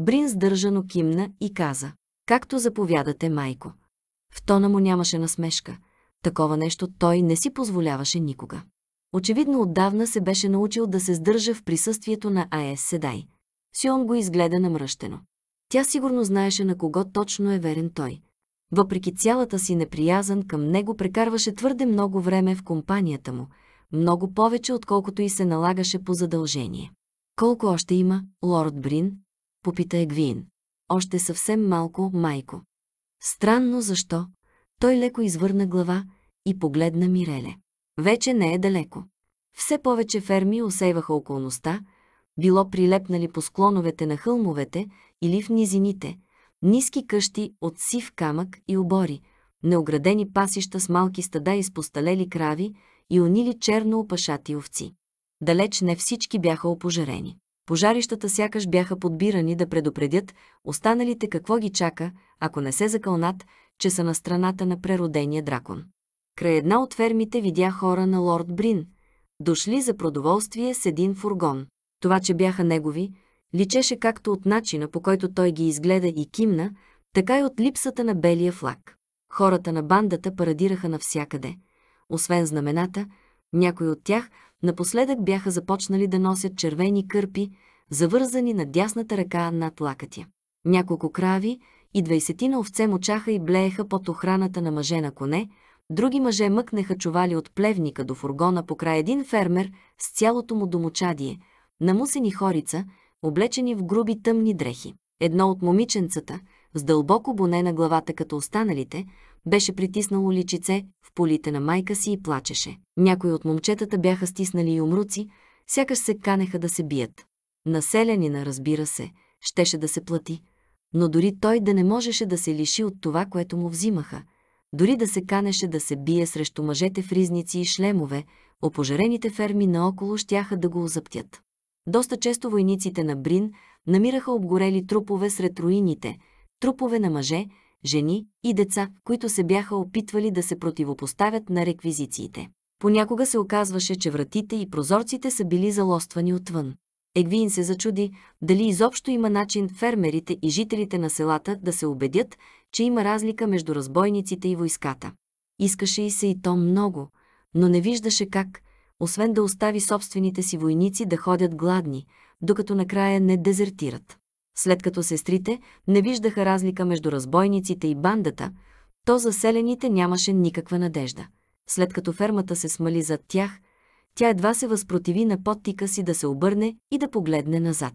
Брин сдържано кимна и каза, както заповядате, майко. В тона му нямаше насмешка. Такова нещо той не си позволяваше никога. Очевидно отдавна се беше научил да се сдържа в присъствието на АЕС Седай. Сион го изгледа намръщено. Тя сигурно знаеше на кого точно е верен той. Въпреки цялата си неприязан към него прекарваше твърде много време в компанията му, много повече отколкото и се налагаше по задължение. Колко още има, лорд Брин, попита Егвин. Още съвсем малко, майко. Странно защо, той леко извърна глава и погледна Миреле. Вече не е далеко. Все повече ферми осейваха околността, било прилепнали по склоновете на хълмовете или в низините, ниски къщи от сив камък и обори, неоградени пасища с малки стада и спосталели крави и унили черно опашати овци. Далеч не всички бяха опожарени пожарищата сякаш бяха подбирани да предупредят останалите какво ги чака, ако не се закълнат, че са на страната на преродения дракон. Край една от фермите видя хора на лорд Брин, дошли за продоволствие с един фургон. Това, че бяха негови, личеше както от начина, по който той ги изгледа и кимна, така и от липсата на белия флаг. Хората на бандата парадираха навсякъде. Освен знамената, някои от тях напоследък бяха започнали да носят червени кърпи, завързани на дясната ръка над лакътя. Няколко крави и двайсетина овце мочаха и блееха под охраната на мъже на коне, други мъже мъкнеха чували от плевника до фургона покрай един фермер с цялото му домочадие, намусени хорица, облечени в груби тъмни дрехи. Едно от момиченцата, с дълбоко боне на главата като останалите, беше притиснало личице в полите на майка си и плачеше. Някои от момчетата бяха стиснали и умруци, сякаш се канеха да се бият. Населенина, разбира се, щеше да се плати, но дори той да не можеше да се лиши от това, което му взимаха, дори да се канеше да се бие срещу мъжете в ризници и шлемове, опожарените ферми наоколо щяха да го озъптят. Доста често войниците на Брин намираха обгорели трупове сред руините, трупове на мъже, жени и деца, които се бяха опитвали да се противопоставят на реквизициите. Понякога се оказваше, че вратите и прозорците са били залоствани отвън. Егвин се зачуди дали изобщо има начин фермерите и жителите на селата да се убедят, че има разлика между разбойниците и войската. Искаше и се и то много, но не виждаше как, освен да остави собствените си войници да ходят гладни, докато накрая не дезертират. След като сестрите не виждаха разлика между разбойниците и бандата, то за селените нямаше никаква надежда. След като фермата се смали зад тях, тя едва се възпротиви на подтика си да се обърне и да погледне назад.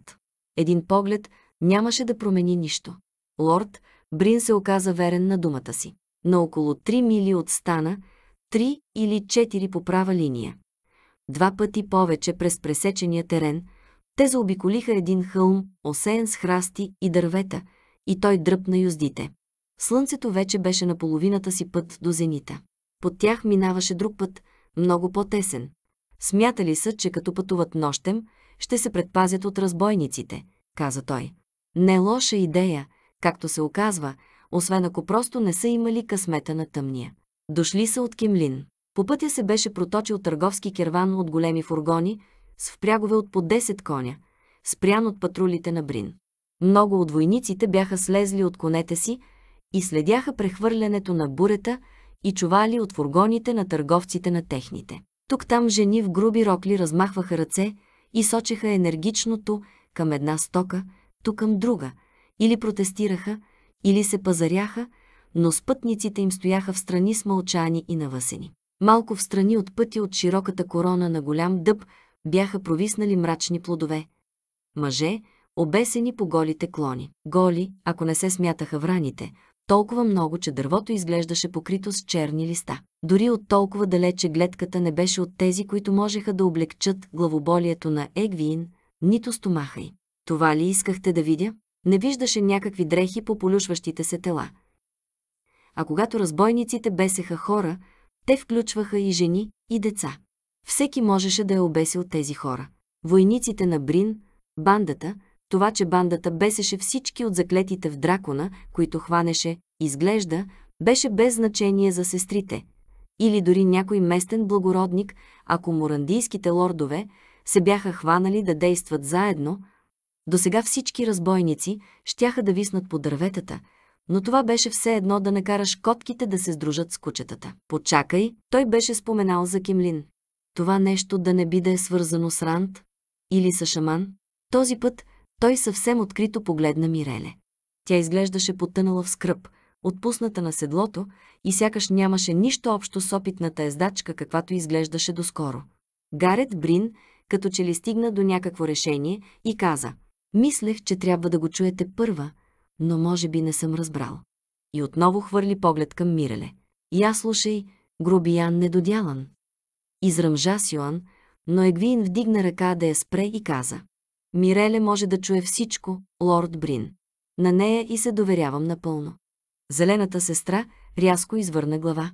Един поглед нямаше да промени нищо. Лорд Брин се оказа верен на думата си. На около 3 мили от стана, 3 или 4 по права линия. Два пъти повече през пресечения терен, те заобиколиха един хълм, осеян с храсти и дървета, и той дръпна юздите. Слънцето вече беше на половината си път до зенита. Под тях минаваше друг път, много по-тесен. Смятали са, че като пътуват нощем, ще се предпазят от разбойниците, каза той. Не лоша идея, както се оказва, освен ако просто не са имали късмета на тъмния. Дошли са от Кемлин. По пътя се беше проточил търговски керван от големи фургони, с впрягове от по 10 коня, спрян от патрулите на Брин. Много от войниците бяха слезли от конете си и следяха прехвърлянето на бурета и чували от фургоните на търговците на техните. Тук там жени в груби рокли размахваха ръце и сочеха енергичното към една стока, тук към друга, или протестираха, или се пазаряха, но спътниците им стояха в страни с мълчани и навъсени. Малко в страни от пъти от широката корона на голям дъб бяха провиснали мрачни плодове. Мъже, обесени по голите клони. Голи, ако не се смятаха в раните, толкова много, че дървото изглеждаше покрито с черни листа. Дори от толкова далече гледката не беше от тези, които можеха да облегчат главоболието на Егвиин, нито стомаха й. Това ли искахте да видя? Не виждаше някакви дрехи по полюшващите се тела. А когато разбойниците бесеха хора, те включваха и жени, и деца. Всеки можеше да е обесил тези хора. Войниците на Брин, бандата, това, че бандата бесеше всички от заклетите в дракона, които хванеше, изглежда, беше без значение за сестрите. Или дори някой местен благородник, ако мурандийските лордове се бяха хванали да действат заедно, до сега всички разбойници щяха да виснат по дърветата, но това беше все едно да накараш котките да се сдружат с кучетата. Почакай, той беше споменал за Кемлин това нещо да не би да е свързано с Ранд или с шаман. Този път той съвсем открито погледна Миреле. Тя изглеждаше потънала в скръп, отпусната на седлото и сякаш нямаше нищо общо с опитната ездачка, каквато изглеждаше доскоро. Гарет Брин като че ли стигна до някакво решение и каза «Мислех, че трябва да го чуете първа, но може би не съм разбрал». И отново хвърли поглед към Миреле. Я слушай, грубиян недодялан изръмжа Сюан, но Егвин вдигна ръка да я спре и каза. Миреле може да чуе всичко, лорд Брин. На нея и се доверявам напълно. Зелената сестра рязко извърна глава.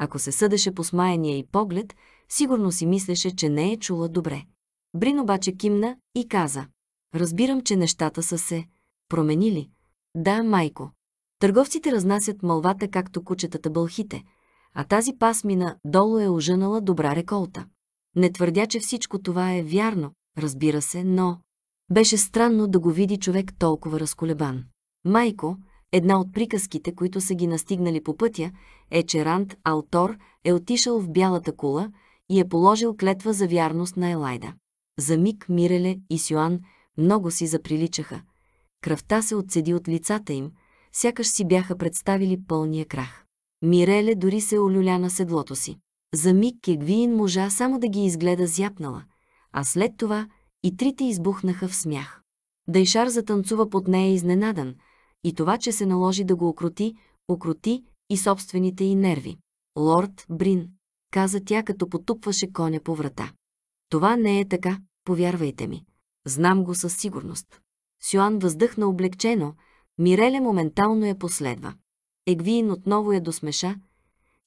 Ако се съдеше по смаяния и поглед, сигурно си мислеше, че не е чула добре. Брин обаче кимна и каза. Разбирам, че нещата са се променили. Да, майко. Търговците разнасят мълвата, както кучетата бълхите – а тази пасмина долу е ожънала добра реколта. Не твърдя, че всичко това е вярно, разбира се, но... Беше странно да го види човек толкова разколебан. Майко, една от приказките, които са ги настигнали по пътя, е, че Ранд Алтор е отишъл в бялата кула и е положил клетва за вярност на Елайда. За миг Миреле и Сюан много си заприличаха. Кръвта се отседи от лицата им, сякаш си бяха представили пълния крах. Миреле дори се олюля на седлото си. За миг Кегвиин можа само да ги изгледа зяпнала, а след това и трите избухнаха в смях. Дайшар затанцува под нея изненадан и това, че се наложи да го окроти, окроти и собствените й нерви. Лорд Брин, каза тя, като потупваше коня по врата. Това не е така, повярвайте ми. Знам го със сигурност. Сюан въздъхна облегчено, Миреле моментално я последва. Егвиин отново я досмеша,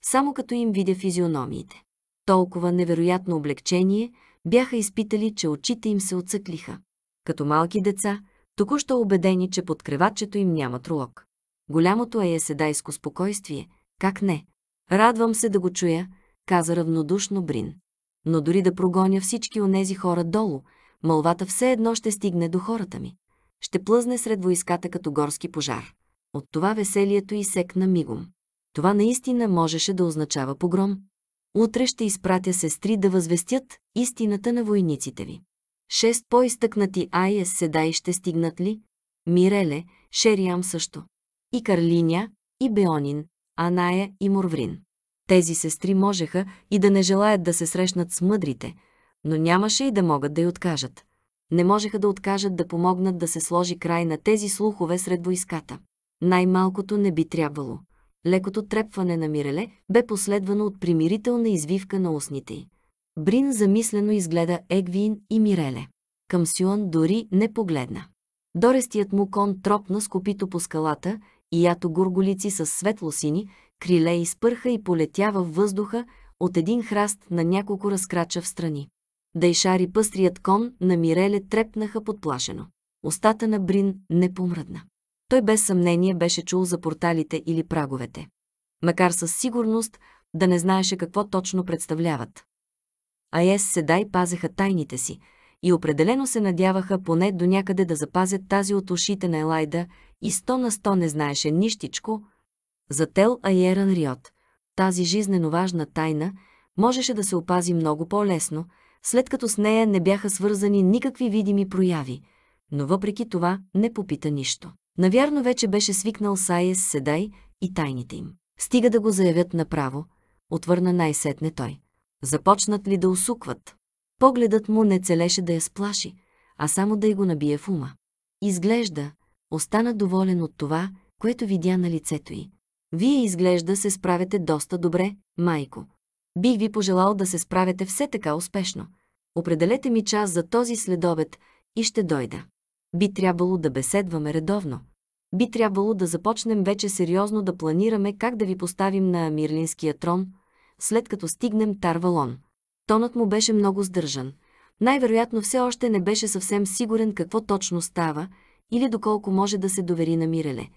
само като им видя физиономиите. Толкова невероятно облегчение бяха изпитали, че очите им се отсъклиха. Като малки деца, току-що убедени, че под креватчето им няма тролог. Голямото е седайско спокойствие. Как не? Радвам се да го чуя, каза равнодушно Брин. Но дори да прогоня всички онези хора долу, мълвата все едно ще стигне до хората ми. Ще плъзне сред войската като горски пожар. От това веселието и секна мигом. Това наистина можеше да означава погром. Утре ще изпратя сестри да възвестят истината на войниците ви. Шест по-изтъкнати Айес седай ще стигнат ли? Миреле, Шериам също. И Карлиня, и Беонин, Аная и Морврин. Тези сестри можеха и да не желаят да се срещнат с мъдрите, но нямаше и да могат да й откажат. Не можеха да откажат да помогнат да се сложи край на тези слухове сред войската. Най-малкото не би трябвало. Лекото трепване на Миреле бе последвано от примирителна извивка на устните й. Брин замислено изгледа Егвин и Миреле. Към Сюан дори не погледна. Дорестият му кон тропна с копито по скалата и ято гурголици с светло-сини, криле изпърха и полетя във въздуха от един храст на няколко разкрача в страни. Дайшари пъстрият кон на Миреле трепнаха подплашено. Остата на Брин не помръдна той без съмнение беше чул за порталите или праговете. Макар със сигурност да не знаеше какво точно представляват. Аес Седай пазеха тайните си и определено се надяваха поне до някъде да запазят тази от ушите на Елайда и сто на сто не знаеше нищичко за Тел Аеран Риот. Тази жизнено важна тайна можеше да се опази много по-лесно, след като с нея не бяха свързани никакви видими прояви, но въпреки това не попита нищо. Навярно вече беше свикнал Сае с Седай и тайните им. Стига да го заявят направо, отвърна най-сетне той. Започнат ли да усукват? Погледът му не целеше да я сплаши, а само да й го набие в ума. Изглежда, остана доволен от това, което видя на лицето й. Вие изглежда се справяте доста добре, майко. Бих ви пожелал да се справяте все така успешно. Определете ми час за този следобед и ще дойда. Би трябвало да беседваме редовно. Би трябвало да започнем вече сериозно да планираме как да ви поставим на Мирлинския трон, след като стигнем Тарвалон. Тонът му беше много сдържан. Най-вероятно все още не беше съвсем сигурен какво точно става или доколко може да се довери на Миреле.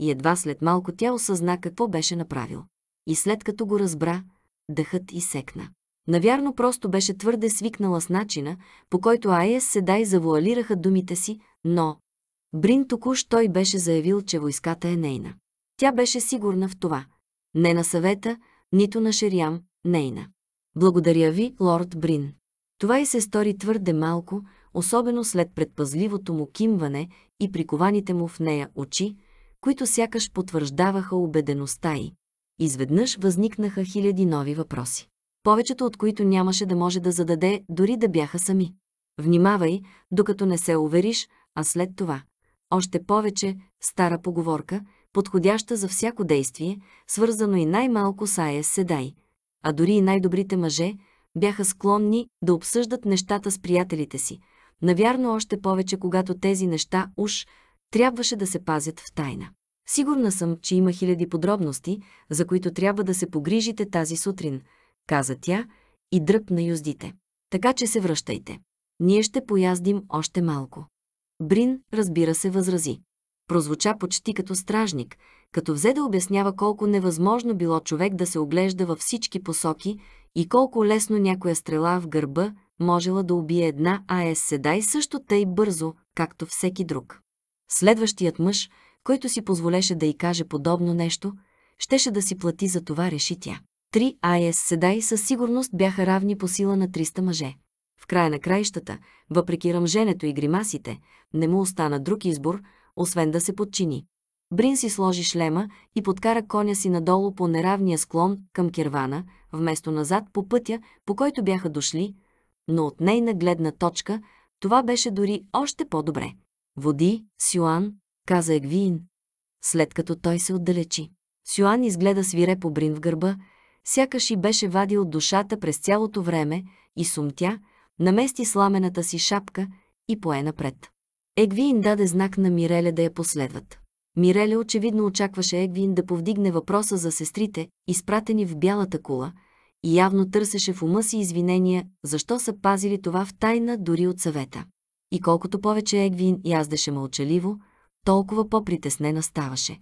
И едва след малко тя осъзна какво беше направил. И след като го разбра, дъхът и секна. Навярно просто беше твърде свикнала с начина, по който Айес седа и завуалираха думите си, но Брин току-що беше заявил, че войската е нейна. Тя беше сигурна в това. Не на съвета, нито на Шериам, нейна. Благодаря ви, лорд Брин. Това и се стори твърде малко, особено след предпазливото му кимване и прикованите му в нея очи, които сякаш потвърждаваха убедеността й. Изведнъж възникнаха хиляди нови въпроси, повечето от които нямаше да може да зададе, дори да бяха сами. Внимавай, докато не се увериш, а след това – още повече стара поговорка, подходяща за всяко действие, свързано и най-малко с Айес Седай. А дори и най-добрите мъже бяха склонни да обсъждат нещата с приятелите си, навярно още повече, когато тези неща уж трябваше да се пазят в тайна. Сигурна съм, че има хиляди подробности, за които трябва да се погрижите тази сутрин, каза тя и дръпна юздите. Така че се връщайте. Ние ще пояздим още малко. Брин, разбира се, възрази. Прозвуча почти като стражник, като взе да обяснява колко невъзможно било човек да се оглежда във всички посоки и колко лесно някоя стрела в гърба можела да убие една аес Седай също тъй бързо, както всеки друг. Следващият мъж, който си позволеше да й каже подобно нещо, щеше да си плати за това, реши тя. Три АС Седай със сигурност бяха равни по сила на 300 мъже. В края на краищата, въпреки ръмженето и гримасите, не му остана друг избор, освен да се подчини. Брин си сложи шлема и подкара коня си надолу по неравния склон към кервана, вместо назад по пътя, по който бяха дошли, но от нейна гледна точка това беше дори още по-добре. Води, Сюан, каза Егвиин, след като той се отдалечи. Сюан изгледа свире по Брин в гърба, сякаш и беше вадил душата през цялото време и сумтя, намести сламената си шапка и пое напред. Егвин даде знак на Миреле да я последват. Миреле очевидно очакваше Егвин да повдигне въпроса за сестрите, изпратени в бялата кула, и явно търсеше в ума си извинения, защо са пазили това в тайна дори от съвета. И колкото повече Егвин яздеше мълчаливо, толкова по-притеснена ставаше.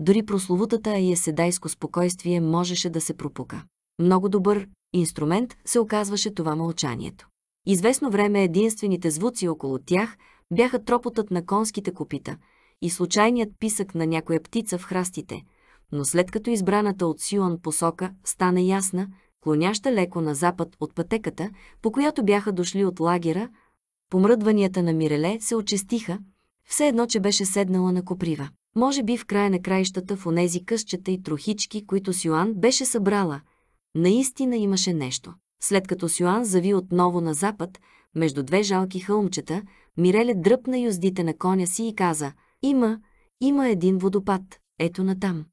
Дори прословутата еседайско спокойствие можеше да се пропука. Много добър инструмент се оказваше това мълчанието. Известно време единствените звуци около тях бяха тропотът на конските копита и случайният писък на някоя птица в храстите, но след като избраната от Сюан посока стана ясна, клоняща леко на запад от пътеката, по която бяха дошли от лагера, помръдванията на Миреле се очистиха, все едно, че беше седнала на коприва. Може би в края на краищата в онези къщета и трохички, които Сюан беше събрала, наистина имаше нещо. След като Сюан зави отново на запад, между две жалки хълмчета, Миреле дръпна юздите на коня си и каза «Има, има един водопад, ето натам»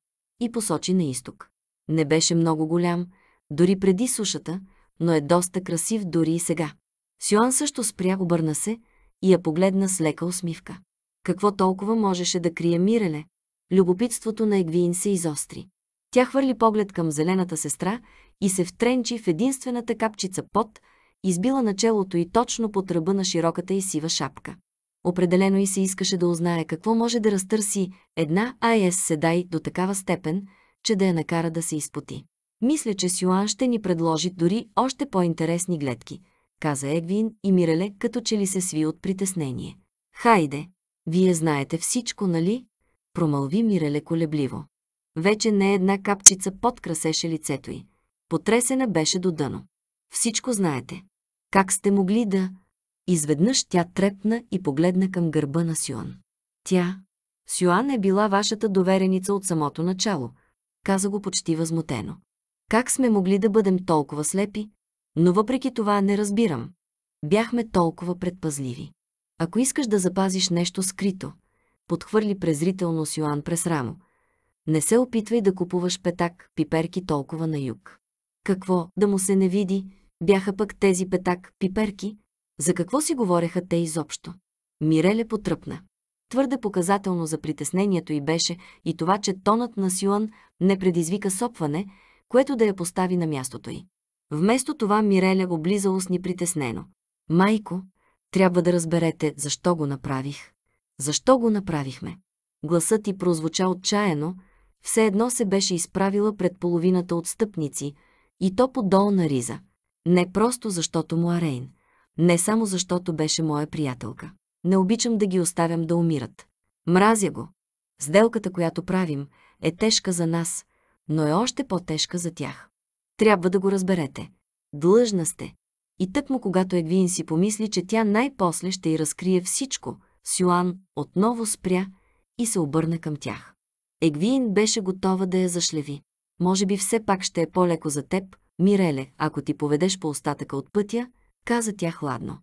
и посочи на изток. Не беше много голям, дори преди сушата, но е доста красив дори и сега. Сюан също спря, обърна се и я погледна с лека усмивка. Какво толкова можеше да крие Миреле? Любопитството на Егвин се изостри. Тя хвърли поглед към зелената сестра и се втренчи в единствената капчица пот, избила на челото и точно под ръба на широката и сива шапка. Определено и се искаше да узнае какво може да разтърси една АЕС седай до такава степен, че да я накара да се изпоти. Мисля, че Сюан ще ни предложи дори още по-интересни гледки, каза Егвин и Миреле, като че ли се сви от притеснение. Хайде, вие знаете всичко, нали? Промълви Миреле колебливо. Вече не една капчица подкрасеше красеше лицето й. Потресена беше до дъно. Всичко знаете. Как сте могли да... Изведнъж тя трепна и погледна към гърба на Сюан. Тя... Сюан е била вашата довереница от самото начало. Каза го почти възмутено. Как сме могли да бъдем толкова слепи? Но въпреки това не разбирам. Бяхме толкова предпазливи. Ако искаш да запазиш нещо скрито, подхвърли презрително Сюан през рамо, не се опитвай да купуваш петак, пиперки толкова на юг. Какво, да му се не види, бяха пък тези петак, пиперки? За какво си говореха те изобщо? Миреле потръпна. Твърде показателно за притеснението й беше и това, че тонът на Сюан не предизвика сопване, което да я постави на мястото й. Вместо това Миреля облиза устни притеснено. «Майко, трябва да разберете защо го направих. Защо го направихме?» Гласът ти прозвуча отчаяно, все едно се беше изправила пред половината от стъпници, и то по долна риза. Не просто защото му Арейн, е не само защото беше моя приятелка. Не обичам да ги оставям да умират. Мразя го. Сделката, която правим, е тежка за нас, но е още по-тежка за тях. Трябва да го разберете. Длъжна сте. И тъкмо когато Егвин си помисли, че тя най-после ще й разкрие всичко, Сюан отново спря и се обърна към тях. Егвиин беше готова да я зашлеви. Може би все пак ще е по-леко за теб, Миреле, ако ти поведеш по остатъка от пътя, каза тя хладно.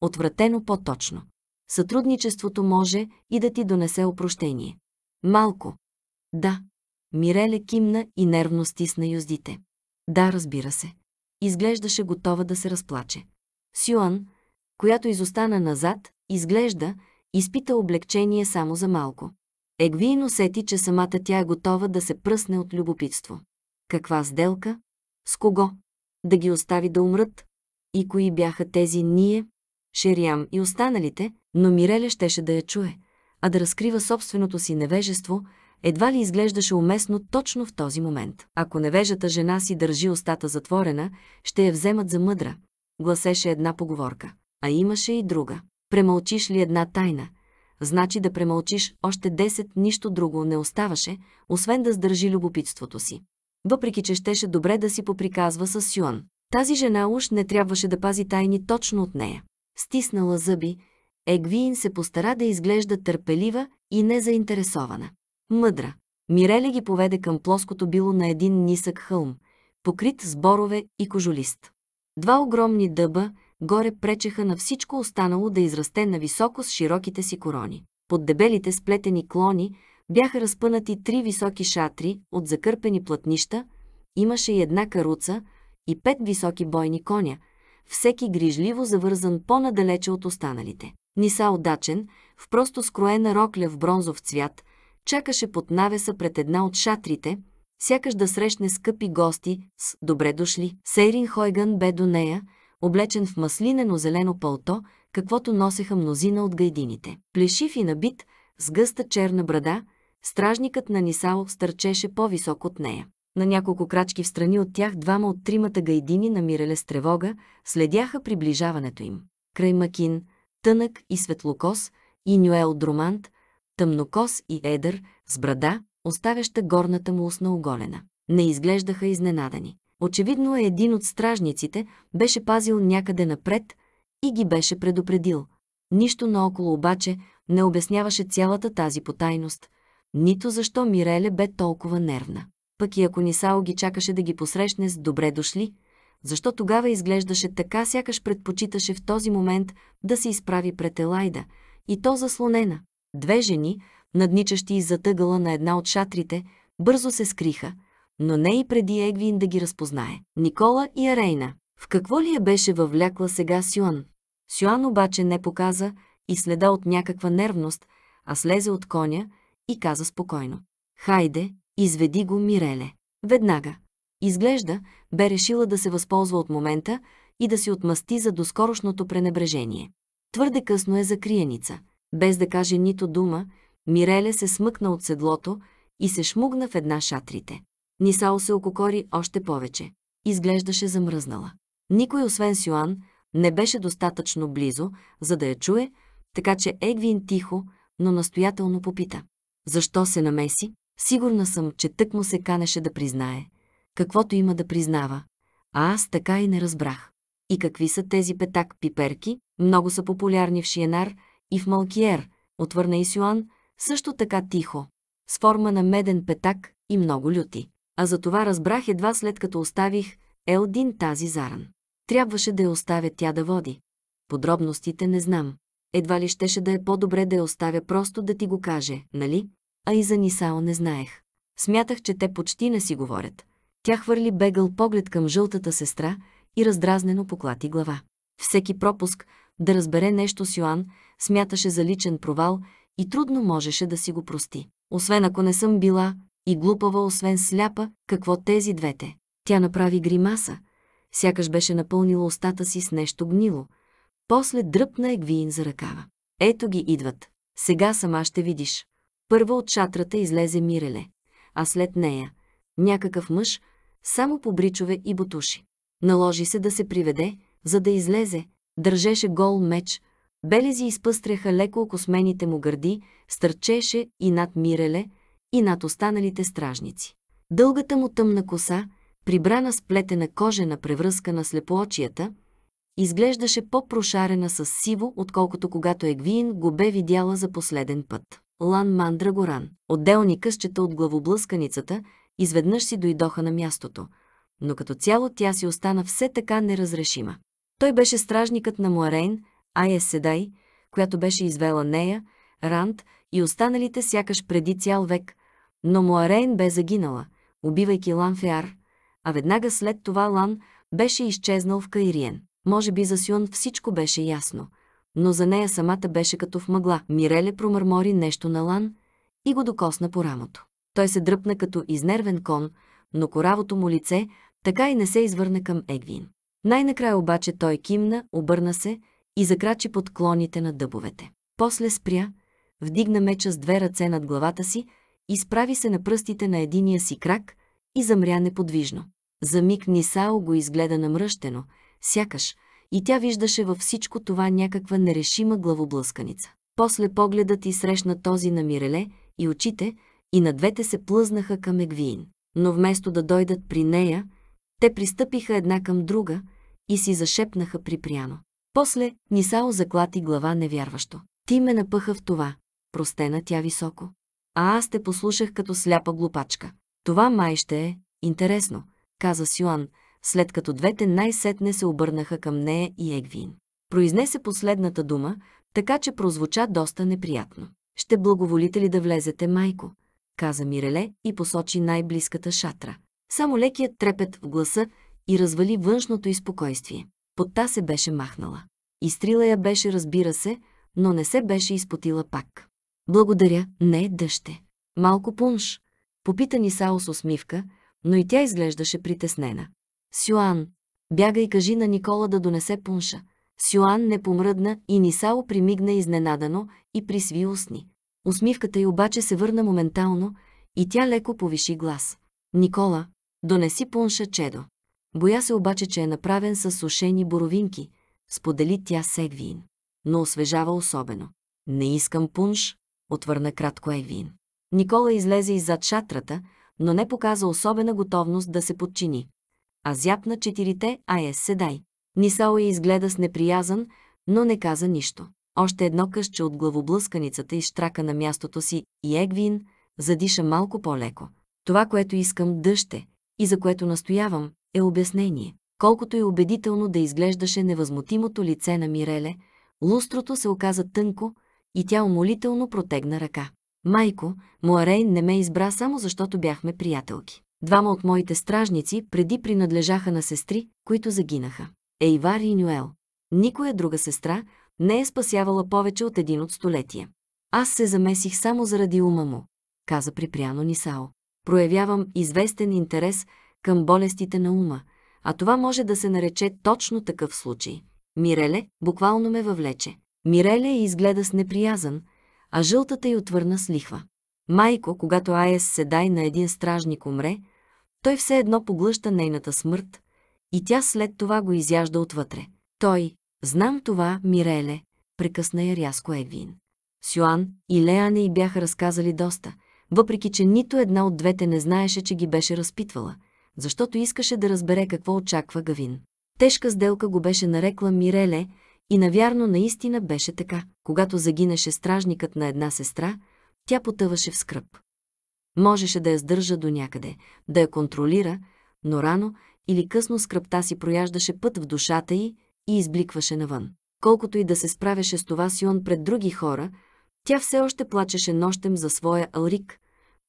Отвратено по-точно. Сътрудничеството може и да ти донесе опрощение. Малко. Да. Миреле кимна и нервно стисна юздите. Да, разбира се. Изглеждаше готова да се разплаче. Сюан, която изостана назад, изглежда, изпита облегчение само за малко. Егвин усети, че самата тя е готова да се пръсне от любопитство. Каква сделка? С кого? Да ги остави да умрат? И кои бяха тези ние? Шериам и останалите, но Миреле щеше да я чуе, а да разкрива собственото си невежество, едва ли изглеждаше уместно точно в този момент. Ако невежата жена си държи устата затворена, ще я вземат за мъдра, гласеше една поговорка. А имаше и друга. Премълчиш ли една тайна – значи да премълчиш още 10, нищо друго не оставаше, освен да сдържи любопитството си. Въпреки, че щеше добре да си поприказва с Сюан. Тази жена уж не трябваше да пази тайни точно от нея. Стиснала зъби, Егвиин се постара да изглежда търпелива и незаинтересована. Мъдра. Миреле ги поведе към плоското било на един нисък хълм, покрит с борове и кожулист. Два огромни дъба, горе пречеха на всичко останало да израсте нависоко с широките си корони. Под дебелите сплетени клони бяха разпънати три високи шатри от закърпени платнища, имаше и една каруца и пет високи бойни коня, всеки грижливо завързан по-надалече от останалите. Ниса удачен, в просто скроена рокля в бронзов цвят, чакаше под навеса пред една от шатрите, сякаш да срещне скъпи гости с «Добре дошли». Сейрин Хойган бе до нея – облечен в маслинено зелено пълто, каквото носеха мнозина от гайдините. Плешив и набит, с гъста черна брада, стражникът на Нисао стърчеше по-висок от нея. На няколко крачки в страни от тях двама от тримата гайдини намирале с тревога, следяха приближаването им. Край Макин, тънък и светлокос, и Нюел Друмант, тъмнокос и едър, с брада, оставяща горната му устна оголена. Не изглеждаха изненадани. Очевидно е един от стражниците, беше пазил някъде напред и ги беше предупредил. Нищо наоколо обаче не обясняваше цялата тази потайност, нито защо Миреле бе толкова нервна. Пък и ако Нисао ги чакаше да ги посрещне с добре дошли, защо тогава изглеждаше така, сякаш предпочиташе в този момент да се изправи пред Елайда, и то заслонена. Две жени, надничащи и затъгъла на една от шатрите, бързо се скриха – но не и преди Егвин да ги разпознае. Никола и Арейна. В какво ли я беше въвлякла сега Сюан? Сюан обаче не показа и следа от някаква нервност, а слезе от коня и каза спокойно. Хайде, изведи го, Миреле. Веднага. Изглежда, бе решила да се възползва от момента и да се отмъсти за доскорошното пренебрежение. Твърде късно е за криеница. Без да каже нито дума, Миреле се смъкна от седлото и се шмугна в една шатрите. Нисао се ококори още повече. Изглеждаше замръзнала. Никой, освен Сюан, не беше достатъчно близо, за да я чуе, така че Егвин тихо, но настоятелно попита. Защо се намеси? Сигурна съм, че тък му се канеше да признае. Каквото има да признава. А аз така и не разбрах. И какви са тези петак пиперки? Много са популярни в Шиенар и в Малкиер, отвърна и Сюан, също така тихо. С форма на меден петак и много люти а за това разбрах едва след като оставих Елдин тази заран. Трябваше да я оставя тя да води. Подробностите не знам. Едва ли щеше да е по-добре да я оставя просто да ти го каже, нали? А и за Нисао не знаех. Смятах, че те почти не си говорят. Тя хвърли бегъл поглед към жълтата сестра и раздразнено поклати глава. Всеки пропуск да разбере нещо с Йоан смяташе за личен провал и трудно можеше да си го прости. Освен ако не съм била и глупава, освен сляпа, какво тези двете. Тя направи гримаса, сякаш беше напълнила устата си с нещо гнило. После дръпна Егвиин за ръкава. Ето ги идват. Сега сама ще видиш. Първо от шатрата излезе Миреле, а след нея – някакъв мъж, само по бричове и бутуши. Наложи се да се приведе, за да излезе, държеше гол меч, белези изпъстряха леко окосмените му гърди, стърчеше и над Миреле – и над останалите стражници. Дългата му тъмна коса, прибрана с плетена кожена превръзка на слепоочията, изглеждаше по-прошарена с сиво, отколкото когато Егвиин го бе видяла за последен път. Лан Мандра Горан, отделни счета от главоблъсканицата, изведнъж си дойдоха на мястото, но като цяло тя си остана все така неразрешима. Той беше стражникът на Муарейн, Айес Седай, която беше извела нея, Ранд и останалите сякаш преди цял век, но Муарейн бе загинала, убивайки Лан Феар, а веднага след това Лан беше изчезнал в Каириен. Може би за Сюн всичко беше ясно, но за нея самата беше като в мъгла. Миреле промърмори нещо на Лан и го докосна по рамото. Той се дръпна като изнервен кон, но коравото му лице така и не се извърна към Егвин. Най-накрая обаче той кимна, обърна се и закрачи под клоните на дъбовете. После спря, вдигна меча с две ръце над главата си изправи се на пръстите на единия си крак и замря неподвижно. За миг Нисао го изгледа намръщено, сякаш, и тя виждаше във всичко това някаква нерешима главоблъсканица. После погледът и срещна този на Миреле и очите, и на двете се плъзнаха към Егвиин. Но вместо да дойдат при нея, те пристъпиха една към друга и си зашепнаха припряно. После Нисао заклати глава невярващо. Ти ме напъха в това, простена тя високо а аз те послушах като сляпа глупачка. Това май ще е интересно, каза Сюан, след като двете най-сетне се обърнаха към нея и Егвин. Произнесе последната дума, така че прозвуча доста неприятно. Ще благоволите ли да влезете, майко? каза Миреле и посочи най-близката шатра. Само лекият трепет в гласа и развали външното и спокойствие. Подта се беше махнала. Изтрила я беше, разбира се, но не се беше изпотила пак. Благодаря, не е дъще. Малко пунш. Попита ни Сао с усмивка, но и тя изглеждаше притеснена. Сюан, бяга и кажи на Никола да донесе пунша. Сюан не помръдна и Нисао примигна изненадано и присви устни. Усмивката й обаче се върна моментално и тя леко повиши глас. Никола, донеси пунша чедо. Боя се обаче, че е направен с сушени боровинки, сподели тя Сегвин. Но освежава особено. Не искам пунш, отвърна кратко Айвин. Никола излезе иззад шатрата, но не показа особена готовност да се подчини. А зяпна четирите АЕС седай. Нисао я изгледа с неприязан, но не каза нищо. Още едно къща от главоблъсканицата изштрака на мястото си и Егвин задиша малко по-леко. Това, което искам дъще и за което настоявам, е обяснение. Колкото и убедително да изглеждаше невъзмутимото лице на Миреле, лустрото се оказа тънко, и тя умолително протегна ръка. Майко, Муарейн не ме избра само защото бяхме приятелки. Двама от моите стражници преди принадлежаха на сестри, които загинаха. Ейвар и Нюел. Никоя друга сестра не е спасявала повече от един от столетия. Аз се замесих само заради ума му, каза припряно Нисао. Проявявам известен интерес към болестите на ума, а това може да се нарече точно такъв случай. Миреле буквално ме въвлече. Миреле изгледа с неприязан, а жълтата й отвърна с лихва. Майко, когато Аес седай на един стражник умре, той все едно поглъща нейната смърт и тя след това го изяжда отвътре. Той, знам това, Миреле, прекъсна я рязко Едвин. Сюан и Леане й бяха разказали доста, въпреки че нито една от двете не знаеше, че ги беше разпитвала, защото искаше да разбере какво очаква Гавин. Тежка сделка го беше нарекла Миреле и навярно наистина беше така. Когато загинеше стражникът на една сестра, тя потъваше в скръп. Можеше да я сдържа до някъде, да я контролира, но рано или късно скръпта си прояждаше път в душата й и избликваше навън. Колкото и да се справяше с това Сион пред други хора, тя все още плачеше нощем за своя Алрик,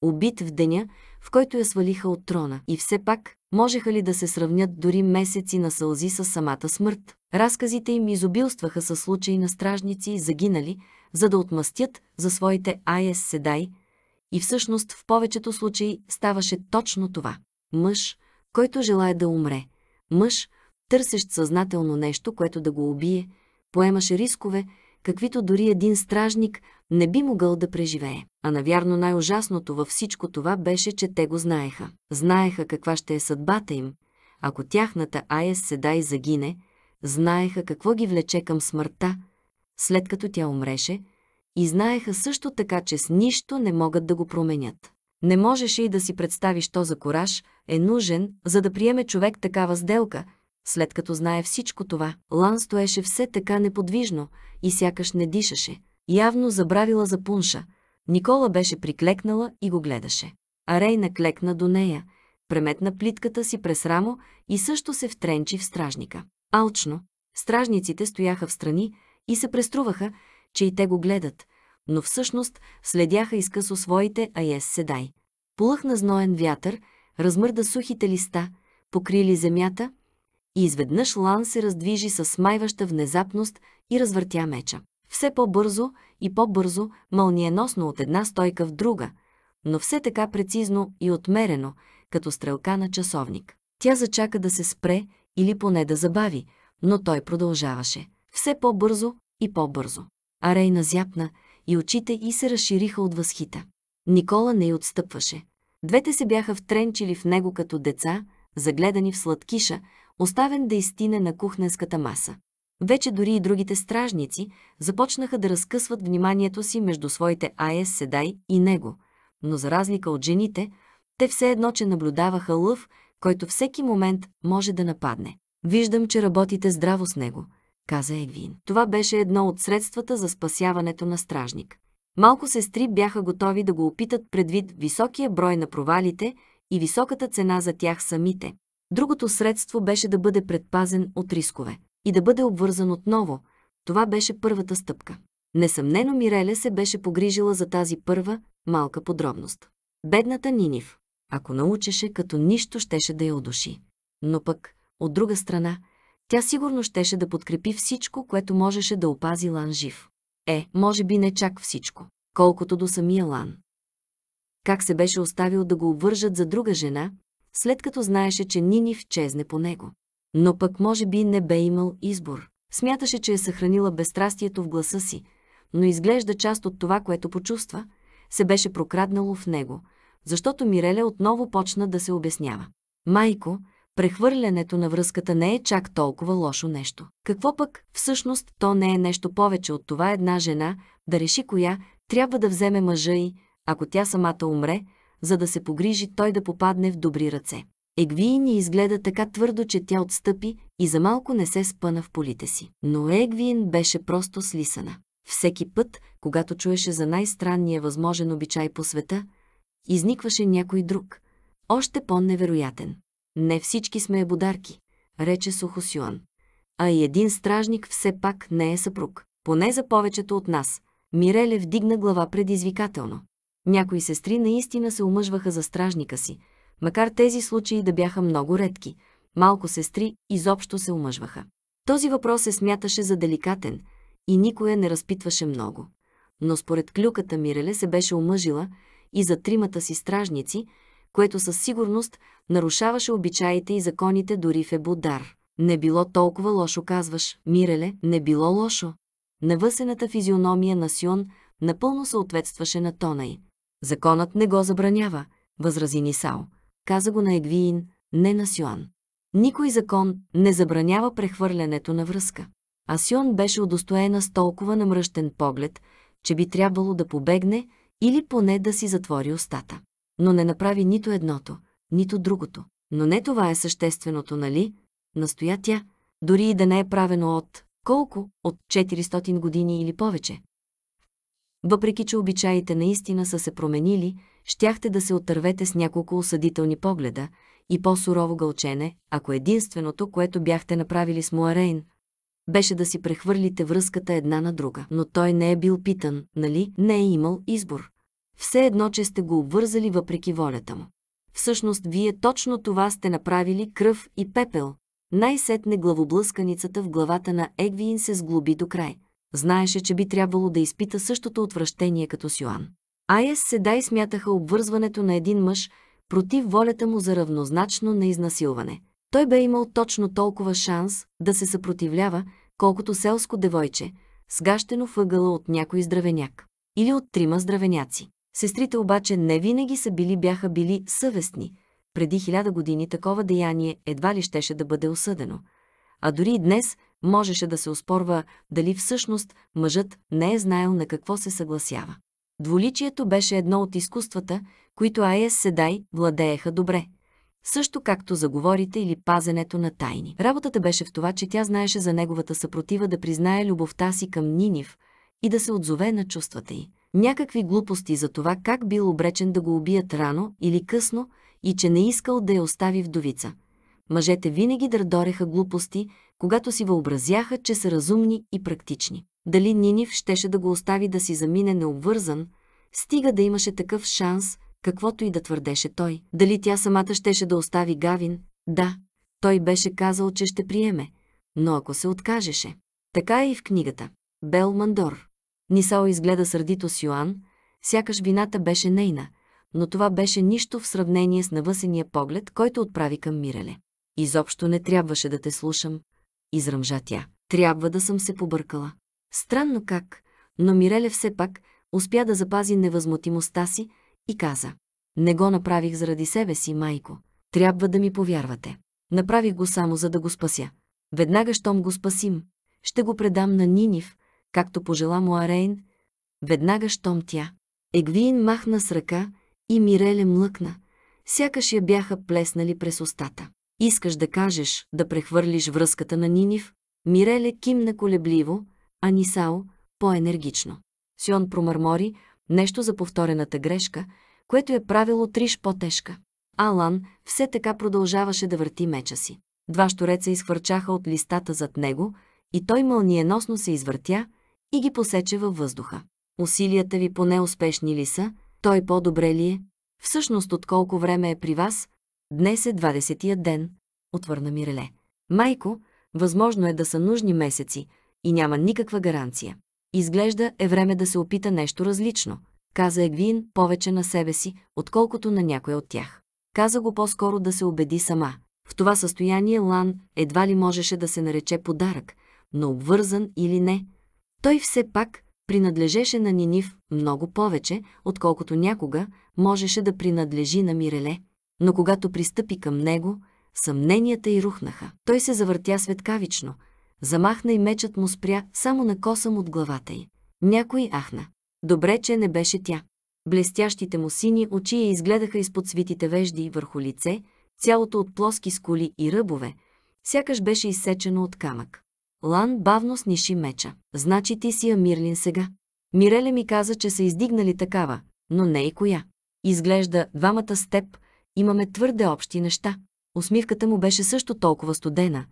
убит в деня, в който я свалиха от трона. И все пак, можеха ли да се сравнят дори месеци на сълзи с самата смърт? Разказите им изобилстваха със случаи на стражници, загинали, за да отмъстят за своите Айес Седай, и всъщност в повечето случаи ставаше точно това. Мъж, който желая да умре, мъж, търсещ съзнателно нещо, което да го убие, поемаше рискове, каквито дори един стражник не би могъл да преживее. А навярно най-ужасното във всичко това беше, че те го знаеха. Знаеха каква ще е съдбата им, ако тяхната Аес седа и загине, знаеха какво ги влече към смъртта, след като тя умреше, и знаеха също така, че с нищо не могат да го променят. Не можеше и да си представиш то за кораж е нужен, за да приеме човек такава сделка – след като знае всичко това, Лан стоеше все така неподвижно и сякаш не дишаше. Явно забравила за пунша. Никола беше приклекнала и го гледаше. Арей наклекна до нея, преметна плитката си през рамо и също се втренчи в стражника. Алчно, стражниците стояха в страни и се преструваха, че и те го гледат, но всъщност следяха изкъсо своите аес седай. Полъхна зноен вятър, размърда сухите листа, покрили земята – и изведнъж Лан се раздвижи с смайваща внезапност и развъртя меча. Все по-бързо и по-бързо, мълниеносно от една стойка в друга, но все така прецизно и отмерено, като стрелка на часовник. Тя зачака да се спре или поне да забави, но той продължаваше. Все по-бързо и по-бързо. Арей зяпна и очите й се разшириха от възхита. Никола не й отстъпваше. Двете се бяха втренчили в него като деца, загледани в сладкиша, оставен да изтине на кухненската маса. Вече дори и другите стражници започнаха да разкъсват вниманието си между своите Аес Седай и него, но за разлика от жените, те все едно, че наблюдаваха лъв, който всеки момент може да нападне. Виждам, че работите здраво с него, каза Егвин. Това беше едно от средствата за спасяването на стражник. Малко сестри бяха готови да го опитат предвид високия брой на провалите и високата цена за тях самите. Другото средство беше да бъде предпазен от рискове и да бъде обвързан отново. Това беше първата стъпка. Несъмнено Миреле се беше погрижила за тази първа, малка подробност. Бедната Нинив, ако научеше, като нищо щеше да я удуши. Но пък, от друга страна, тя сигурно щеше да подкрепи всичко, което можеше да опази Лан жив. Е, може би не чак всичко, колкото до самия Лан. Как се беше оставил да го обвържат за друга жена, след като знаеше, че Нинив чезне по него. Но пък може би не бе имал избор. Смяташе, че е съхранила безстрастието в гласа си, но изглежда част от това, което почувства, се беше прокраднало в него, защото Миреле отново почна да се обяснява. Майко, прехвърлянето на връзката не е чак толкова лошо нещо. Какво пък, всъщност, то не е нещо повече от това една жена да реши коя трябва да вземе мъжа и, ако тя самата умре, за да се погрижи той да попадне в добри ръце. Егвиин я изгледа така твърдо, че тя отстъпи и за малко не се спъна в полите си. Но Егвиин беше просто слисана. Всеки път, когато чуеше за най-странния възможен обичай по света, изникваше някой друг, още по-невероятен. Не всички сме бодарки, рече Сухосюан. А и един стражник все пак не е съпруг, поне за повечето от нас. Миреле вдигна глава предизвикателно. Някои сестри наистина се омъжваха за стражника си, макар тези случаи да бяха много редки. Малко сестри изобщо се омъжваха. Този въпрос се смяташе за деликатен и никоя не разпитваше много. Но според клюката Миреле се беше омъжила и за тримата си стражници, което със сигурност нарушаваше обичаите и законите дори в Ебудар. Не било толкова лошо, казваш, Миреле, не било лошо. Навъсената физиономия на Сион напълно съответстваше на тона й. Законът не го забранява, възрази Нисао. Каза го на Егвиин, не на Сюан. Никой закон не забранява прехвърлянето на връзка. А Сюан беше удостоена с толкова намръщен поглед, че би трябвало да побегне или поне да си затвори устата. Но не направи нито едното, нито другото. Но не това е същественото, нали? Настоя тя, дори и да не е правено от колко, от 400 години или повече. Въпреки, че обичаите наистина са се променили, щяхте да се отървете с няколко осъдителни погледа и по-сурово гълчене, ако единственото, което бяхте направили с Муарейн, беше да си прехвърлите връзката една на друга. Но той не е бил питан, нали? Не е имал избор. Все едно, че сте го обвързали въпреки волята му. Всъщност, вие точно това сте направили кръв и пепел. Най-сетне главоблъсканицата в главата на Егвиин се сглоби до край – Знаеше, че би трябвало да изпита същото отвращение като Сюан. Йоан. Айес седа и смятаха обвързването на един мъж против волята му за равнозначно на изнасилване. Той бе имал точно толкова шанс да се съпротивлява, колкото селско девойче, сгащено въгъла от някой здравеняк. Или от трима здравеняци. Сестрите обаче не винаги са били бяха били съвестни. Преди хиляда години такова деяние едва ли щеше да бъде осъдено. А дори и днес можеше да се оспорва дали всъщност мъжът не е знаел на какво се съгласява. Дволичието беше едно от изкуствата, които Айес Седай владееха добре, също както заговорите или пазенето на тайни. Работата беше в това, че тя знаеше за неговата съпротива да признае любовта си към Нинив и да се отзове на чувствата й. Някакви глупости за това как бил обречен да го убият рано или късно и че не искал да я остави вдовица. Мъжете винаги дърдореха глупости, когато си въобразяха, че са разумни и практични. Дали Нинив щеше да го остави да си замине необвързан, стига да имаше такъв шанс, каквото и да твърдеше той. Дали тя самата щеше да остави Гавин? Да, той беше казал, че ще приеме, но ако се откажеше. Така е и в книгата. Бел Мандор. Нисао изгледа сърдито с Йоан, сякаш вината беше нейна, но това беше нищо в сравнение с навъсения поглед, който отправи към Миреле. Изобщо не трябваше да те слушам, изръмжа тя. Трябва да съм се побъркала. Странно как, но Миреле все пак успя да запази невъзмутимостта си и каза. Не го направих заради себе си, майко. Трябва да ми повярвате. Направих го само за да го спася. Веднага, щом го спасим, ще го предам на Нинив, както пожела му Арейн. веднага, щом тя. Егвиин махна с ръка и Миреле млъкна, сякаш я бяха плеснали през устата. Искаш да кажеш, да прехвърлиш връзката на Нинив? Миреле кимна колебливо, а Нисао по-енергично. Сион промърмори нещо за повторената грешка, което е правило триш по-тежка. Алан все така продължаваше да върти меча си. Два штореца изхвърчаха от листата зад него и той мълниеносно се извъртя и ги посече във въздуха. Усилията ви поне успешни ли са? Той по-добре ли е? Всъщност отколко време е при вас? Днес е 20-тият ден, отвърна Миреле. Майко, възможно е да са нужни месеци и няма никаква гаранция. Изглежда е време да се опита нещо различно, каза Егвин повече на себе си, отколкото на някой от тях. Каза го по-скоро да се убеди сама. В това състояние Лан едва ли можеше да се нарече подарък, но обвързан или не, той все пак принадлежеше на Нинив много повече, отколкото някога можеше да принадлежи на Миреле – но когато пристъпи към него, съмненията й рухнаха. Той се завъртя светкавично, замахна и мечът му спря само на косъм от главата й. Някой ахна. Добре, че не беше тя. Блестящите му сини очи я изгледаха изпод свитите вежди върху лице, цялото от плоски скули и ръбове, сякаш беше изсечено от камък. Лан бавно сниши меча. Значи ти си Амирлин сега. Миреле ми каза, че са издигнали такава, но не и коя. Изглежда двамата степ. Имаме твърде общи неща. Усмивката му беше също толкова студена,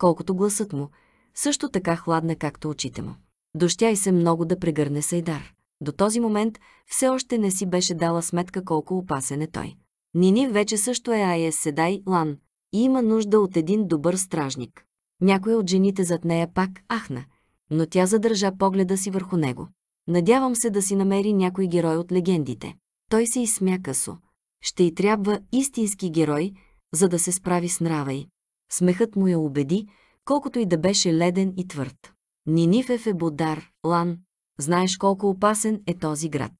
колкото гласът му, също така хладна, както очите му. Дощя и се много да прегърне Сайдар. До този момент все още не си беше дала сметка колко опасен е той. Нини вече също е Айес Седай Лан и има нужда от един добър стражник. Някоя от жените зад нея пак ахна, но тя задържа погледа си върху него. Надявам се да си намери някой герой от легендите. Той се изсмя късо ще й трябва истински герой, за да се справи с нрава й. Смехът му я убеди, колкото и да беше леден и твърд. Нинифев е Бодар, Лан. Знаеш колко опасен е този град.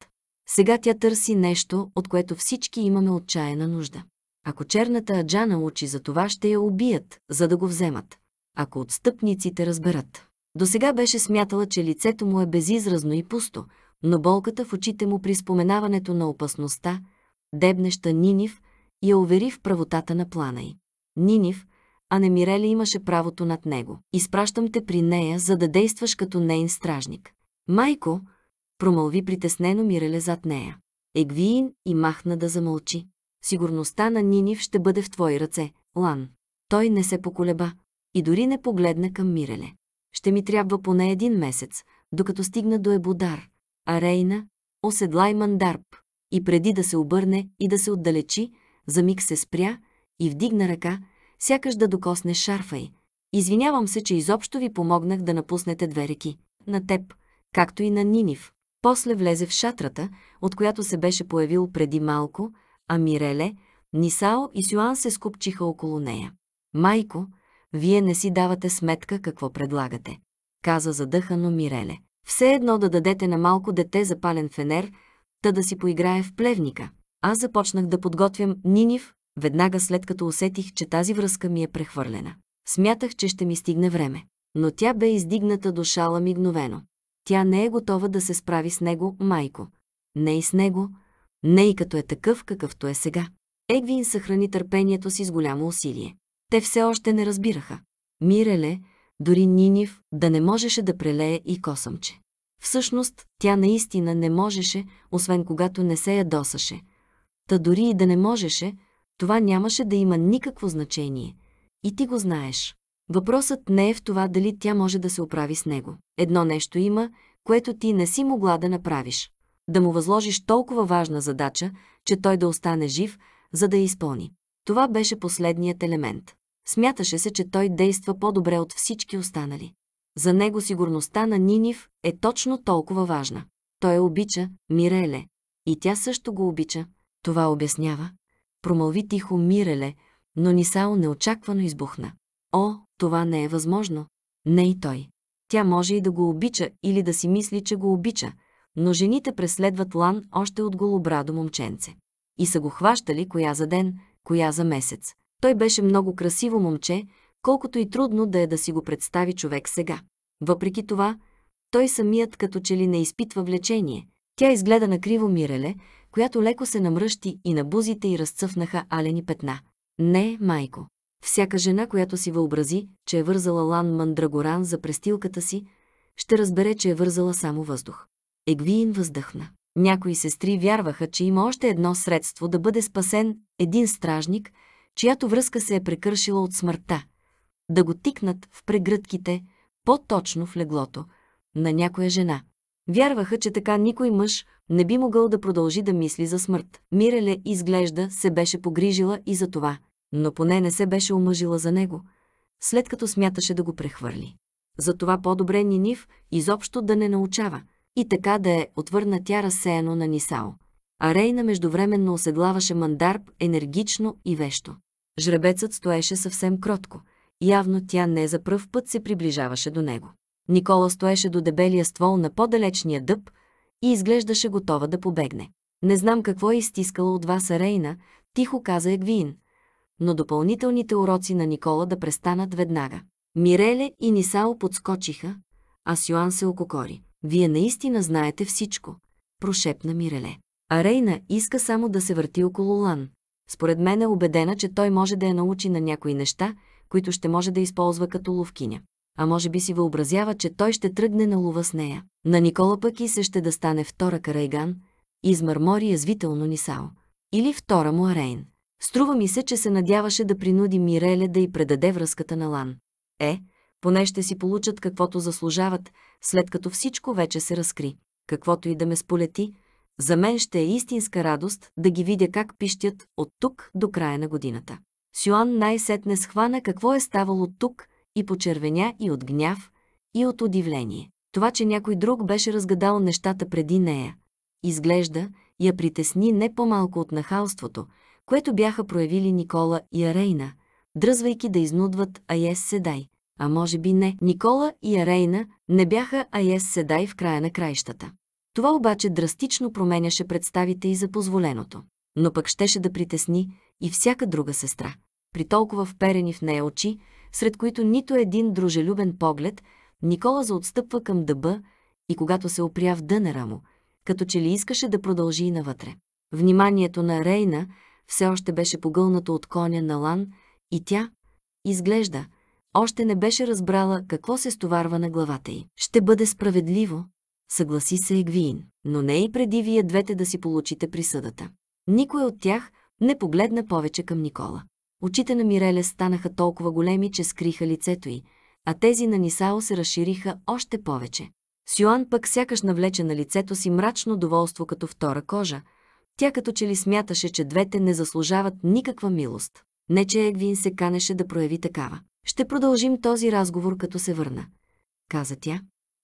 Сега тя търси нещо, от което всички имаме отчаяна нужда. Ако черната аджа научи за това, ще я убият, за да го вземат. Ако отстъпниците разберат. До сега беше смятала, че лицето му е безизразно и пусто, но болката в очите му при споменаването на опасността – дебнеща Нинив, я увери в правотата на плана й. Нинив, а не Мирели имаше правото над него. Изпращам те при нея, за да действаш като нейн стражник. Майко, промълви притеснено Миреле зад нея. Егвиин и махна да замълчи. Сигурността на Нинив ще бъде в твои ръце, Лан. Той не се поколеба и дори не погледна към Миреле. Ще ми трябва поне един месец, докато стигна до Ебодар, Арейна, Оседлай Мандарп и преди да се обърне и да се отдалечи, за миг се спря и вдигна ръка, сякаш да докосне шарфа й. Извинявам се, че изобщо ви помогнах да напуснете две реки. На теб, както и на Нинив. После влезе в шатрата, от която се беше появил преди малко, а Миреле, Нисао и Сюан се скупчиха около нея. «Майко, вие не си давате сметка какво предлагате», каза задъхано Миреле. «Все едно да дадете на малко дете запален фенер та да си поиграе в плевника. Аз започнах да подготвям Нинив, веднага след като усетих, че тази връзка ми е прехвърлена. Смятах, че ще ми стигне време. Но тя бе издигната до шала мигновено. Тя не е готова да се справи с него, майко. Не и с него, не и като е такъв, какъвто е сега. Егвин съхрани търпението си с голямо усилие. Те все още не разбираха. Миреле, дори Нинив, да не можеше да прелее и косъмче. Всъщност, тя наистина не можеше, освен когато не се ядосаше. Та дори и да не можеше, това нямаше да има никакво значение. И ти го знаеш. Въпросът не е в това дали тя може да се оправи с него. Едно нещо има, което ти не си могла да направиш. Да му възложиш толкова важна задача, че той да остане жив, за да я изпълни. Това беше последният елемент. Смяташе се, че той действа по-добре от всички останали. За него сигурността на Нинив е точно толкова важна. Той обича Миреле. И тя също го обича. Това обяснява. Промълви тихо Миреле, но Нисао неочаквано избухна. О, това не е възможно. Не и той. Тя може и да го обича или да си мисли, че го обича, но жените преследват Лан още от голобрадо момченце. И са го хващали коя за ден, коя за месец. Той беше много красиво момче, колкото и трудно да е да си го представи човек сега. Въпреки това, той самият като че ли не изпитва влечение. Тя изгледа на криво Миреле, която леко се намръщи и на бузите й разцъфнаха алени петна. Не, майко. Всяка жена, която си въобрази, че е вързала лан мандрагоран за престилката си, ще разбере, че е вързала само въздух. Егвиин въздъхна. Някои сестри вярваха, че има още едно средство да бъде спасен един стражник, чиято връзка се е прекършила от смъртта – да го тикнат в прегръдките, по-точно в леглото, на някоя жена. Вярваха, че така никой мъж не би могъл да продължи да мисли за смърт. Миреле изглежда се беше погрижила и за това, но поне не се беше омъжила за него, след като смяташе да го прехвърли. Затова по-добре Нинив изобщо да не научава. И така да е, отвърна тя разсеяно на Нисао. А Рейна междувременно оседлаваше мандарп енергично и вещо. Жребецът стоеше съвсем кротко – Явно тя не за пръв път се приближаваше до него. Никола стоеше до дебелия ствол на по-далечния дъб и изглеждаше готова да побегне. Не знам какво е изтискала от вас Рейна, тихо каза Егвиин, но допълнителните уроци на Никола да престанат веднага. Миреле и Нисао подскочиха, а Сюан се ококори. Вие наистина знаете всичко, прошепна Миреле. А Рейна иска само да се върти около Лан. Според мен е убедена, че той може да я научи на някои неща които ще може да използва като ловкиня. А може би си въобразява, че той ще тръгне на лова с нея. На Никола пък и се ще да стане втора Карайган, измърмори язвително Нисао. Или втора му Арейн. Струва ми се, че се надяваше да принуди Миреле да й предаде връзката на Лан. Е, поне ще си получат каквото заслужават, след като всичко вече се разкри. Каквото и да ме сполети, за мен ще е истинска радост да ги видя как пищят от тук до края на годината. Сюан най-сетне схвана какво е ставало тук и почервеня и от гняв, и от удивление. Това, че някой друг беше разгадал нещата преди нея, изглежда, я притесни не по-малко от нахалството, което бяха проявили Никола и Арейна, дръзвайки да изнудват Аес Седай. А може би не. Никола и Арейна не бяха Аес Седай в края на краищата. Това обаче драстично променяше представите и за позволеното. Но пък щеше да притесни, и всяка друга сестра. При толкова вперени в нея очи, сред които нито един дружелюбен поглед, Никола заотстъпва към дъба и когато се опря в дънера му, като че ли искаше да продължи и навътре. Вниманието на Рейна все още беше погълнато от коня на Лан и тя, изглежда, още не беше разбрала какво се стоварва на главата й. Ще бъде справедливо, съгласи се Егвиин, но не и преди вие двете да си получите присъдата. Никой от тях – не погледна повече към Никола. Очите на Миреля станаха толкова големи, че скриха лицето й, а тези на Нисао се разшириха още повече. Сюан пък сякаш навлече на лицето си мрачно доволство като втора кожа. Тя като че ли смяташе, че двете не заслужават никаква милост. Не, че Егвин се канеше да прояви такава. Ще продължим този разговор, като се върна. Каза тя,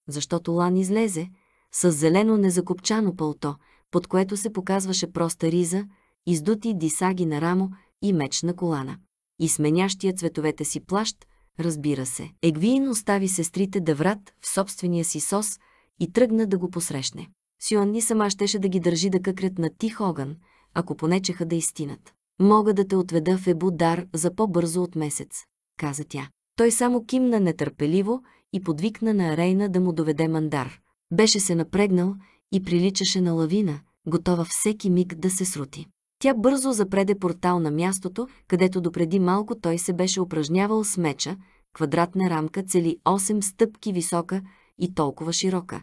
защото Лан излезе, с зелено незакопчано пълто, под което се показваше проста риза, издути дисаги на рамо и меч на колана. И сменящия цветовете си плащ, разбира се. Егвиин остави сестрите да врат в собствения си сос и тръгна да го посрещне. Сионни сама щеше да ги държи да къкрят на тих огън, ако понечеха да истинат. Мога да те отведа в Ебу Дар за по-бързо от месец, каза тя. Той само кимна нетърпеливо и подвикна на Арейна да му доведе мандар. Беше се напрегнал и приличаше на лавина, готова всеки миг да се срути. Тя бързо запреде портал на мястото, където допреди малко той се беше упражнявал с меча, квадратна рамка цели 8 стъпки висока и толкова широка,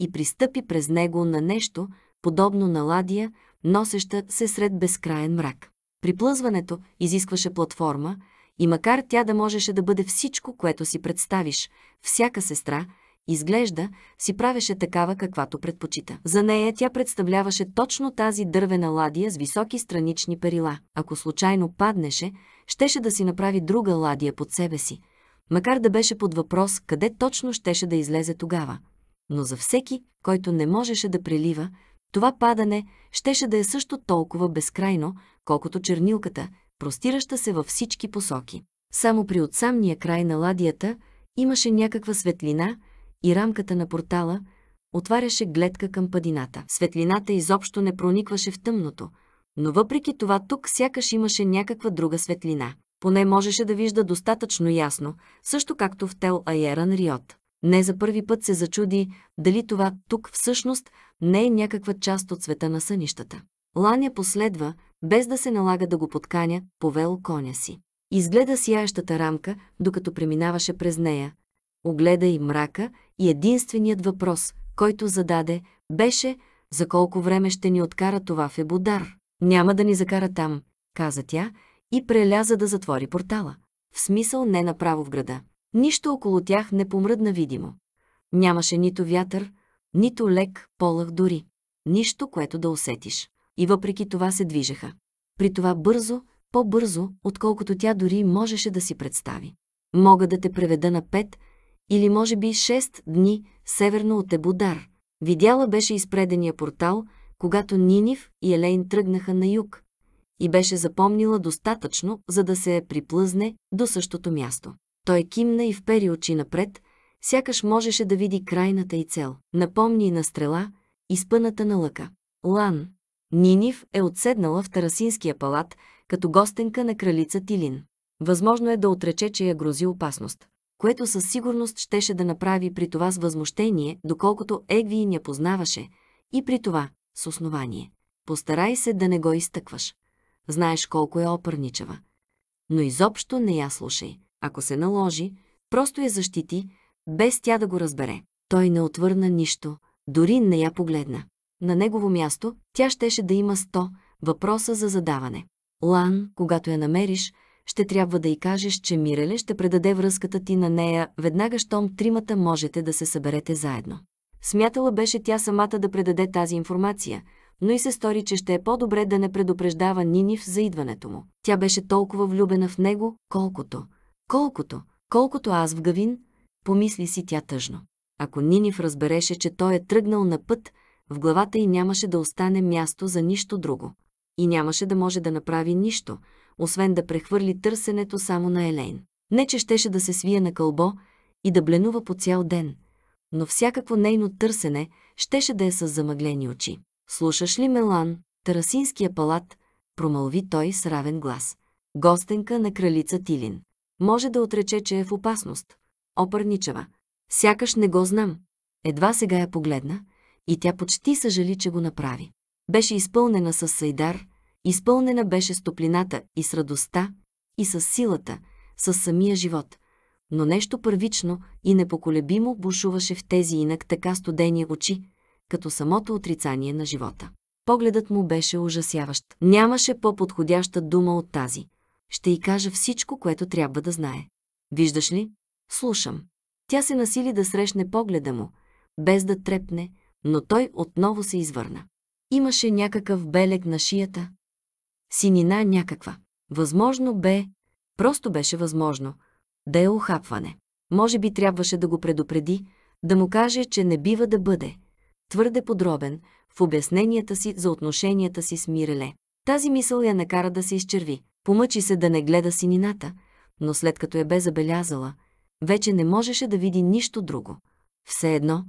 и пристъпи през него на нещо, подобно на ладия, носеща се сред безкраен мрак. Приплъзването изискваше платформа, и макар тя да можеше да бъде всичко, което си представиш, всяка сестра – изглежда, си правеше такава, каквато предпочита. За нея тя представляваше точно тази дървена ладия с високи странични перила. Ако случайно паднеше, щеше да си направи друга ладия под себе си, макар да беше под въпрос къде точно щеше да излезе тогава. Но за всеки, който не можеше да прелива, това падане щеше да е също толкова безкрайно, колкото чернилката, простираща се във всички посоки. Само при отсамния край на ладията имаше някаква светлина, и рамката на портала отваряше гледка към падината. Светлината изобщо не проникваше в тъмното, но въпреки това тук сякаш имаше някаква друга светлина. Поне можеше да вижда достатъчно ясно, също както в Тел Айеран Риот. Не за първи път се зачуди дали това тук всъщност не е някаква част от света на сънищата. Ланя последва, без да се налага да го подканя, повел коня си. Изгледа сияещата рамка, докато преминаваше през нея. Огледа и мрака и единственият въпрос, който зададе, беше «За колко време ще ни откара това в Ебудар. «Няма да ни закара там», каза тя и преляза да затвори портала. В смисъл не направо в града. Нищо около тях не помръдна видимо. Нямаше нито вятър, нито лек полах дори. Нищо, което да усетиш. И въпреки това се движеха. При това бързо, по-бързо, отколкото тя дори можеше да си представи. Мога да те преведа на пет, или може би 6 дни, северно от Ебодар. Видяла беше изпредения портал, когато Нинив и Елейн тръгнаха на юг и беше запомнила достатъчно, за да се приплъзне до същото място. Той кимна и впери очи напред, сякаш можеше да види крайната и цел. Напомни на стрела, изпъната на лъка. Лан. Нинив е отседнала в Тарасинския палат, като гостенка на кралица Тилин. Възможно е да отрече, че я грози опасност което със сигурност щеше да направи при това с възмущение, доколкото Егвиин я познаваше, и при това с основание. Постарай се да не го изтъкваш. Знаеш колко е опърничава. Но изобщо не я слушай. Ако се наложи, просто я защити, без тя да го разбере. Той не отвърна нищо, дори не я погледна. На негово място тя щеше да има сто въпроса за задаване. Лан, когато я намериш, ще трябва да й кажеш, че Миреле ще предаде връзката ти на нея, веднага щом тримата можете да се съберете заедно. Смятала беше тя самата да предаде тази информация, но и се стори, че ще е по-добре да не предупреждава Нинив за идването му. Тя беше толкова влюбена в него, колкото, колкото, колкото аз в Гавин, помисли си тя тъжно. Ако Нинив разбереше, че той е тръгнал на път, в главата й нямаше да остане място за нищо друго. И нямаше да може да направи нищо – освен да прехвърли търсенето само на Елейн. Не, че щеше да се свие на кълбо и да бленува по цял ден, но всякакво нейно търсене щеше да е с замъглени очи. «Слушаш ли, Мелан, Тарасинския палат?» промълви той с равен глас. Гостенка на кралица Тилин. Може да отрече, че е в опасност. Опърничава. Сякаш не го знам. Едва сега я погледна и тя почти съжали, че го направи. Беше изпълнена с Сайдар, Изпълнена беше с топлината и с радостта, и с силата, с самия живот. Но нещо първично и непоколебимо бушуваше в тези инак така студени очи, като самото отрицание на живота. Погледът му беше ужасяващ. Нямаше по-подходяща дума от тази. Ще й кажа всичко, което трябва да знае. Виждаш ли? Слушам. Тя се насили да срещне погледа му, без да трепне, но той отново се извърна. Имаше някакъв белег на шията, Синина някаква. Възможно бе, просто беше възможно, да е охапване. Може би трябваше да го предупреди, да му каже, че не бива да бъде. Твърде подробен в обясненията си за отношенията си с Миреле. Тази мисъл я накара да се изчерви. Помъчи се да не гледа синината, но след като я бе забелязала, вече не можеше да види нищо друго. Все едно,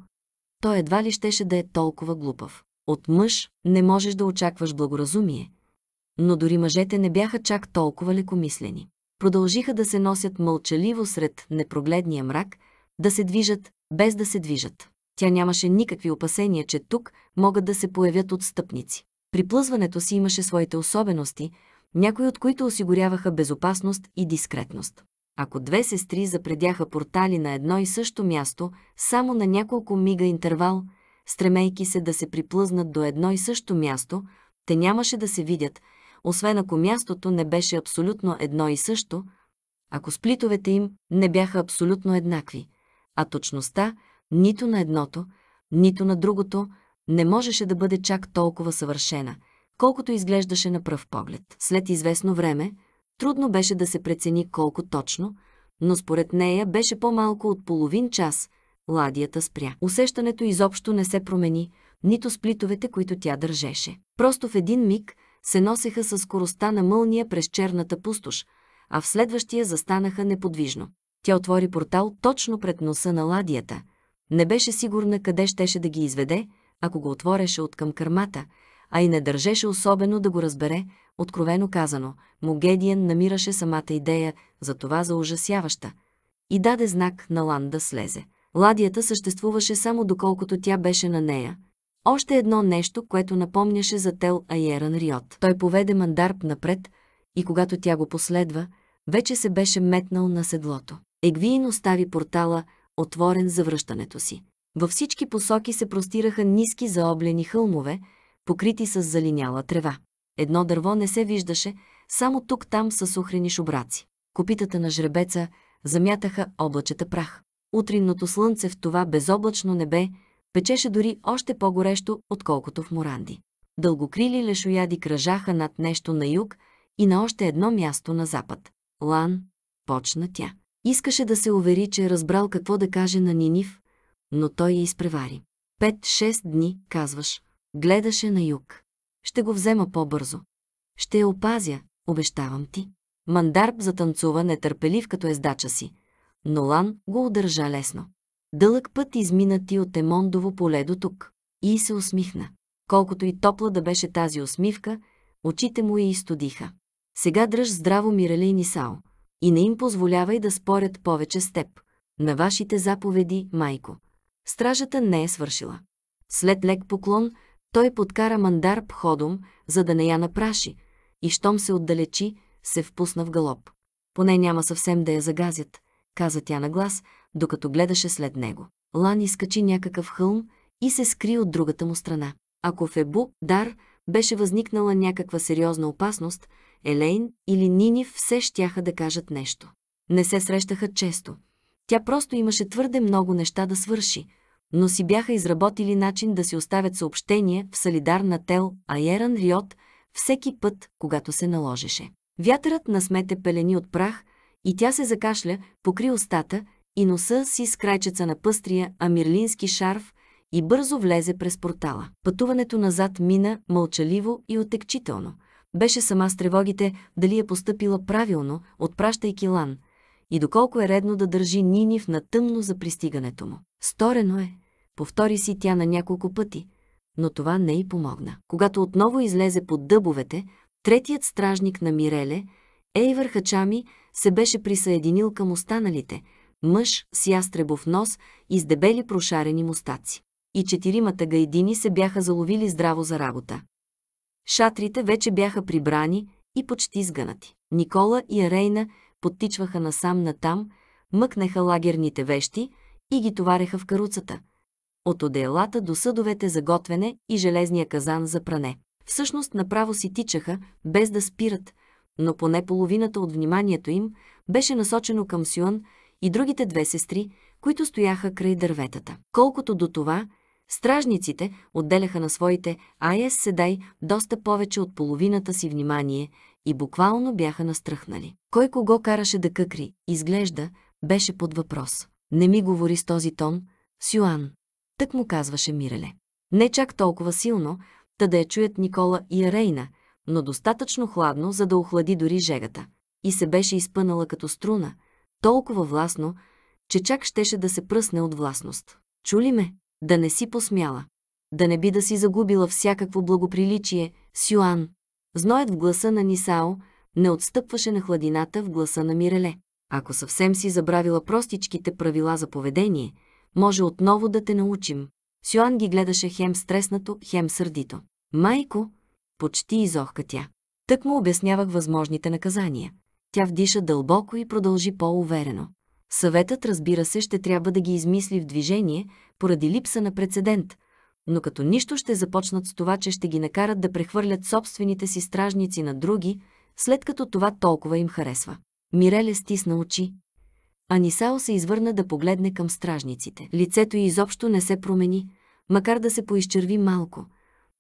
той едва ли щеше да е толкова глупав. От мъж не можеш да очакваш благоразумие, но дори мъжете не бяха чак толкова лекомислени. Продължиха да се носят мълчаливо сред непрогледния мрак, да се движат, без да се движат. Тя нямаше никакви опасения, че тук могат да се появят отстъпници. Приплъзването си имаше своите особености, някои от които осигуряваха безопасност и дискретност. Ако две сестри запредяха портали на едно и също място, само на няколко мига интервал, стремейки се да се приплъзнат до едно и също място, те нямаше да се видят, освен ако мястото не беше абсолютно едно и също, ако сплитовете им не бяха абсолютно еднакви, а точността нито на едното, нито на другото не можеше да бъде чак толкова съвършена, колкото изглеждаше на пръв поглед. След известно време, трудно беше да се прецени колко точно, но според нея беше по-малко от половин час, ладията спря. Усещането изобщо не се промени, нито сплитовете, които тя държеше. Просто в един миг се носеха със скоростта на мълния през черната пустош, а в следващия застанаха неподвижно. Тя отвори портал точно пред носа на ладията. Не беше сигурна къде щеше да ги изведе, ако го отвореше от към кърмата, а и не държеше особено да го разбере, откровено казано, Могедиен намираше самата идея за това за ужасяваща и даде знак на Лан да слезе. Ладията съществуваше само доколкото тя беше на нея – още едно нещо, което напомняше за Тел Айеран Риот. Той поведе мандарп напред и когато тя го последва, вече се беше метнал на седлото. Егвиин остави портала, отворен за връщането си. Във всички посоки се простираха ниски заоблени хълмове, покрити с залиняла трева. Едно дърво не се виждаше, само тук-там са сухрени шубраци. Копитата на жребеца замятаха облачета прах. Утринното слънце в това безоблачно небе Печеше дори още по-горещо, отколкото в Моранди. Дългокрили лешояди кръжаха над нещо на юг и на още едно място на запад. Лан, почна тя. Искаше да се увери, че е разбрал какво да каже на Нинив, но той я изпревари. Пет-шест дни, казваш. Гледаше на юг. Ще го взема по-бързо. Ще я опазя, обещавам ти. Мандарб затанцува нетърпелив като ездача си, но Лан го удържа лесно. Дълъг път измина ти от Емондово поле до тук. И се усмихна. Колкото и топла да беше тази усмивка, очите му я изтодиха. Сега дръж здраво мирали и Нисао. И не им позволявай да спорят повече с теб. На вашите заповеди, майко. Стражата не е свършила. След лек поклон, той подкара мандар ходом, за да не я напраши, и щом се отдалечи, се впусна в галоп. Поне няма съвсем да я загазят, каза тя на глас, докато гледаше след него. Лан изкачи някакъв хълм и се скри от другата му страна. Ако в Ебу, Дар, беше възникнала някаква сериозна опасност, Елейн или Нинив все щяха да кажат нещо. Не се срещаха често. Тя просто имаше твърде много неща да свърши, но си бяха изработили начин да си оставят съобщения в Салидар на Тел Айеран Риот всеки път, когато се наложеше. Вятърът насмете пелени от прах и тя се закашля, покри устата и носа си с крайчеца на пъстрия амирлински шарф и бързо влезе през портала. Пътуването назад мина мълчаливо и отекчително. Беше сама с тревогите дали е поступила правилно, отпращайки Лан, и доколко е редно да държи Нинив на тъмно за пристигането му. Сторено е, повтори си тя на няколко пъти, но това не й помогна. Когато отново излезе под дъбовете, третият стражник на Миреле, Ейвър Хачами, се беше присъединил към останалите – мъж с ястребов нос и с дебели прошарени мустаци. И четиримата гайдини се бяха заловили здраво за работа. Шатрите вече бяха прибрани и почти сгънати. Никола и Рейна подтичваха насам-натам, мъкнеха лагерните вещи и ги товареха в каруцата. От одеялата до съдовете за готвене и железния казан за пране. Всъщност направо си тичаха, без да спират, но поне половината от вниманието им беше насочено към Сюан, и другите две сестри, които стояха край дърветата. Колкото до това, стражниците отделяха на своите Айес Седай доста повече от половината си внимание и буквално бяха настръхнали. Кой кого караше да къкри, изглежда, беше под въпрос. Не ми говори с този тон, Сюан. Тък му казваше Миреле. Не чак толкова силно, та да я чуят Никола и Арейна, но достатъчно хладно, за да охлади дори жегата. И се беше изпънала като струна – толкова властно, че чак щеше да се пръсне от властност. Чули ме? Да не си посмяла. Да не би да си загубила всякакво благоприличие, Сюан. Зноят в гласа на Нисао не отстъпваше на хладината в гласа на Миреле. Ако съвсем си забравила простичките правила за поведение, може отново да те научим. Сюан ги гледаше хем стреснато, хем сърдито. Майко, почти изохка тя. Тък му обяснявах възможните наказания. Тя вдиша дълбоко и продължи по-уверено. Съветът, разбира се, ще трябва да ги измисли в движение, поради липса на прецедент, но като нищо ще започнат с това, че ще ги накарат да прехвърлят собствените си стражници на други, след като това толкова им харесва. Миреле стисна очи. Анисао се извърна да погледне към стражниците. Лицето й изобщо не се промени, макар да се поизчерви малко.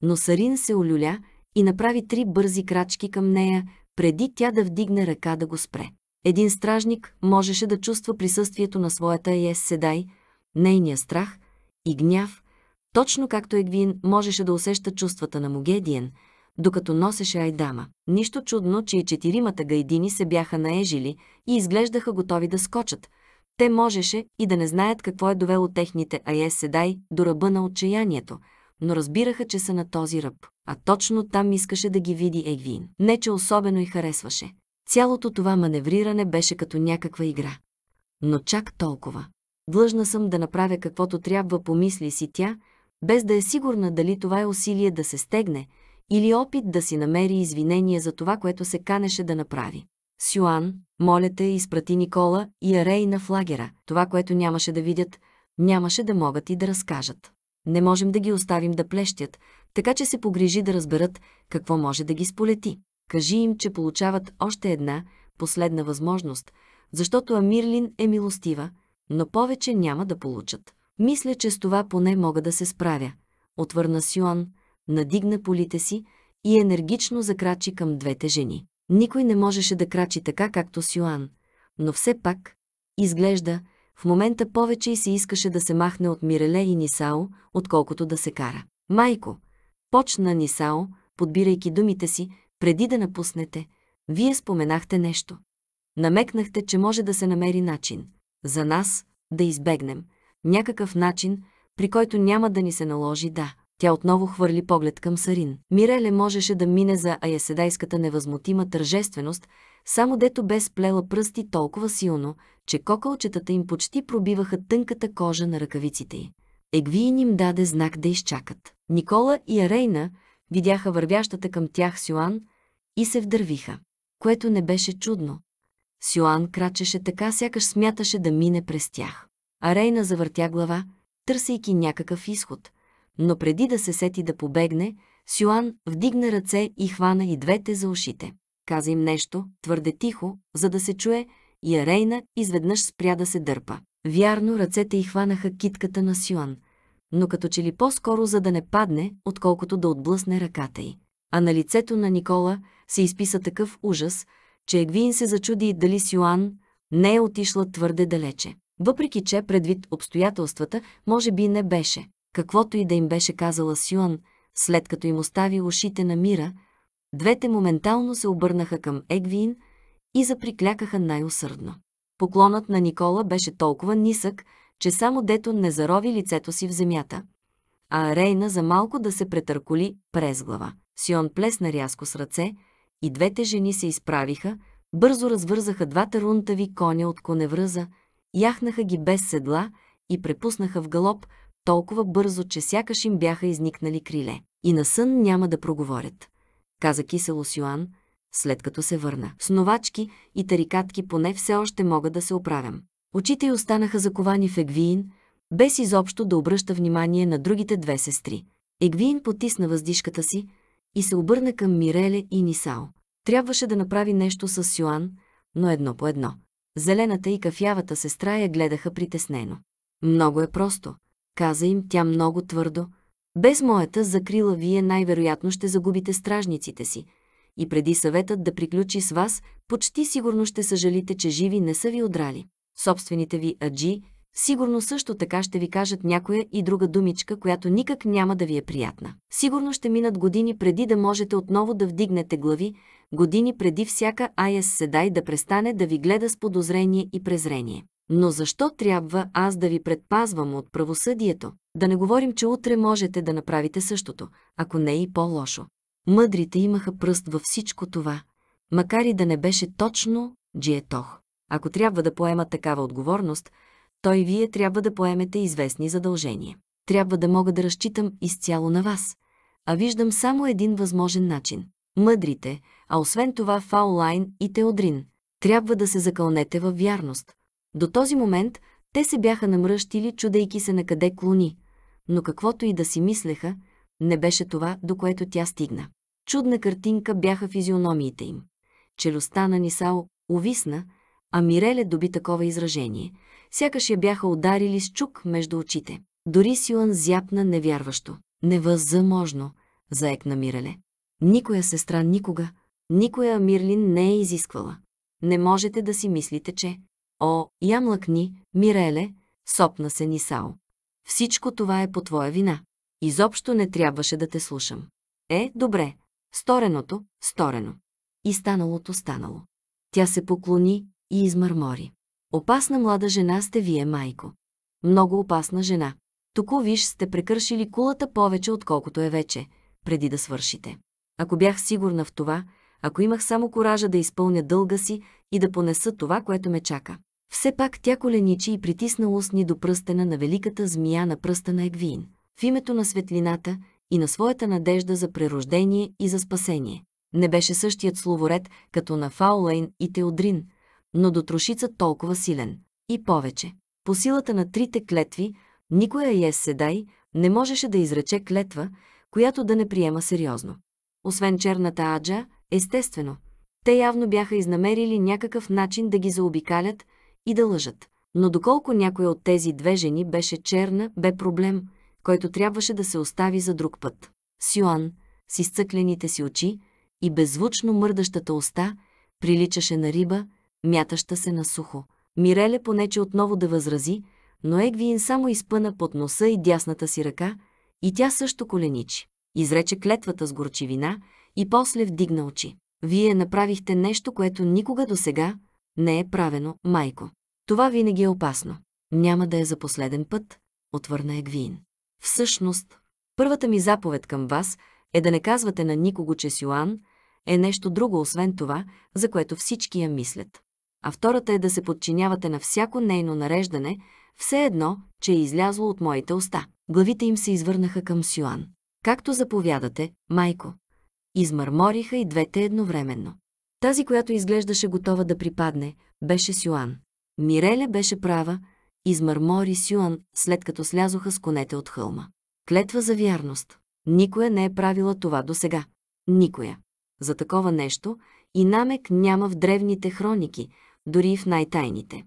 Но Сарин се олюля и направи три бързи крачки към нея, преди тя да вдигне ръка да го спре. Един стражник можеше да чувства присъствието на своята Ес Седай, нейния страх и гняв, точно както Егвин можеше да усеща чувствата на Могедиен, докато носеше Айдама. Нищо чудно, че и четиримата гайдини се бяха наежили и изглеждаха готови да скочат. Те можеше и да не знаят какво е довело техните Айес Седай до ръба на отчаянието, но разбираха, че са на този ръб. А точно там искаше да ги види Егвин. Не, че особено и харесваше. Цялото това маневриране беше като някаква игра. Но чак толкова. Длъжна съм да направя каквото трябва, помисли си тя, без да е сигурна дали това е усилие да се стегне или опит да си намери извинение за това, което се канеше да направи. Сюан, моля те, изпрати Никола и Арей на флагера. Това, което нямаше да видят, нямаше да могат и да разкажат. Не можем да ги оставим да плещят, така че се погрижи да разберат какво може да ги сполети. Кажи им, че получават още една, последна възможност, защото Амирлин е милостива, но повече няма да получат. Мисля, че с това поне мога да се справя. Отвърна Сюан, надигна полите си и енергично закрачи към двете жени. Никой не можеше да крачи така, както Сюан, но все пак, изглежда, в момента повече и се искаше да се махне от Миреле и Нисао, отколкото да се кара. Майко, Почна Нисао, подбирайки думите си, преди да напуснете. Вие споменахте нещо. Намекнахте, че може да се намери начин. За нас да избегнем. Някакъв начин, при който няма да ни се наложи да. Тя отново хвърли поглед към Сарин. Миреле можеше да мине за аяседайската невъзмутима тържественост, само дето бе сплела пръсти толкова силно, че кокълчетата им почти пробиваха тънката кожа на ръкавиците й. Егвиин им даде знак да изчакат. Никола и Арейна видяха вървящата към тях Сюан и се вдървиха, което не беше чудно. Сюан крачеше така, сякаш смяташе да мине през тях. Арейна завъртя глава, търсейки някакъв изход, но преди да се сети да побегне, Сюан вдигна ръце и хвана и двете за ушите. Каза им нещо, твърде тихо, за да се чуе, и Арейна изведнъж спря да се дърпа. Вярно, ръцете й хванаха китката на Сюан – но като че ли по-скоро за да не падне, отколкото да отблъсне ръката й. А на лицето на Никола се изписа такъв ужас, че Егвин се зачуди дали Сюан не е отишла твърде далече. Въпреки че, предвид обстоятелствата, може би не беше. Каквото и да им беше казала Сюан, след като им остави ушите на мира, двете моментално се обърнаха към Егвин и заприклякаха най-усърдно. Поклонът на Никола беше толкова нисък, че само дето не зарови лицето си в земята. А Рейна за малко да се претърколи през глава. Сион плесна рязко с ръце и двете жени се изправиха, бързо развързаха двата рунтави коня от коневръза, яхнаха ги без седла и препуснаха в галоп толкова бързо, че сякаш им бяха изникнали криле. И на сън няма да проговорят, каза кисело Сюан, след като се върна. Сновачки и тарикатки поне все още мога да се оправям. Очите й останаха заковани в Егвиин, без изобщо да обръща внимание на другите две сестри. Егвиин потисна въздишката си и се обърна към Миреле и Нисао. Трябваше да направи нещо с Сюан, но едно по едно. Зелената и кафявата сестра я гледаха притеснено. Много е просто, каза им тя много твърдо. Без моята закрила вие най-вероятно ще загубите стражниците си. И преди съветът да приключи с вас, почти сигурно ще съжалите, че живи не са ви удрали собствените ви аджи, сигурно също така ще ви кажат някоя и друга думичка, която никак няма да ви е приятна. Сигурно ще минат години преди да можете отново да вдигнете глави, години преди всяка Айес Седай да престане да ви гледа с подозрение и презрение. Но защо трябва аз да ви предпазвам от правосъдието? Да не говорим, че утре можете да направите същото, ако не е и по-лошо. Мъдрите имаха пръст във всичко това, макар и да не беше точно джиетох. Ако трябва да поемат такава отговорност, той и вие трябва да поемете известни задължения. Трябва да мога да разчитам изцяло на вас. А виждам само един възможен начин. Мъдрите, а освен това Фаулайн и Теодрин, трябва да се закълнете във вярност. До този момент те се бяха намръщили, чудейки се на къде клони, но каквото и да си мислеха, не беше това, до което тя стигна. Чудна картинка бяха физиономиите им. Челюстта на Нисао увисна, а Миреле доби такова изражение. Сякаш я бяха ударили с чук между очите. Дори Сюан зяпна невярващо. Невъзможно, заекна Миреле. Никоя сестра никога, никоя Мирлин не е изисквала. Не можете да си мислите, че... О, ямлъкни, Миреле, сопна се Нисао. Всичко това е по твоя вина. Изобщо не трябваше да те слушам. Е, добре. Стореното, сторено. И станалото станало. Тя се поклони, и измърмори. Опасна млада жена сте вие, майко. Много опасна жена. Току виж сте прекършили кулата повече, отколкото е вече, преди да свършите. Ако бях сигурна в това, ако имах само коража да изпълня дълга си и да понеса това, което ме чака. Все пак тя коленичи и притисна устни до пръстена на великата змия на пръста на Егвин, в името на светлината и на своята надежда за прерождение и за спасение. Не беше същият словоред, като на Фаулейн и Теодрин, но до трошица толкова силен. И повече. По силата на трите клетви, никоя Ес Седай не можеше да изрече клетва, която да не приема сериозно. Освен черната аджа, естествено, те явно бяха изнамерили някакъв начин да ги заобикалят и да лъжат. Но доколко някоя от тези две жени беше черна, бе проблем, който трябваше да се остави за друг път. Сюан, с изцъклените си очи и беззвучно мърдащата уста, приличаше на риба, мятаща се на сухо. Миреле понече отново да възрази, но Егвиин само изпъна под носа и дясната си ръка, и тя също коленичи. Изрече клетвата с горчивина и после вдигна очи. Вие направихте нещо, което никога до сега не е правено, майко. Това винаги е опасно. Няма да е за последен път, отвърна Егвиин. Всъщност, първата ми заповед към вас е да не казвате на никого, че Сюан е нещо друго, освен това, за което всички я мислят а втората е да се подчинявате на всяко нейно нареждане, все едно, че е излязло от моите уста. Главите им се извърнаха към Сюан. Както заповядате, майко. Измърмориха и двете едновременно. Тази, която изглеждаше готова да припадне, беше Сюан. Миреле беше права, измърмори Сюан, след като слязоха с конете от хълма. Клетва за вярност. Никоя не е правила това досега. Никоя. За такова нещо и намек няма в древните хроники – дори и в най-тайните.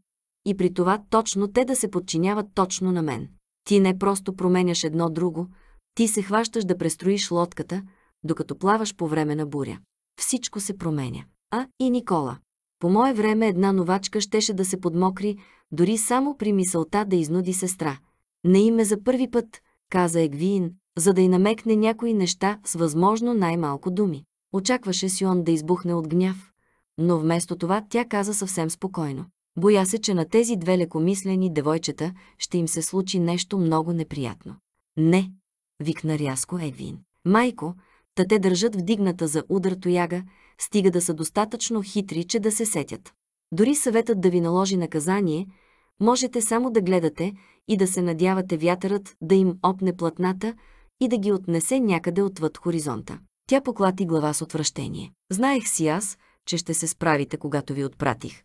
И при това точно те да се подчиняват точно на мен. Ти не просто променяш едно друго, ти се хващаш да престроиш лодката, докато плаваш по време на буря. Всичко се променя. А и Никола. По мое време една новачка щеше да се подмокри, дори само при мисълта да изнуди сестра. Не име за първи път, каза Егвиин, за да й намекне някои неща с възможно най-малко думи. Очакваше Сион да избухне от гняв но вместо това тя каза съвсем спокойно. Боя се, че на тези две лекомислени девойчета ще им се случи нещо много неприятно. Не, викна рязко Едвин. Майко, та те държат вдигната за удар тояга, стига да са достатъчно хитри, че да се сетят. Дори съветът да ви наложи наказание, можете само да гледате и да се надявате вятърът да им опне платната и да ги отнесе някъде отвъд хоризонта. Тя поклати глава с отвращение. Знаех си аз, че ще се справите, когато ви отпратих.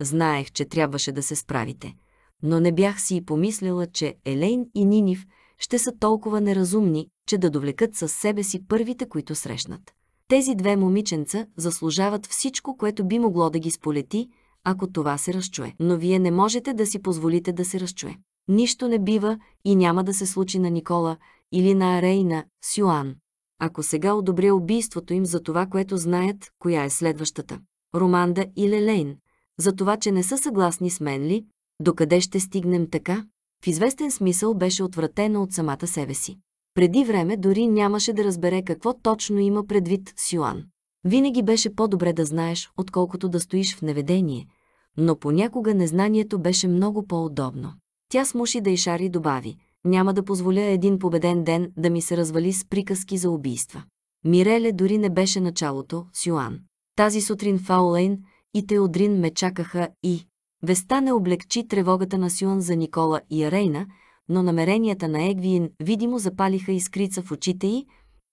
Знаех, че трябваше да се справите. Но не бях си и помислила, че Елейн и Нинив ще са толкова неразумни, че да довлекат със себе си първите, които срещнат. Тези две момиченца заслужават всичко, което би могло да ги сполети, ако това се разчуе. Но вие не можете да си позволите да се разчуе. Нищо не бива и няма да се случи на Никола или на Арейна, Сюан ако сега одобря убийството им за това, което знаят, коя е следващата. Романда и Лелейн, за това, че не са съгласни с мен ли, докъде ще стигнем така, в известен смисъл беше отвратена от самата себе си. Преди време дори нямаше да разбере какво точно има предвид Сюан. Винаги беше по-добре да знаеш, отколкото да стоиш в неведение, но понякога незнанието беше много по-удобно. Тя смуши да изшари добави – няма да позволя един победен ден да ми се развали с приказки за убийства. Миреле дори не беше началото с Тази сутрин Фаулейн и Теодрин ме чакаха и... Веста не облегчи тревогата на Сюан за Никола и Рейна, но намеренията на Егвиин видимо запалиха искрица в очите й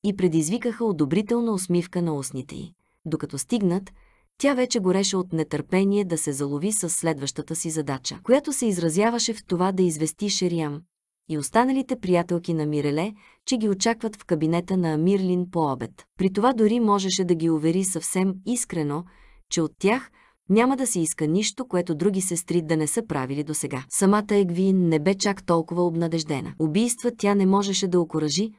и предизвикаха одобрителна усмивка на устните й. Докато стигнат, тя вече гореше от нетърпение да се залови с следващата си задача, която се изразяваше в това да извести Шериам, и останалите приятелки на Миреле, че ги очакват в кабинета на Амирлин по обед. При това дори можеше да ги увери съвсем искрено, че от тях няма да се иска нищо, което други сестри да не са правили досега. Самата Егвин не бе чак толкова обнадеждена. Убийства тя не можеше да окоръжи,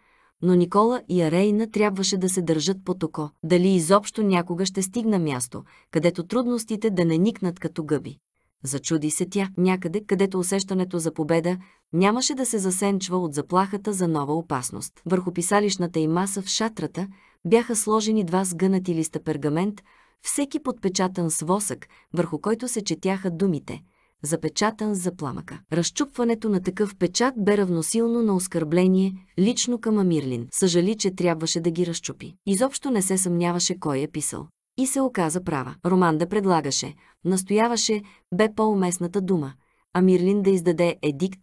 но Никола и Арейна трябваше да се държат под око. Дали изобщо някога ще стигна място, където трудностите да не никнат като гъби. Зачуди се тя някъде, където усещането за победа нямаше да се засенчва от заплахата за нова опасност. Върху писалищната и маса в шатрата бяха сложени два сгънати листа пергамент, всеки подпечатан с восък, върху който се четяха думите запечатан за пламъка. Разчупването на такъв печат бе равносилно на оскърбление лично към Амирлин. Съжали, че трябваше да ги разчупи. Изобщо не се съмняваше кой е писал. И се оказа права. Роман да предлагаше, настояваше, бе по-уместната дума, а Мирлин да издаде едикт,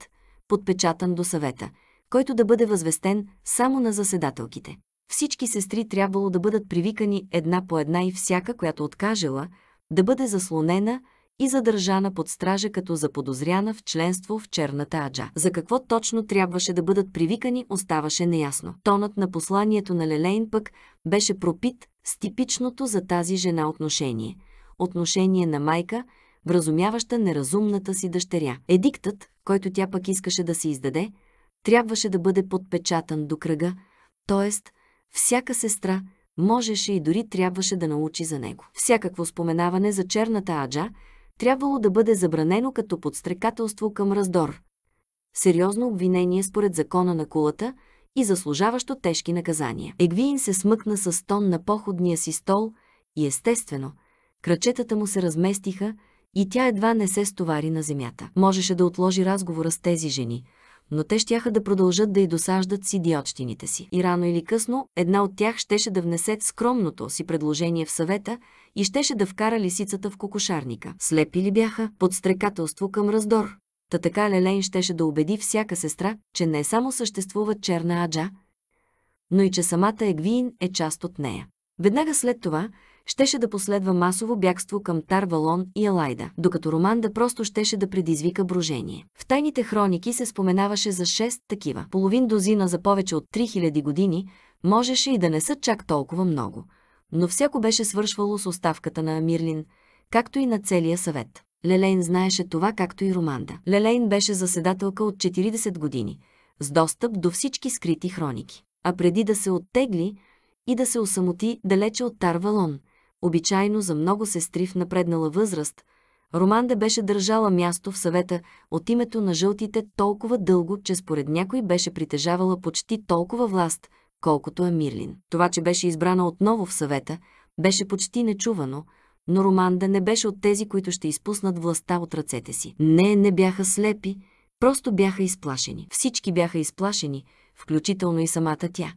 подпечатан до съвета, който да бъде възвестен само на заседателките. Всички сестри трябвало да бъдат привикани една по една и всяка, която откажела, да бъде заслонена и задържана под стража като заподозряна в членство в черната аджа. За какво точно трябваше да бъдат привикани, оставаше неясно. Тонът на посланието на Лелейн пък беше пропит с типичното за тази жена отношение – отношение на майка, вразумяваща неразумната си дъщеря. Едиктът, който тя пък искаше да се издаде, трябваше да бъде подпечатан до кръга, т.е. всяка сестра можеше и дори трябваше да научи за него. Всякакво споменаване за черната аджа трябвало да бъде забранено като подстрекателство към раздор. Сериозно обвинение според закона на кулата – и заслужаващо тежки наказания. Егвиин се смъкна с тон на походния си стол и естествено, кръчетата му се разместиха и тя едва не се стовари на земята. Можеше да отложи разговора с тези жени, но те щяха да продължат да й досаждат си диочтините си. И рано или късно една от тях щеше да внесе скромното си предложение в съвета и щеше да вкара лисицата в кокошарника. Слепи ли бяха? Подстрекателство към раздор. Та така Лелейн щеше да убеди всяка сестра, че не само съществува черна аджа, но и че самата Егвиин е част от нея. Веднага след това щеше да последва масово бягство към Тарвалон и Елайда, докато Романда просто щеше да предизвика брожение. В тайните хроники се споменаваше за 6 такива. Половин дозина за повече от 3000 години можеше и да не са чак толкова много. Но всяко беше свършвало с оставката на Амирлин, както и на целия съвет. Лелейн знаеше това, както и Романда. Лелейн беше заседателка от 40 години, с достъп до всички скрити хроники. А преди да се оттегли и да се осамоти далече от Тарвалон, обичайно за много сестри в напреднала възраст, Романда беше държала място в съвета от името на жълтите толкова дълго, че според някой беше притежавала почти толкова власт, колкото е Мирлин. Това, че беше избрана отново в съвета, беше почти нечувано – но Романда не беше от тези, които ще изпуснат властта от ръцете си. Не, не бяха слепи, просто бяха изплашени. Всички бяха изплашени, включително и самата тя.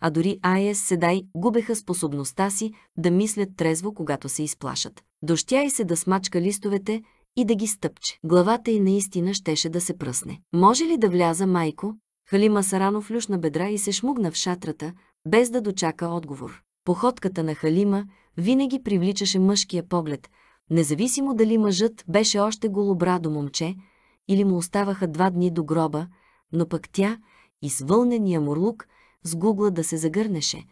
А дори Айес Седай губеха способността си да мислят трезво, когато се изплашат. Дощя и се да смачка листовете и да ги стъпче. Главата й наистина щеше да се пръсне. Може ли да вляза, майко? Халима Саранов на бедра и се шмугна в шатрата, без да дочака отговор. Походката на Халима винаги привличаше мъжкия поглед, независимо дали мъжът беше още голобрадо момче или му оставаха два дни до гроба, но пък тя, извълнения мурлук, сгугла да се загърнеше.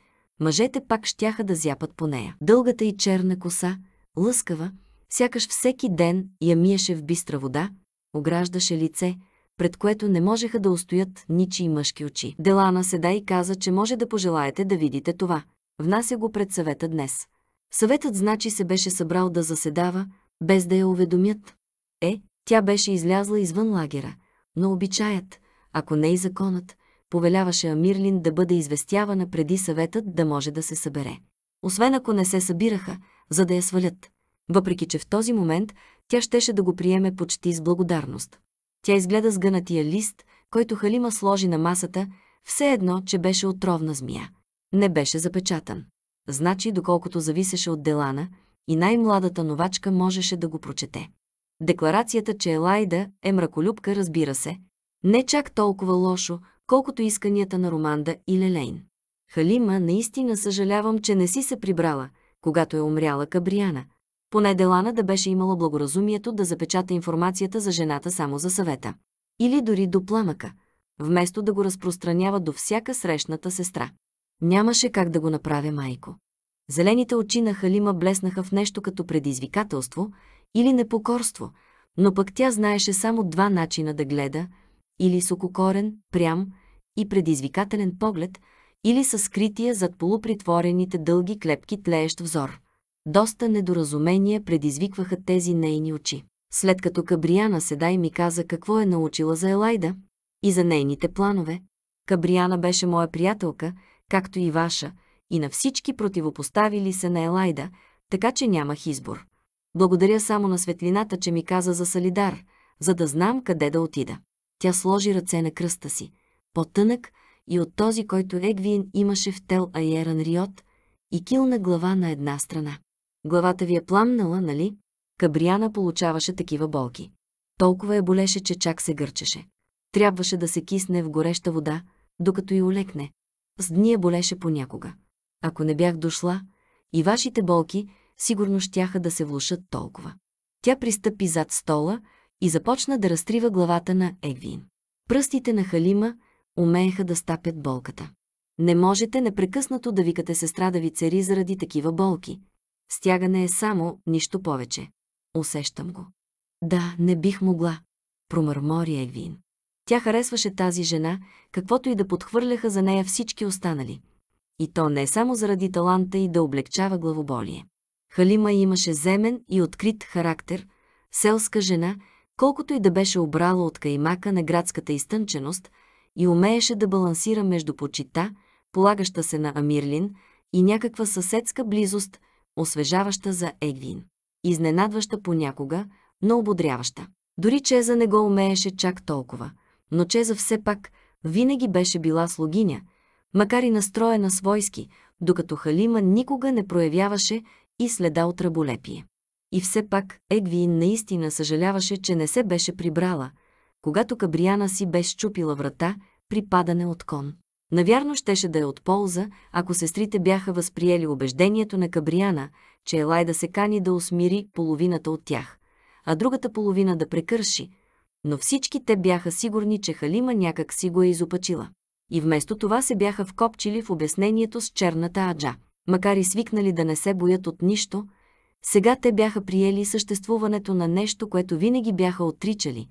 Мъжете пак щяха да зяпат по нея. Дългата и черна коса, лъскава, сякаш всеки ден я миеше в бистра вода, ограждаше лице, пред което не можеха да устоят и мъжки очи. Делана седа и каза, че може да пожелаете да видите това внася го пред съвета днес. Съветът значи се беше събрал да заседава, без да я уведомят. Е, тя беше излязла извън лагера, но обичаят, ако не и законът, повеляваше Амирлин да бъде известявана преди съветът да може да се събере. Освен ако не се събираха, за да я свалят. Въпреки, че в този момент тя щеше да го приеме почти с благодарност. Тя изгледа сгънатия лист, който Халима сложи на масата, все едно, че беше отровна змия. Не беше запечатан. Значи, доколкото зависеше от Делана, и най-младата новачка можеше да го прочете. Декларацията, че Елайда е мраколюбка, разбира се, не е чак толкова лошо, колкото исканията на Романда и Лелейн. Халима, наистина съжалявам, че не си се прибрала, когато е умряла Кабриана. Поне Делана да беше имала благоразумието да запечата информацията за жената само за съвета. Или дори до пламъка, вместо да го разпространява до всяка срещната сестра. Нямаше как да го направя, майко. Зелените очи на Халима блеснаха в нещо като предизвикателство или непокорство, но пък тя знаеше само два начина да гледа – или с ококорен, прям и предизвикателен поглед, или с скрития зад полупритворените дълги клепки тлеещ взор. Доста недоразумения предизвикваха тези нейни очи. След като Кабрияна седа и ми каза какво е научила за Елайда и за нейните планове, Кабрияна беше моя приятелка – както и ваша, и на всички противопоставили се на Елайда, така че нямах избор. Благодаря само на светлината, че ми каза за Салидар, за да знам къде да отида. Тя сложи ръце на кръста си, по-тънък и от този, който Егвин имаше в Тел Айеран Риот, и килна глава на една страна. Главата ви е пламнала, нали? Кабриана получаваше такива болки. Толкова я болеше, че чак се гърчеше. Трябваше да се кисне в гореща вода, докато и олекне с дни я болеше понякога. Ако не бях дошла, и вашите болки сигурно щяха да се влушат толкова. Тя пристъпи зад стола и започна да разтрива главата на Егвин. Пръстите на Халима умееха да стапят болката. Не можете непрекъснато да викате сестра да ви цери заради такива болки. Стягане е само нищо повече. Усещам го. Да, не бих могла, промърмори Егвин. Тя харесваше тази жена, каквото и да подхвърляха за нея всички останали. И то не само заради таланта и да облегчава главоболие. Халима имаше земен и открит характер, селска жена, колкото и да беше обрала от каймака на градската изтънченост и умееше да балансира между почита, полагаща се на Амирлин, и някаква съседска близост, освежаваща за Егвин. Изненадваща понякога, но ободряваща. Дори Чеза не го умееше чак толкова – но Чеза все пак винаги беше била слугиня, макар и настроена с войски, докато Халима никога не проявяваше и следа от раболепие. И все пак Егвин наистина съжаляваше, че не се беше прибрала, когато Кабриана си бе щупила врата при падане от кон. Навярно щеше да е от полза, ако сестрите бяха възприели убеждението на Кабриана, че Елайда се кани да усмири половината от тях, а другата половина да прекърши, но всички те бяха сигурни, че Халима някак си го е изопачила. И вместо това се бяха вкопчили в обяснението с черната аджа. Макар и свикнали да не се боят от нищо, сега те бяха приели съществуването на нещо, което винаги бяха отричали,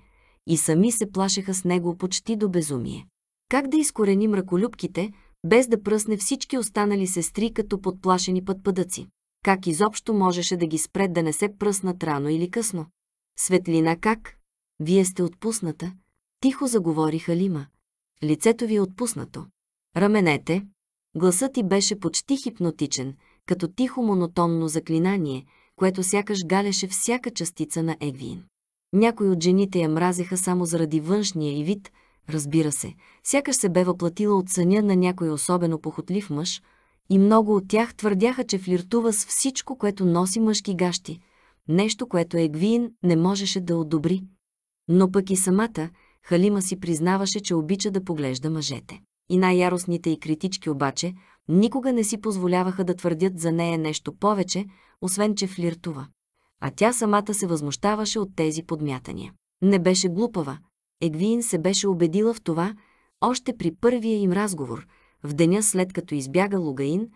и сами се плашеха с него почти до безумие. Как да изкореним ръколюбките, без да пръсне всички останали сестри като подплашени пътпадъци? Как изобщо можеше да ги спре да не се пръснат рано или късно? Светлина как? Вие сте отпусната, тихо заговори Халима. Лицето ви е отпуснато. Раменете. Гласът ти беше почти хипнотичен, като тихо монотонно заклинание, което сякаш галеше всяка частица на Егвин. Някои от жените я мразеха само заради външния и вид, разбира се, сякаш се бе въплатила от съня на някой особено похотлив мъж, и много от тях твърдяха, че флиртува с всичко, което носи мъжки гащи, нещо, което Егвин не можеше да одобри. Но пък и самата Халима си признаваше, че обича да поглежда мъжете. И най-яростните и критички обаче никога не си позволяваха да твърдят за нея нещо повече, освен че флиртува. А тя самата се възмущаваше от тези подмятания. Не беше глупава. Егвин се беше убедила в това още при първия им разговор, в деня след като избяга Лугаин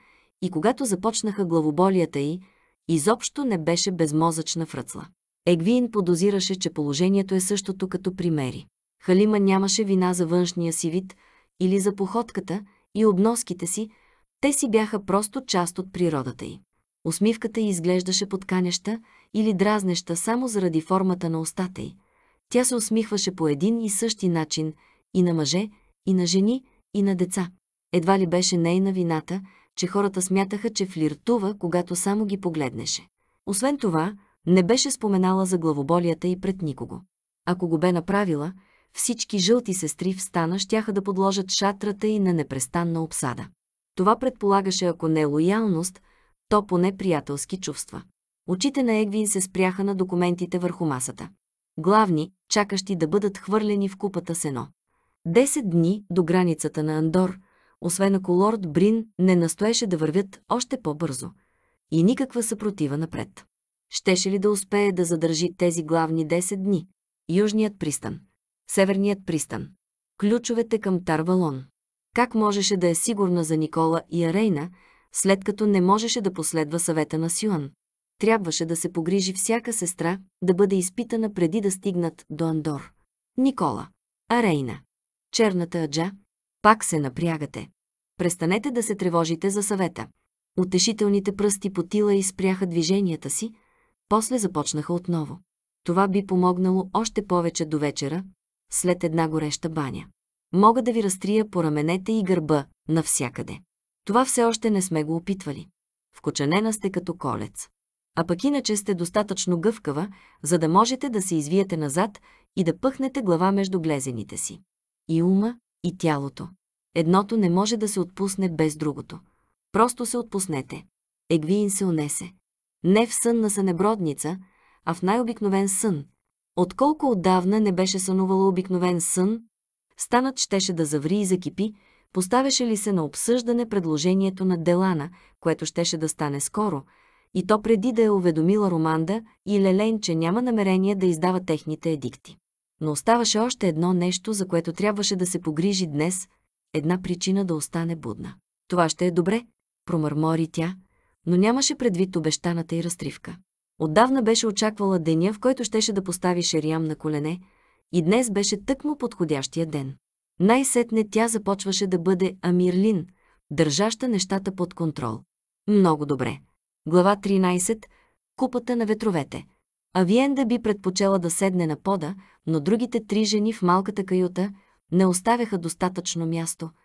и когато започнаха главоболията й, изобщо не беше безмозъчна фръцла. Егвин подозираше, че положението е същото като примери. Халима нямаше вина за външния си вид или за походката и обноските си, те си бяха просто част от природата й. Усмивката й изглеждаше подканяща или дразнеща само заради формата на устата й. Тя се усмихваше по един и същи начин и на мъже, и на жени, и на деца. Едва ли беше нейна вината, че хората смятаха, че флиртува, когато само ги погледнеше. Освен това, не беше споменала за главоболията и пред никого. Ако го бе направила, всички жълти сестри в стана щяха да подложат шатрата и на непрестанна обсада. Това предполагаше, ако не лоялност, то поне приятелски чувства. Очите на Егвин се спряха на документите върху масата. Главни, чакащи да бъдат хвърлени в купата сено. Десет дни до границата на Андор, освен ако лорд Брин не настоеше да вървят още по-бързо. И никаква съпротива напред щеше ли да успее да задържи тези главни 10 дни? Южният пристан. Северният пристан. Ключовете към Тарвалон. Как можеше да е сигурна за Никола и Арейна, след като не можеше да последва съвета на Сюан? Трябваше да се погрижи всяка сестра да бъде изпитана преди да стигнат до Андор. Никола. Арейна. Черната аджа. Пак се напрягате. Престанете да се тревожите за съвета. Утешителните пръсти потила и спряха движенията си, после започнаха отново. Това би помогнало още повече до вечера, след една гореща баня. Мога да ви разтрия по раменете и гърба, навсякъде. Това все още не сме го опитвали. Вкоченена сте като колец. А пък иначе сте достатъчно гъвкава, за да можете да се извиете назад и да пъхнете глава между глезените си. И ума, и тялото. Едното не може да се отпусне без другото. Просто се отпуснете. Егвиин се унесе. Не в сън на сънебродница, а в най-обикновен сън. Отколко отдавна не беше сънувала обикновен сън, станът щеше да заври и закипи, поставяше ли се на обсъждане предложението на Делана, което щеше да стане скоро, и то преди да е уведомила Романда и Лелен, че няма намерение да издава техните едикти. Но оставаше още едно нещо, за което трябваше да се погрижи днес, една причина да остане будна. Това ще е добре, промърмори тя, но нямаше предвид обещаната и разтривка. Отдавна беше очаквала деня, в който щеше да постави Шериам на колене, и днес беше тъкмо подходящия ден. Най-сетне тя започваше да бъде Амирлин, държаща нещата под контрол. Много добре. Глава 13. Купата на ветровете. Авиенда би предпочела да седне на пода, но другите три жени в малката каюта не оставяха достатъчно място –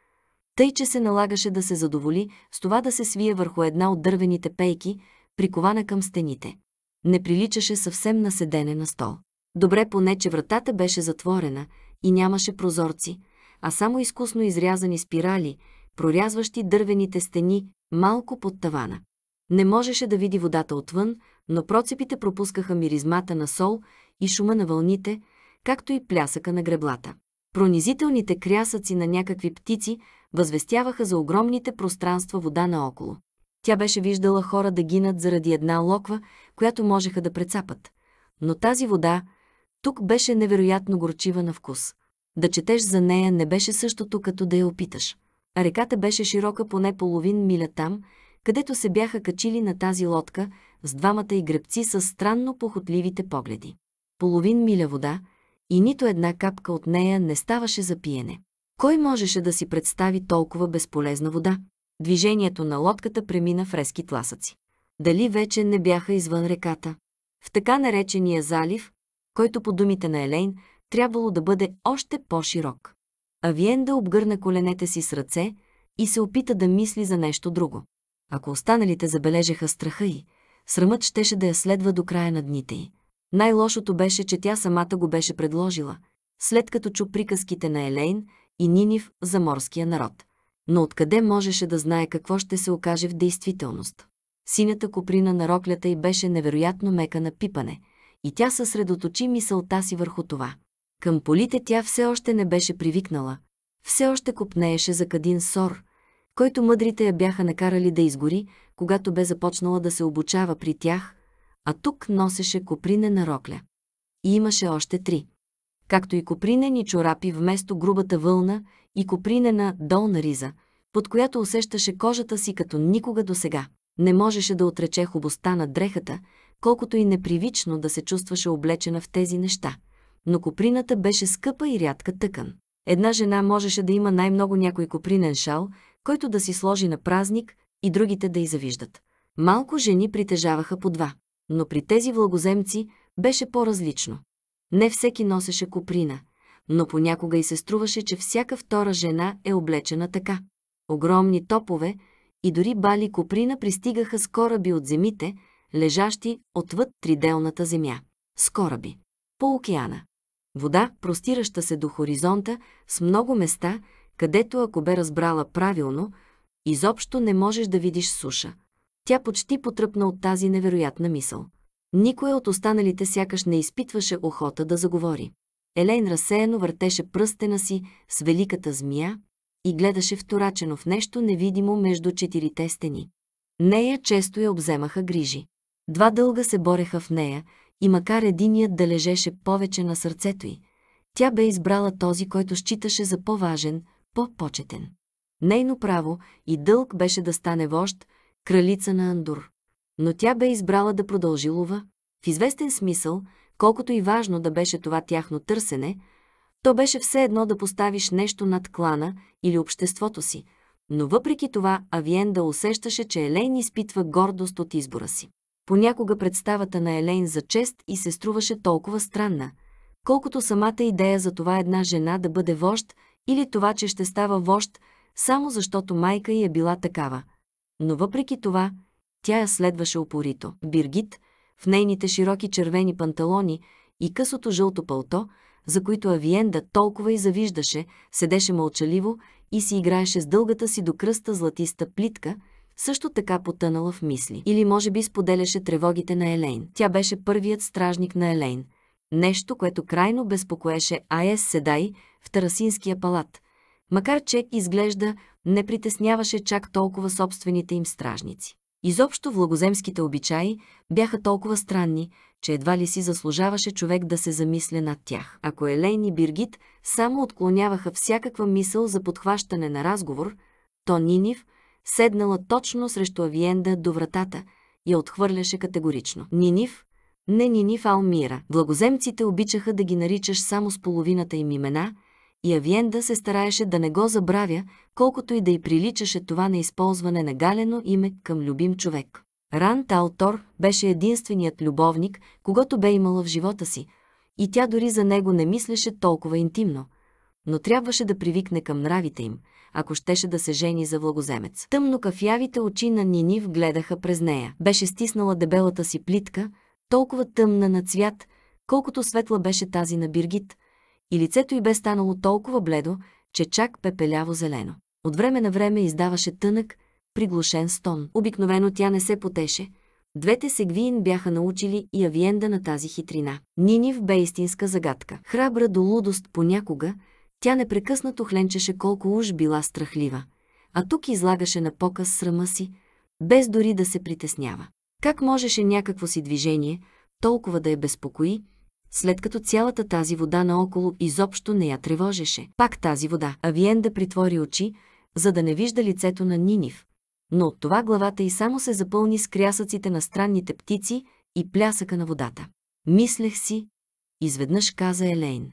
тъй че се налагаше да се задоволи с това да се свие върху една от дървените пейки, прикована към стените. Не приличаше съвсем на седене на стол. Добре поне, че вратата беше затворена и нямаше прозорци, а само изкусно изрязани спирали, прорязващи дървените стени малко под тавана. Не можеше да види водата отвън, но процепите пропускаха миризмата на сол и шума на вълните, както и плясъка на греблата. Пронизителните крясъци на някакви птици възвестяваха за огромните пространства вода наоколо. Тя беше виждала хора да гинат заради една локва, която можеха да прецапат. Но тази вода тук беше невероятно горчива на вкус. Да четеш за нея не беше същото, като да я опиташ. А реката беше широка поне половин миля там, където се бяха качили на тази лодка с двамата и гребци с странно похотливите погледи. Половин миля вода и нито една капка от нея не ставаше за пиене. Кой можеше да си представи толкова безполезна вода? Движението на лодката премина в резки тласъци. Дали вече не бяха извън реката? В така наречения залив, който по думите на Елейн трябвало да бъде още по-широк. Авиен да обгърна коленете си с ръце и се опита да мисли за нещо друго. Ако останалите забележеха страха й, срамът щеше да я следва до края на дните й. Най-лошото беше, че тя самата го беше предложила. След като чу приказките на Елейн, и Нинив за морския народ. Но откъде можеше да знае какво ще се окаже в действителност? Синята коприна на роклята й беше невероятно мека на пипане, и тя съсредоточи мисълта си върху това. Към полите тя все още не беше привикнала, все още купнееше за кадин сор, който мъдрите я бяха накарали да изгори, когато бе започнала да се обучава при тях, а тук носеше коприне на рокля. И имаше още три както и копринени чорапи вместо грубата вълна и копринена долна риза, под която усещаше кожата си като никога досега. Не можеше да отрече хубостта на дрехата, колкото и непривично да се чувстваше облечена в тези неща. Но коприната беше скъпа и рядка тъкан. Една жена можеше да има най-много някой копринен шал, който да си сложи на празник и другите да й завиждат. Малко жени притежаваха по два, но при тези влагоземци беше по-различно. Не всеки носеше коприна, но понякога и се струваше, че всяка втора жена е облечена така. Огромни топове и дори бали коприна пристигаха с кораби от земите, лежащи отвъд триделната земя. С кораби. По океана. Вода, простираща се до хоризонта, с много места, където, ако бе разбрала правилно, изобщо не можеш да видиш суша. Тя почти потръпна от тази невероятна мисъл. Никой от останалите сякаш не изпитваше охота да заговори. Елейн разсеяно въртеше пръстена си с великата змия и гледаше вторачено в нещо невидимо между четирите стени. Нея често я обземаха грижи. Два дълга се бореха в нея и макар единият да лежеше повече на сърцето й, тя бе избрала този, който считаше за по-важен, по-почетен. Нейно право и дълг беше да стане вожд, кралица на Андур но тя бе избрала да продължи лова. В известен смисъл, колкото и важно да беше това тяхно търсене, то беше все едно да поставиш нещо над клана или обществото си, но въпреки това Авиен да усещаше, че Елейн изпитва гордост от избора си. Понякога представата на Елейн за чест и се струваше толкова странна, колкото самата идея за това една жена да бъде вожд или това, че ще става вожд, само защото майка й е била такава. Но въпреки това, тя я следваше опорито. Биргит, в нейните широки червени панталони и късото жълто пълто, за които Авиенда толкова и завиждаше, седеше мълчаливо и си играеше с дългата си до кръста златиста плитка, също така потънала в мисли. Или може би споделяше тревогите на Елейн. Тя беше първият стражник на Елейн. Нещо, което крайно безпокоеше Аес Седай в Тарасинския палат. Макар че изглежда не притесняваше чак толкова собствените им стражници. Изобщо влагоземските обичаи бяха толкова странни, че едва ли си заслужаваше човек да се замисля над тях. Ако Елейн и Биргит само отклоняваха всякаква мисъл за подхващане на разговор, то Нинив, седнала точно срещу авиенда до вратата, я отхвърляше категорично. Нинив, не Нинив Алмира. Влагоземците обичаха да ги наричаш само с половината им имена – и Авиенда се стараеше да не го забравя, колкото и да й приличаше това на използване на галено име към любим човек. Ран Талтор беше единственият любовник, когато бе имала в живота си, и тя дори за него не мислеше толкова интимно, но трябваше да привикне към нравите им, ако щеше да се жени за влагоземец. Тъмно кафявите очи на Нини гледаха през нея. Беше стиснала дебелата си плитка, толкова тъмна на цвят, колкото светла беше тази на Биргит – и лицето й бе станало толкова бледо, че чак пепеляво зелено. От време на време издаваше тънък, приглушен стон. Обикновено тя не се потеше. Двете сегвиин бяха научили и авиенда на тази хитрина. Нинив бе истинска загадка. Храбра до лудост понякога, тя непрекъснато хленчеше колко уж била страхлива, а тук излагаше на показ срама си, без дори да се притеснява. Как можеше някакво си движение толкова да я безпокои, след като цялата тази вода наоколо изобщо не я тревожеше. Пак тази вода. Авиен да притвори очи, за да не вижда лицето на Нинив. Но от това главата й само се запълни с крясъците на странните птици и плясъка на водата. Мислех си, изведнъж каза Елейн,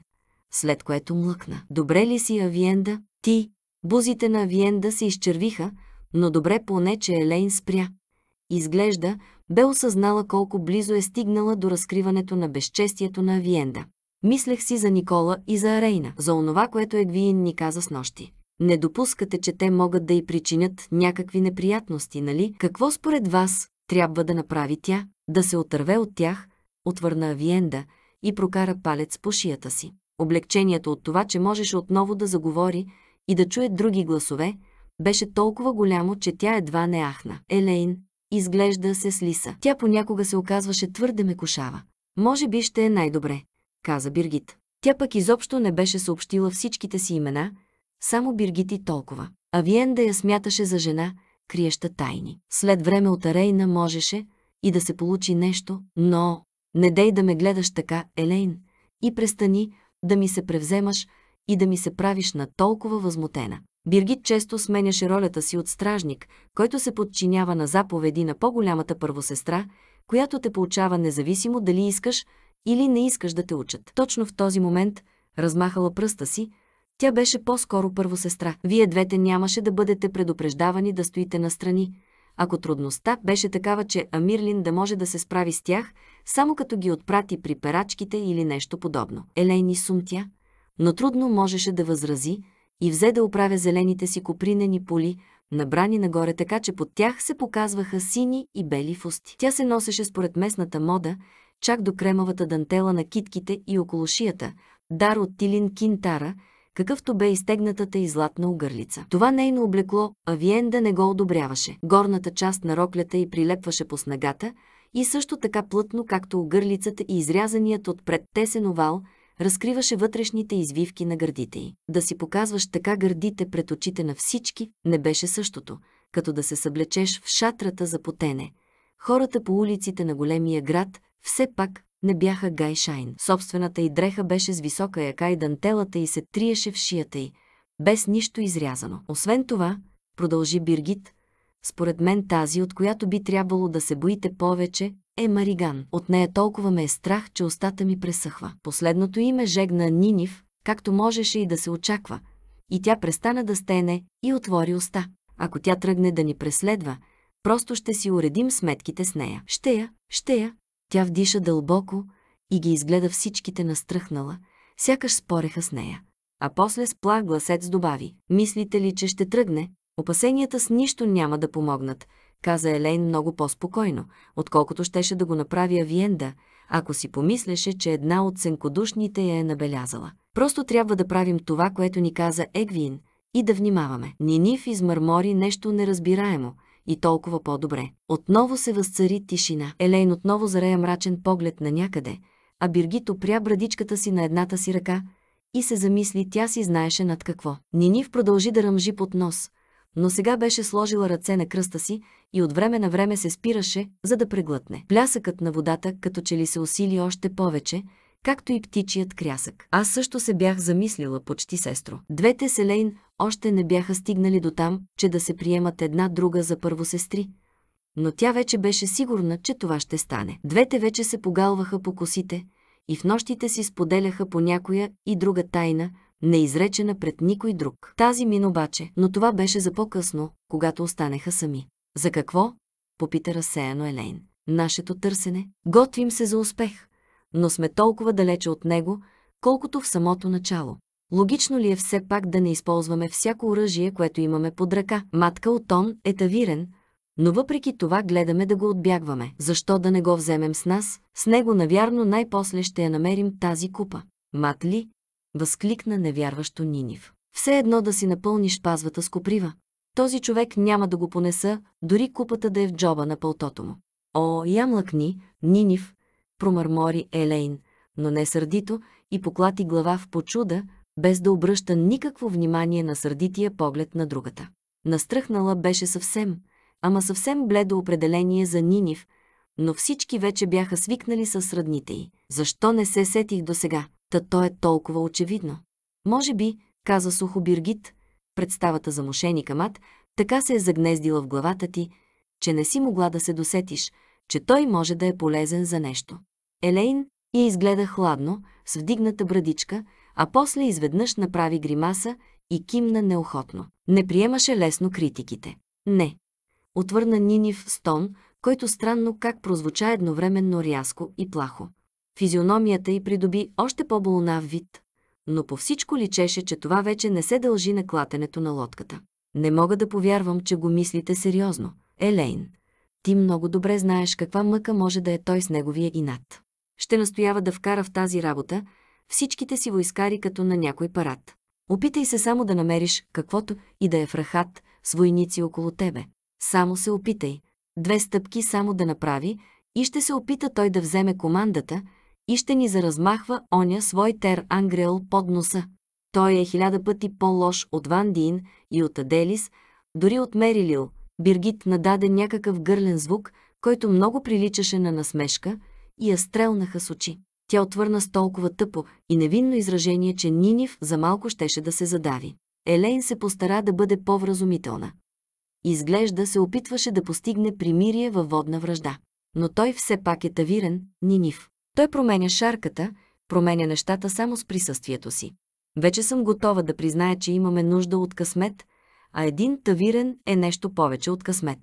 след което млъкна. Добре ли си, Авиенда? Ти! Бузите на Авиенда се изчервиха, но добре поне, че Елейн спря. Изглежда, бе осъзнала колко близо е стигнала до разкриването на безчестието на Авиенда. Мислех си за Никола и за Арейна, за онова, което егвиен ни каза с нощи. Не допускате, че те могат да й причинят някакви неприятности, нали? Какво според вас трябва да направи тя? Да се отърве от тях, отвърна Авиенда и прокара палец по шията си. Облегчението от това, че можеше отново да заговори и да чуе други гласове, беше толкова голямо, че тя едва не ахна. Елейн, Изглежда се с лиса. Тя понякога се оказваше твърде мекушава. Може би ще е най-добре, каза Биргит. Тя пък изобщо не беше съобщила всичките си имена, само Биргит и толкова. Авиенда да я смяташе за жена, криеща тайни. След време от Арейна можеше и да се получи нещо, но... Не дей да ме гледаш така, Елейн, и престани да ми се превземаш и да ми се правиш на толкова възмутена. Биргит често сменяше ролята си от стражник, който се подчинява на заповеди на по-голямата първосестра, която те получава независимо дали искаш или не искаш да те учат. Точно в този момент, размахала пръста си, тя беше по-скоро първосестра. Вие двете нямаше да бъдете предупреждавани да стоите настрани. Ако трудността беше такава, че Амирлин да може да се справи с тях, само като ги отпрати при перачките или нещо подобно. Елейни сумтя, но трудно можеше да възрази, и взе да оправя зелените си копринени поли, набрани нагоре така, че под тях се показваха сини и бели фусти. Тя се носеше според местната мода, чак до кремавата дантела на китките и около шията, дар от Тилин Кинтара, какъвто бе изтегнатата и златна огърлица. Това нейно облекло Авиенда не го одобряваше. Горната част на роклята й прилепваше по снагата и също така плътно, както огърлицата и изрязаният от предтесен овал – разкриваше вътрешните извивки на гърдите й. Да си показваш така гърдите пред очите на всички не беше същото, като да се съблечеш в шатрата за потене. Хората по улиците на големия град все пак не бяха гайшайн. Собствената й дреха беше с висока яка и дантелата й се триеше в шията й, без нищо изрязано. Освен това, продължи Биргит, според мен тази, от която би трябвало да се боите повече, е Мариган. От нея толкова ме е страх, че устата ми пресъхва. Последното име жегна Нинив, както можеше и да се очаква. И тя престана да стене и отвори уста. Ако тя тръгне да ни преследва, просто ще си уредим сметките с нея. Ще я, ще я. Тя вдиша дълбоко и ги изгледа всичките настръхнала, сякаш спореха с нея. А после с плах гласец добави. Мислите ли, че ще тръгне? Опасенията с нищо няма да помогнат – каза Елейн много по-спокойно, отколкото щеше да го направи Авиенда, ако си помислеше, че една от сенкодушните я е набелязала. Просто трябва да правим това, което ни каза Егвин, и да внимаваме. Нинив измърмори нещо неразбираемо и толкова по-добре. Отново се възцари тишина. Елейн отново зарея мрачен поглед на някъде, а Биргит опря брадичката си на едната си ръка и се замисли, тя си знаеше над какво. Нинив продължи да ръмжи под нос, но сега беше сложила ръце на кръста си, и от време на време се спираше, за да преглътне. Плясъкът на водата като че ли се усили още повече, както и птичият крясък. Аз също се бях замислила, почти сестро. Двете селейн още не бяха стигнали до там, че да се приемат една друга за първо сестри. Но тя вече беше сигурна, че това ще стане. Двете вече се погалваха по косите и в нощите си споделяха по някоя и друга тайна, неизречена пред никой друг. Тази мин обаче, но това беше за по-късно, когато останеха сами. За какво? Попита разсеяно Елейн. Нашето търсене. Готвим се за успех, но сме толкова далече от него, колкото в самото начало. Логично ли е все пак да не използваме всяко оръжие, което имаме под ръка? Матка Отон е тавирен, но въпреки това гледаме да го отбягваме. Защо да не го вземем с нас? С него, навярно, най-после ще я намерим тази купа. Мат ли? Възкликна невярващо Нинив. Все едно да си напълниш пазвата с коприва. Този човек няма да го понеса, дори купата да е в джоба на пълтото му. О, ямлъкни, Нинив, промърмори Елейн, но не сърдито и поклати глава в почуда, без да обръща никакво внимание на сърдития поглед на другата. Настръхнала беше съвсем, ама съвсем бледо определение за Нинив, но всички вече бяха свикнали с сръдните й. Защо не се сетих до сега? Та то е толкова очевидно. Може би, каза сухо Биргит, представата за мошеник Амат така се е загнездила в главата ти, че не си могла да се досетиш, че той може да е полезен за нещо. Елейн я изгледа хладно, с вдигната брадичка, а после изведнъж направи гримаса и кимна неохотно. Не приемаше лесно критиките. Не. Отвърна Нинив стон, който странно как прозвуча едновременно рязко и плахо. Физиономията й придоби още по-болнав вид но по всичко личеше, че това вече не се дължи на клатенето на лодката. Не мога да повярвам, че го мислите сериозно. Елейн, ти много добре знаеш каква мъка може да е той с неговия инат. Ще настоява да вкара в тази работа всичките си войскари като на някой парад. Опитай се само да намериш каквото и да е в рахат с войници около тебе. Само се опитай. Две стъпки само да направи и ще се опита той да вземе командата – и ще ни заразмахва оня свой тер ангрел под носа. Той е хиляда пъти по-лош от Ван Дин и от Аделис, дори от Мерилил. Биргит нададе някакъв гърлен звук, който много приличаше на насмешка и я стрелнаха с очи. Тя отвърна с толкова тъпо и невинно изражение, че Нинив за малко щеше да се задави. Елейн се постара да бъде по-вразумителна. Изглежда се опитваше да постигне примирие във водна връжда. Но той все пак е тавирен, Нинив. Той променя шарката, променя нещата само с присъствието си. Вече съм готова да призная, че имаме нужда от късмет, а един тавирен е нещо повече от късмет.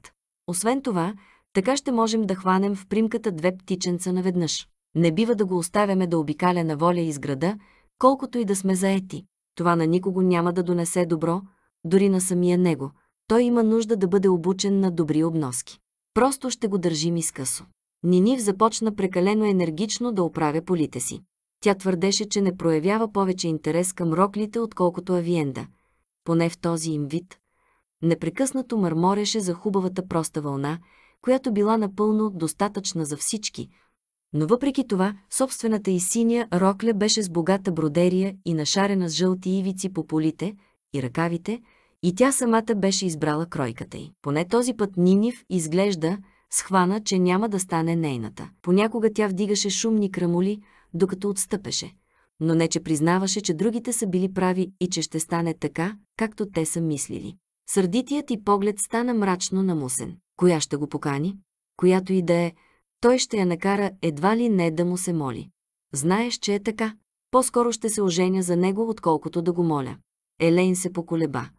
Освен това, така ще можем да хванем в примката две птиченца наведнъж. Не бива да го оставяме да обикаля на воля из града, колкото и да сме заети. Това на никого няма да донесе добро, дори на самия него. Той има нужда да бъде обучен на добри обноски. Просто ще го държим изкъсо. Нинив започна прекалено енергично да оправя полите си. Тя твърдеше, че не проявява повече интерес към роклите, отколкото авиенда. Поне в този им вид. Непрекъснато мърмореше за хубавата проста вълна, която била напълно достатъчна за всички. Но въпреки това, собствената и синя рокля беше с богата бродерия и нашарена с жълти ивици по полите и ръкавите, и тя самата беше избрала кройката й. Поне този път Нинив изглежда, схвана, че няма да стане нейната. Понякога тя вдигаше шумни крамоли, докато отстъпеше, но не че признаваше, че другите са били прави и че ще стане така, както те са мислили. Сърдитият и поглед стана мрачно намусен. Коя ще го покани? Която и да е, той ще я накара едва ли не да му се моли. Знаеш, че е така. По-скоро ще се оженя за него, отколкото да го моля. Елейн се поколеба,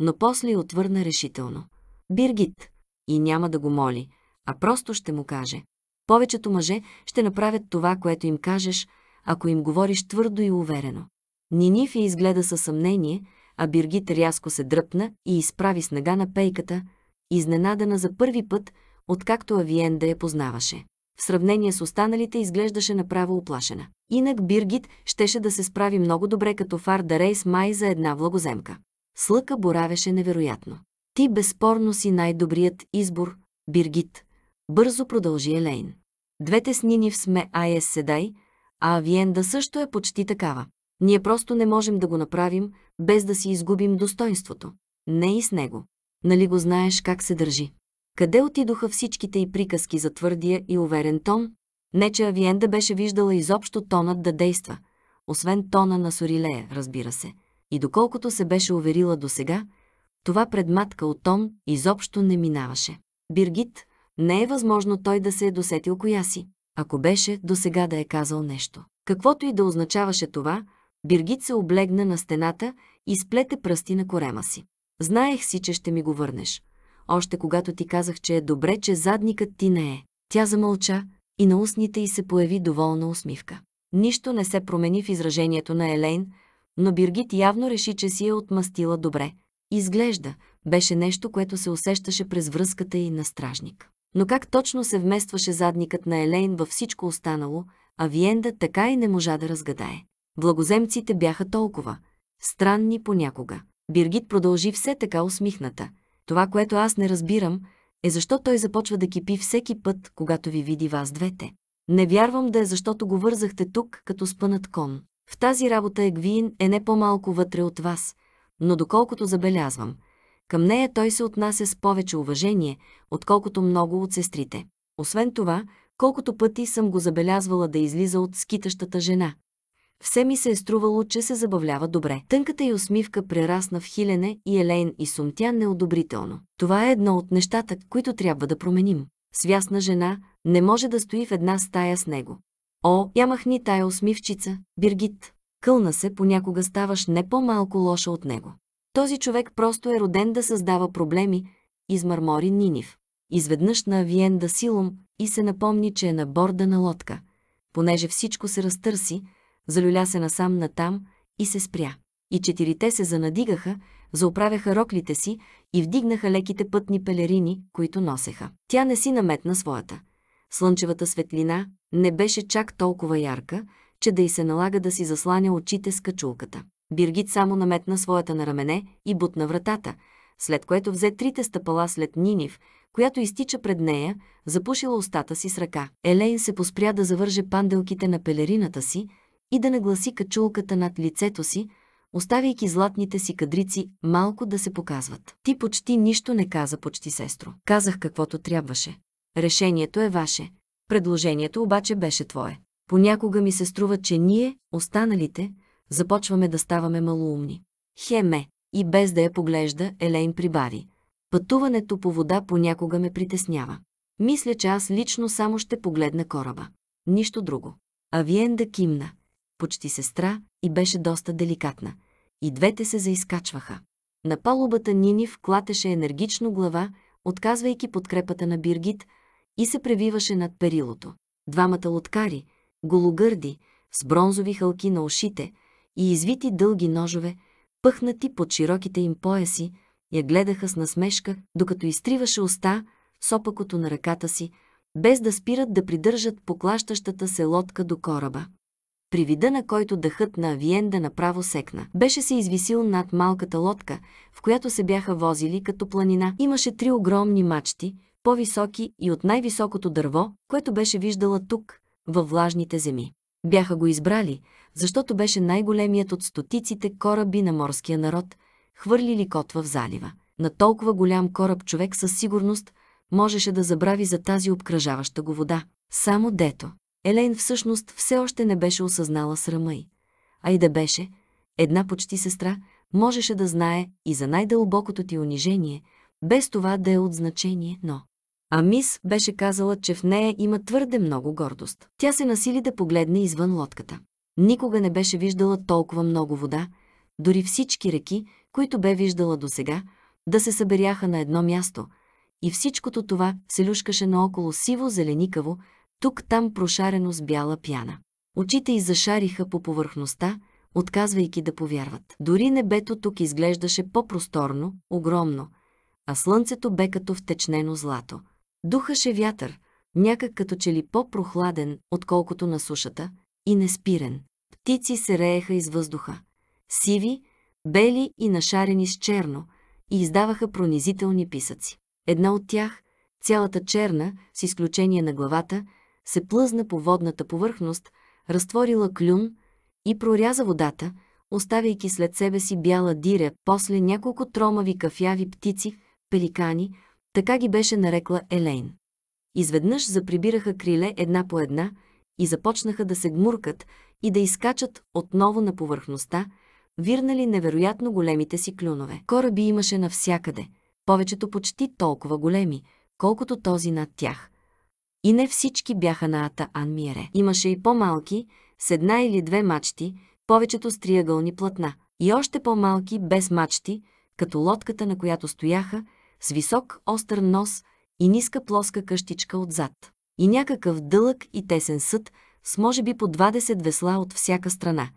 но после отвърна решително. Биргит. И няма да го моли, а просто ще му каже. Повечето мъже ще направят това, което им кажеш, ако им говориш твърдо и уверено. Ниниф я изгледа със съмнение, а Биргит рязко се дръпна и изправи снега на пейката, изненадана за първи път, откакто Авиен да я познаваше. В сравнение с останалите изглеждаше направо оплашена. Инак Биргит щеше да се справи много добре като фар да рейс май за една влагоземка. Слъка боравеше невероятно. Ти безспорно си най-добрият избор, Биргит, Бързо продължи Елейн. Двете снини в сме АЕС Седай, а Авиенда също е почти такава. Ние просто не можем да го направим, без да си изгубим достоинството. Не и с него. Нали го знаеш как се държи? Къде отидоха всичките и приказки за твърдия и уверен тон? Не, че Авиенда беше виждала изобщо тонът да действа, освен тона на Сорилея, разбира се. И доколкото се беше уверила досега, това предматка от тон изобщо не минаваше. Биргит, не е възможно той да се е досетил коя си. Ако беше, до сега да е казал нещо. Каквото и да означаваше това, Биргит се облегна на стената и сплете пръсти на корема си. Знаех си, че ще ми го върнеш. Още когато ти казах, че е добре, че задникът ти не е. Тя замълча и на устните й се появи доволна усмивка. Нищо не се промени в изражението на Елейн, но Биргит явно реши, че си е отмъстила добре. Изглежда, беше нещо, което се усещаше през връзката й на стражник. Но как точно се вместваше задникът на Елейн във всичко останало, а Виенда така и не можа да разгадае. Благоземците бяха толкова. Странни понякога. Биргит продължи все така усмихната. Това, което аз не разбирам, е защо той започва да кипи всеки път, когато ви види вас двете. Не вярвам да е защото го вързахте тук, като спънат кон. В тази работа Егвиин е не по-малко вътре от вас, но доколкото забелязвам – към нея той се отнася с повече уважение, отколкото много от сестрите. Освен това, колкото пъти съм го забелязвала да излиза от скитащата жена. Все ми се е струвало, че се забавлява добре. Тънката й усмивка прерасна в хилене и елейн и сумтя неодобрително. Това е едно от нещата, които трябва да променим. Свясна жена не може да стои в една стая с него. О, ямах ни тая усмивчица, Биргит. Кълна се, понякога ставаш не по-малко лоша от него. Този човек просто е роден да създава проблеми, измърмори Нинив. Изведнъж на авиен да силом и се напомни, че е на борда на лодка. Понеже всичко се разтърси, залюля се насам натам и се спря. И четирите се занадигаха, заоправяха роклите си и вдигнаха леките пътни пелерини, които носеха. Тя не си наметна своята. Слънчевата светлина не беше чак толкова ярка, че да й се налага да си засланя очите с качулката. Биргит само наметна своята на рамене и бутна вратата, след което взе трите стъпала след Нинив, която изтича пред нея, запушила устата си с ръка. Елейн се поспря да завърже панделките на пелерината си и да нагласи качулката над лицето си, оставяйки златните си кадрици малко да се показват. Ти почти нищо не каза, почти сестро. Казах каквото трябваше. Решението е ваше. Предложението обаче беше твое. Понякога ми се струва, че ние, останалите, започваме да ставаме малоумни. Хеме, и без да я поглежда, Елейн прибави. Пътуването по вода понякога ме притеснява. Мисля, че аз лично само ще погледна кораба. Нищо друго. Авиен да кимна. Почти сестра и беше доста деликатна. И двете се заискачваха. На палубата Нини клатеше енергично глава, отказвайки подкрепата на Биргит и се превиваше над перилото. Двамата лоткари, гологърди, с бронзови хълки на ушите – и извити дълги ножове, пъхнати под широките им пояси, я гледаха с насмешка, докато изтриваше уста, сопакото на ръката си, без да спират да придържат поклащащата се лодка до кораба. При вида на който дъхът на Авиенда направо секна. Беше се извисил над малката лодка, в която се бяха возили като планина. Имаше три огромни мачти, по-високи и от най-високото дърво, което беше виждала тук, във влажните земи. Бяха го избрали, защото беше най-големият от стотиците кораби на морския народ, хвърлили котва в залива. На толкова голям кораб човек със сигурност можеше да забрави за тази обкръжаваща го вода. Само дето. Елейн всъщност все още не беше осъзнала срама й. А и да беше, една почти сестра можеше да знае и за най-дълбокото ти унижение, без това да е от значение, но а мис беше казала, че в нея има твърде много гордост. Тя се насили да погледне извън лодката. Никога не беше виждала толкова много вода, дори всички реки, които бе виждала досега, да се съберяха на едно място. И всичкото това се люшкаше наоколо сиво-зеленикаво, тук-там прошарено с бяла пяна. Очите й зашариха по повърхността, отказвайки да повярват. Дори небето тук изглеждаше по-просторно, огромно, а слънцето бе като втечнено злато. Духаше вятър, някак като че ли по-прохладен, отколкото на сушата, и неспирен. Птици се рееха из въздуха. Сиви, бели и нашарени с черно, и издаваха пронизителни писъци. Една от тях, цялата черна, с изключение на главата, се плъзна по водната повърхност, разтворила клюн и проряза водата, оставяйки след себе си бяла диря, после няколко тромави кафяви птици, пеликани, така ги беше нарекла Елейн. Изведнъж заприбираха криле една по една и започнаха да се гмуркат и да изкачат отново на повърхността, вирнали невероятно големите си клюнове. Кораби имаше навсякъде, повечето почти толкова големи, колкото този над тях. И не всички бяха на Ата Анмиере. Имаше и по-малки, с една или две мачти, повечето с триъгълни платна, и още по-малки без мачти, като лодката, на която стояха, с висок, остър нос и ниска плоска къщичка отзад. И някакъв дълъг и тесен съд с може би по 20 весла от всяка страна.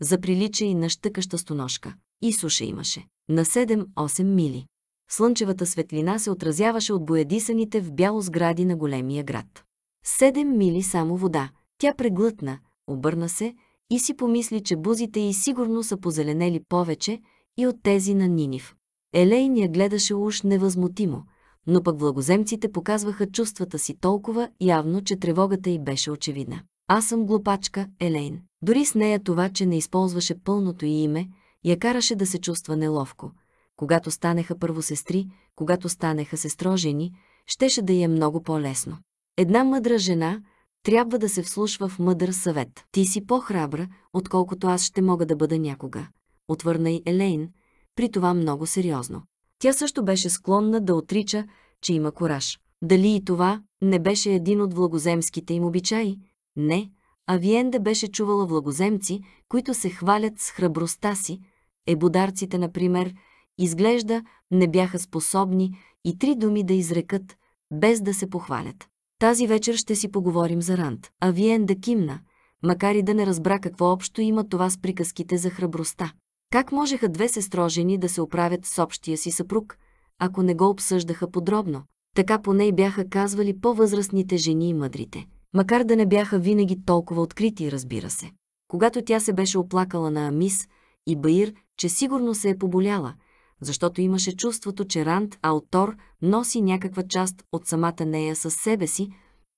За прилича и нащъкаща стоножка. И суша имаше. На 7-8 мили. Слънчевата светлина се отразяваше от боядисаните в бяло сгради на големия град. Седем мили само вода. Тя преглътна, обърна се и си помисли, че бузите й сигурно са позеленели повече и от тези на Нинив. Елейн я гледаше уж невъзмутимо, но пък благоземците показваха чувствата си толкова явно, че тревогата й беше очевидна. Аз съм глупачка, Елейн. Дори с нея това, че не използваше пълното й име, я караше да се чувства неловко. Когато станеха първо сестри, когато станеха сестрожени, щеше да й е много по-лесно. Една мъдра жена трябва да се вслушва в мъдър съвет. Ти си по-храбра, отколкото аз ще мога да бъда някога. Отвърна и Елейн, при това много сериозно. Тя също беше склонна да отрича, че има кораж. Дали и това не беше един от влагоземските им обичаи? Не, а Виенда беше чувала влагоземци, които се хвалят с храбростта си. Ебодарците, например, изглежда не бяха способни и три думи да изрекат, без да се похвалят. Тази вечер ще си поговорим за Рант. А Виенда кимна, макар и да не разбра какво общо има това с приказките за храбростта. Как можеха две сестрожени да се оправят с общия си съпруг, ако не го обсъждаха подробно? Така поне и бяха казвали по-възрастните жени и мъдрите. Макар да не бяха винаги толкова открити, разбира се. Когато тя се беше оплакала на Амис и Баир, че сигурно се е поболяла, защото имаше чувството, че Ранд Алтор носи някаква част от самата нея със себе си,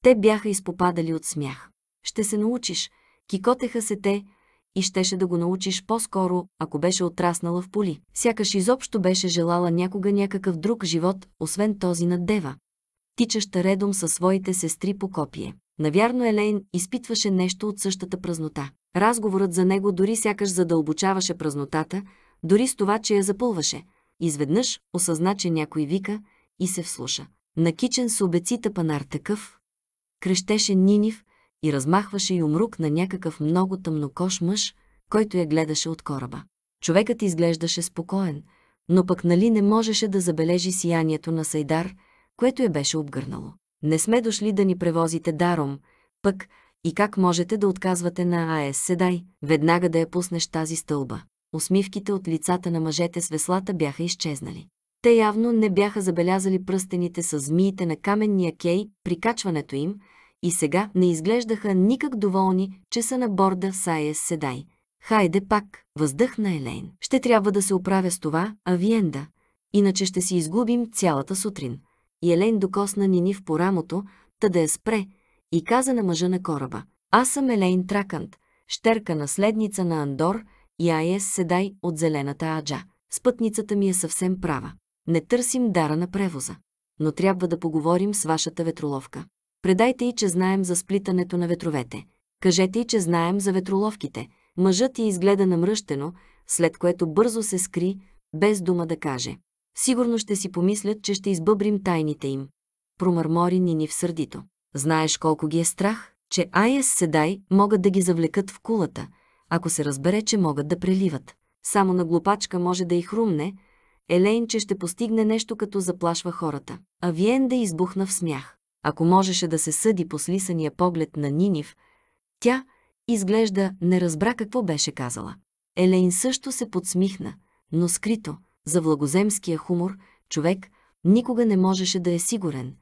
те бяха изпопадали от смях. Ще се научиш, кикотеха се те, и щеше да го научиш по-скоро, ако беше отраснала в поли. Сякаш изобщо беше желала някога някакъв друг живот, освен този на Дева. Тичаща редом със своите сестри по копие. Навярно Елейн изпитваше нещо от същата празнота. Разговорът за него дори сякаш задълбочаваше празнотата, дори с това, че я запълваше. Изведнъж осъзна, че някой вика и се вслуша. Накичен с обеците панар такъв, крещеше Нинив, и размахваше юмрук на някакъв много тъмнокош мъж, който я гледаше от кораба. Човекът изглеждаше спокоен, но пък нали не можеше да забележи сиянието на Сайдар, което я беше обгърнало. Не сме дошли да ни превозите даром, пък и как можете да отказвате на АЕС Седай, веднага да я пуснеш тази стълба. Усмивките от лицата на мъжете с веслата бяха изчезнали. Те явно не бяха забелязали пръстените с змиите на каменния кей прикачването им, и сега не изглеждаха никак доволни, че са на борда с Айес Седай. Хайде пак, въздъхна Елейн. Ще трябва да се оправя с това, Авиенда, иначе ще си изгубим цялата сутрин. И Елейн докосна Нини в порамото, та да я спре, и каза на мъжа на кораба. Аз съм Елейн Тракант, щерка наследница на Андор и Айес Седай от зелената Аджа. Спътницата ми е съвсем права. Не търсим дара на превоза, но трябва да поговорим с вашата ветроловка. Предайте и, че знаем за сплитането на ветровете. Кажете и, че знаем за ветроловките. Мъжът я е изгледа намръщено, след което бързо се скри, без дума да каже. Сигурно ще си помислят, че ще избъбрим тайните им. Промърмори Нини в сърдито. Знаеш колко ги е страх, че Айес Седай могат да ги завлекат в кулата, ако се разбере, че могат да преливат. Само на глупачка може да и хрумне, Елейн, че ще постигне нещо като заплашва хората. А Виен да избухна в смях. Ако можеше да се съди по слисания поглед на Нинив, тя, изглежда, не разбра какво беше казала. Елейн също се подсмихна, но скрито, за влагоземския хумор, човек никога не можеше да е сигурен.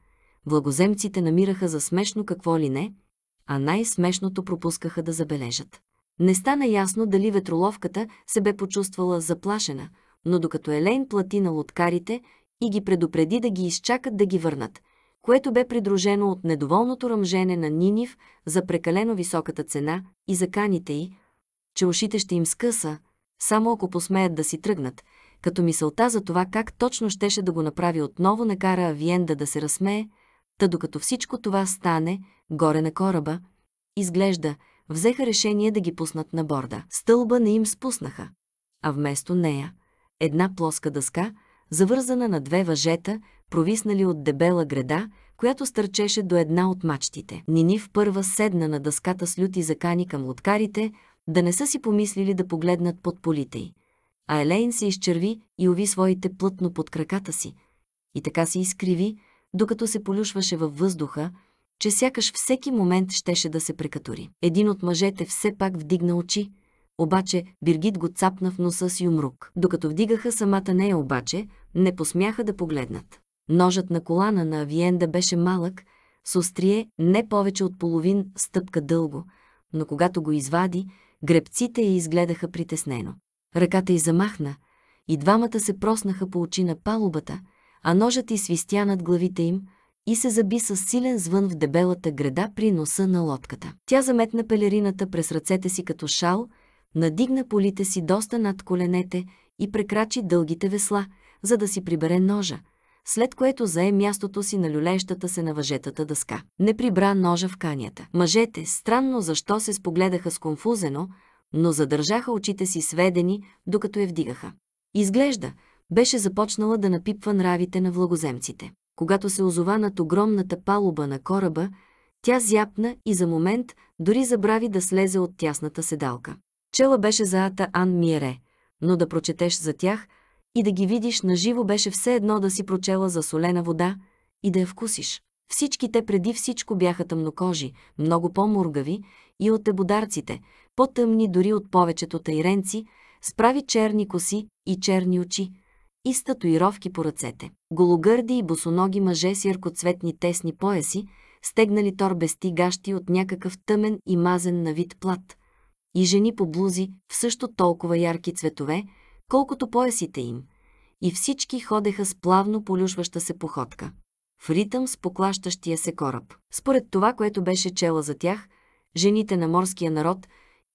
Влагоземците намираха за смешно какво ли не, а най-смешното пропускаха да забележат. Не стана ясно дали ветроловката се бе почувствала заплашена, но докато Елейн плати на лоткарите и ги предупреди да ги изчакат да ги върнат, което бе придружено от недоволното ръмжене на Нинив за прекалено високата цена и заканите й, че ушите ще им скъса, само ако посмеят да си тръгнат, като мисълта за това как точно щеше да го направи отново накара Авиенда да се разсмее, та докато всичко това стане, горе на кораба, изглежда, взеха решение да ги пуснат на борда. Стълба не им спуснаха, а вместо нея – една плоска дъска, завързана на две въжета, провиснали от дебела града, която стърчеше до една от мачтите. Нинив първа седна на дъската с люти закани към лодкарите, да не са си помислили да погледнат под полите й. А Елейн се изчерви и уви своите плътно под краката си. И така се изкриви, докато се полюшваше във въздуха, че сякаш всеки момент щеше да се прекатори. Един от мъжете все пак вдигна очи, обаче Биргит го цапна в носа с юмрук. Докато вдигаха самата нея обаче, не посмяха да погледнат. Ножът на колана на Авиенда беше малък, с острие не повече от половин стъпка дълго, но когато го извади, гребците я изгледаха притеснено. Ръката й замахна и двамата се проснаха по очи на палубата, а ножът й свистя над главите им и се заби с силен звън в дебелата града при носа на лодката. Тя заметна пелерината през ръцете си като шал, надигна полите си доста над коленете и прекрачи дългите весла, за да си прибере ножа – след което зае мястото си на люлещата се на въжетата дъска. Не прибра ножа в канята. Мъжете, странно защо се спогледаха сконфузено, но задържаха очите си сведени, докато я вдигаха. Изглежда, беше започнала да напипва нравите на влагоземците. Когато се озова над огромната палуба на кораба, тя зяпна и за момент дори забрави да слезе от тясната седалка. Чела беше заата Ан Миере, но да прочетеш за тях – и да ги видиш наживо беше все едно да си прочела за солена вода и да я вкусиш. Всички те преди всичко бяха тъмнокожи, много по-мургави и от ебодарците, по-тъмни дори от повечето тайренци, справи черни коси и черни очи, и статуировки по ръцете. Гологърди и босоноги мъже с яркоцветни тесни пояси, стегнали торбести гащи от някакъв тъмен и мазен на вид плат. И жени по блузи в също толкова ярки цветове – колкото поясите им, и всички ходеха с плавно полюшваща се походка, в ритъм с поклащащия се кораб. Според това, което беше чела за тях, жените на морския народ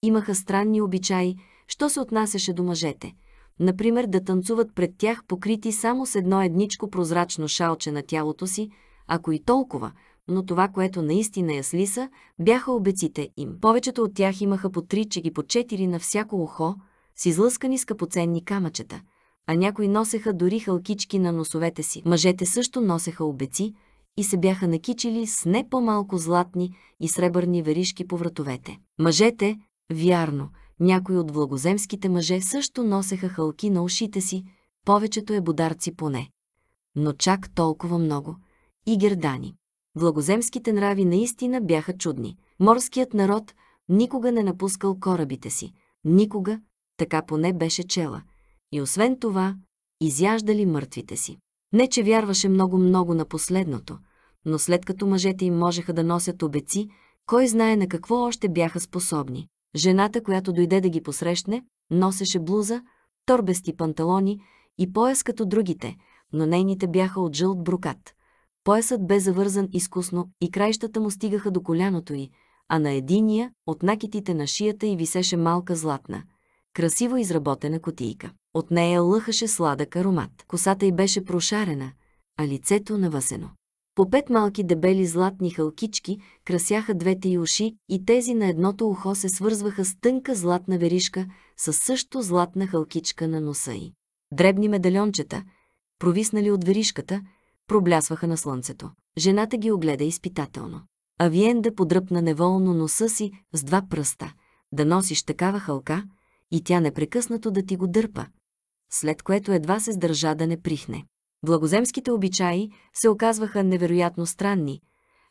имаха странни обичаи, що се отнасяше до мъжете. Например, да танцуват пред тях покрити само с едно едничко прозрачно шалче на тялото си, ако и толкова, но това, което наистина я слиса, бяха обеците им. Повечето от тях имаха по три ги по четири на всяко ухо, с излъскани скъпоценни камъчета, а някои носеха дори халкички на носовете си. Мъжете също носеха обеци и се бяха накичили с не по-малко златни и сребърни веришки по вратовете. Мъжете, вярно, някои от благоземските мъже също носеха халки на ушите си, повечето е бодарци поне. Но чак толкова много. И гердани. Благоземските нрави наистина бяха чудни. Морският народ никога не напускал корабите си. Никога, така поне беше чела. И освен това, изяждали мъртвите си. Не, че вярваше много-много на последното, но след като мъжете им можеха да носят обеци, кой знае на какво още бяха способни. Жената, която дойде да ги посрещне, носеше блуза, торбести панталони и пояс като другите, но нейните бяха от жълт брукат. Поясът бе завързан изкусно и краищата му стигаха до коляното й, а на единия, от накитите на шията й висеше малка златна – красиво изработена котийка. От нея лъхаше сладък аромат. Косата й беше прошарена, а лицето навъсено. По пет малки дебели златни хълкички красяха двете й уши и тези на едното ухо се свързваха с тънка златна веришка, със също златна халкичка на носа й. Дребни медальончета, провиснали от веришката, проблясваха на слънцето. Жената ги огледа изпитателно. Авиенда подръпна неволно носа си с два пръста. Да носиш такава халка и тя непрекъснато да ти го дърпа, след което едва се сдържа да не прихне. Благоземските обичаи се оказваха невероятно странни,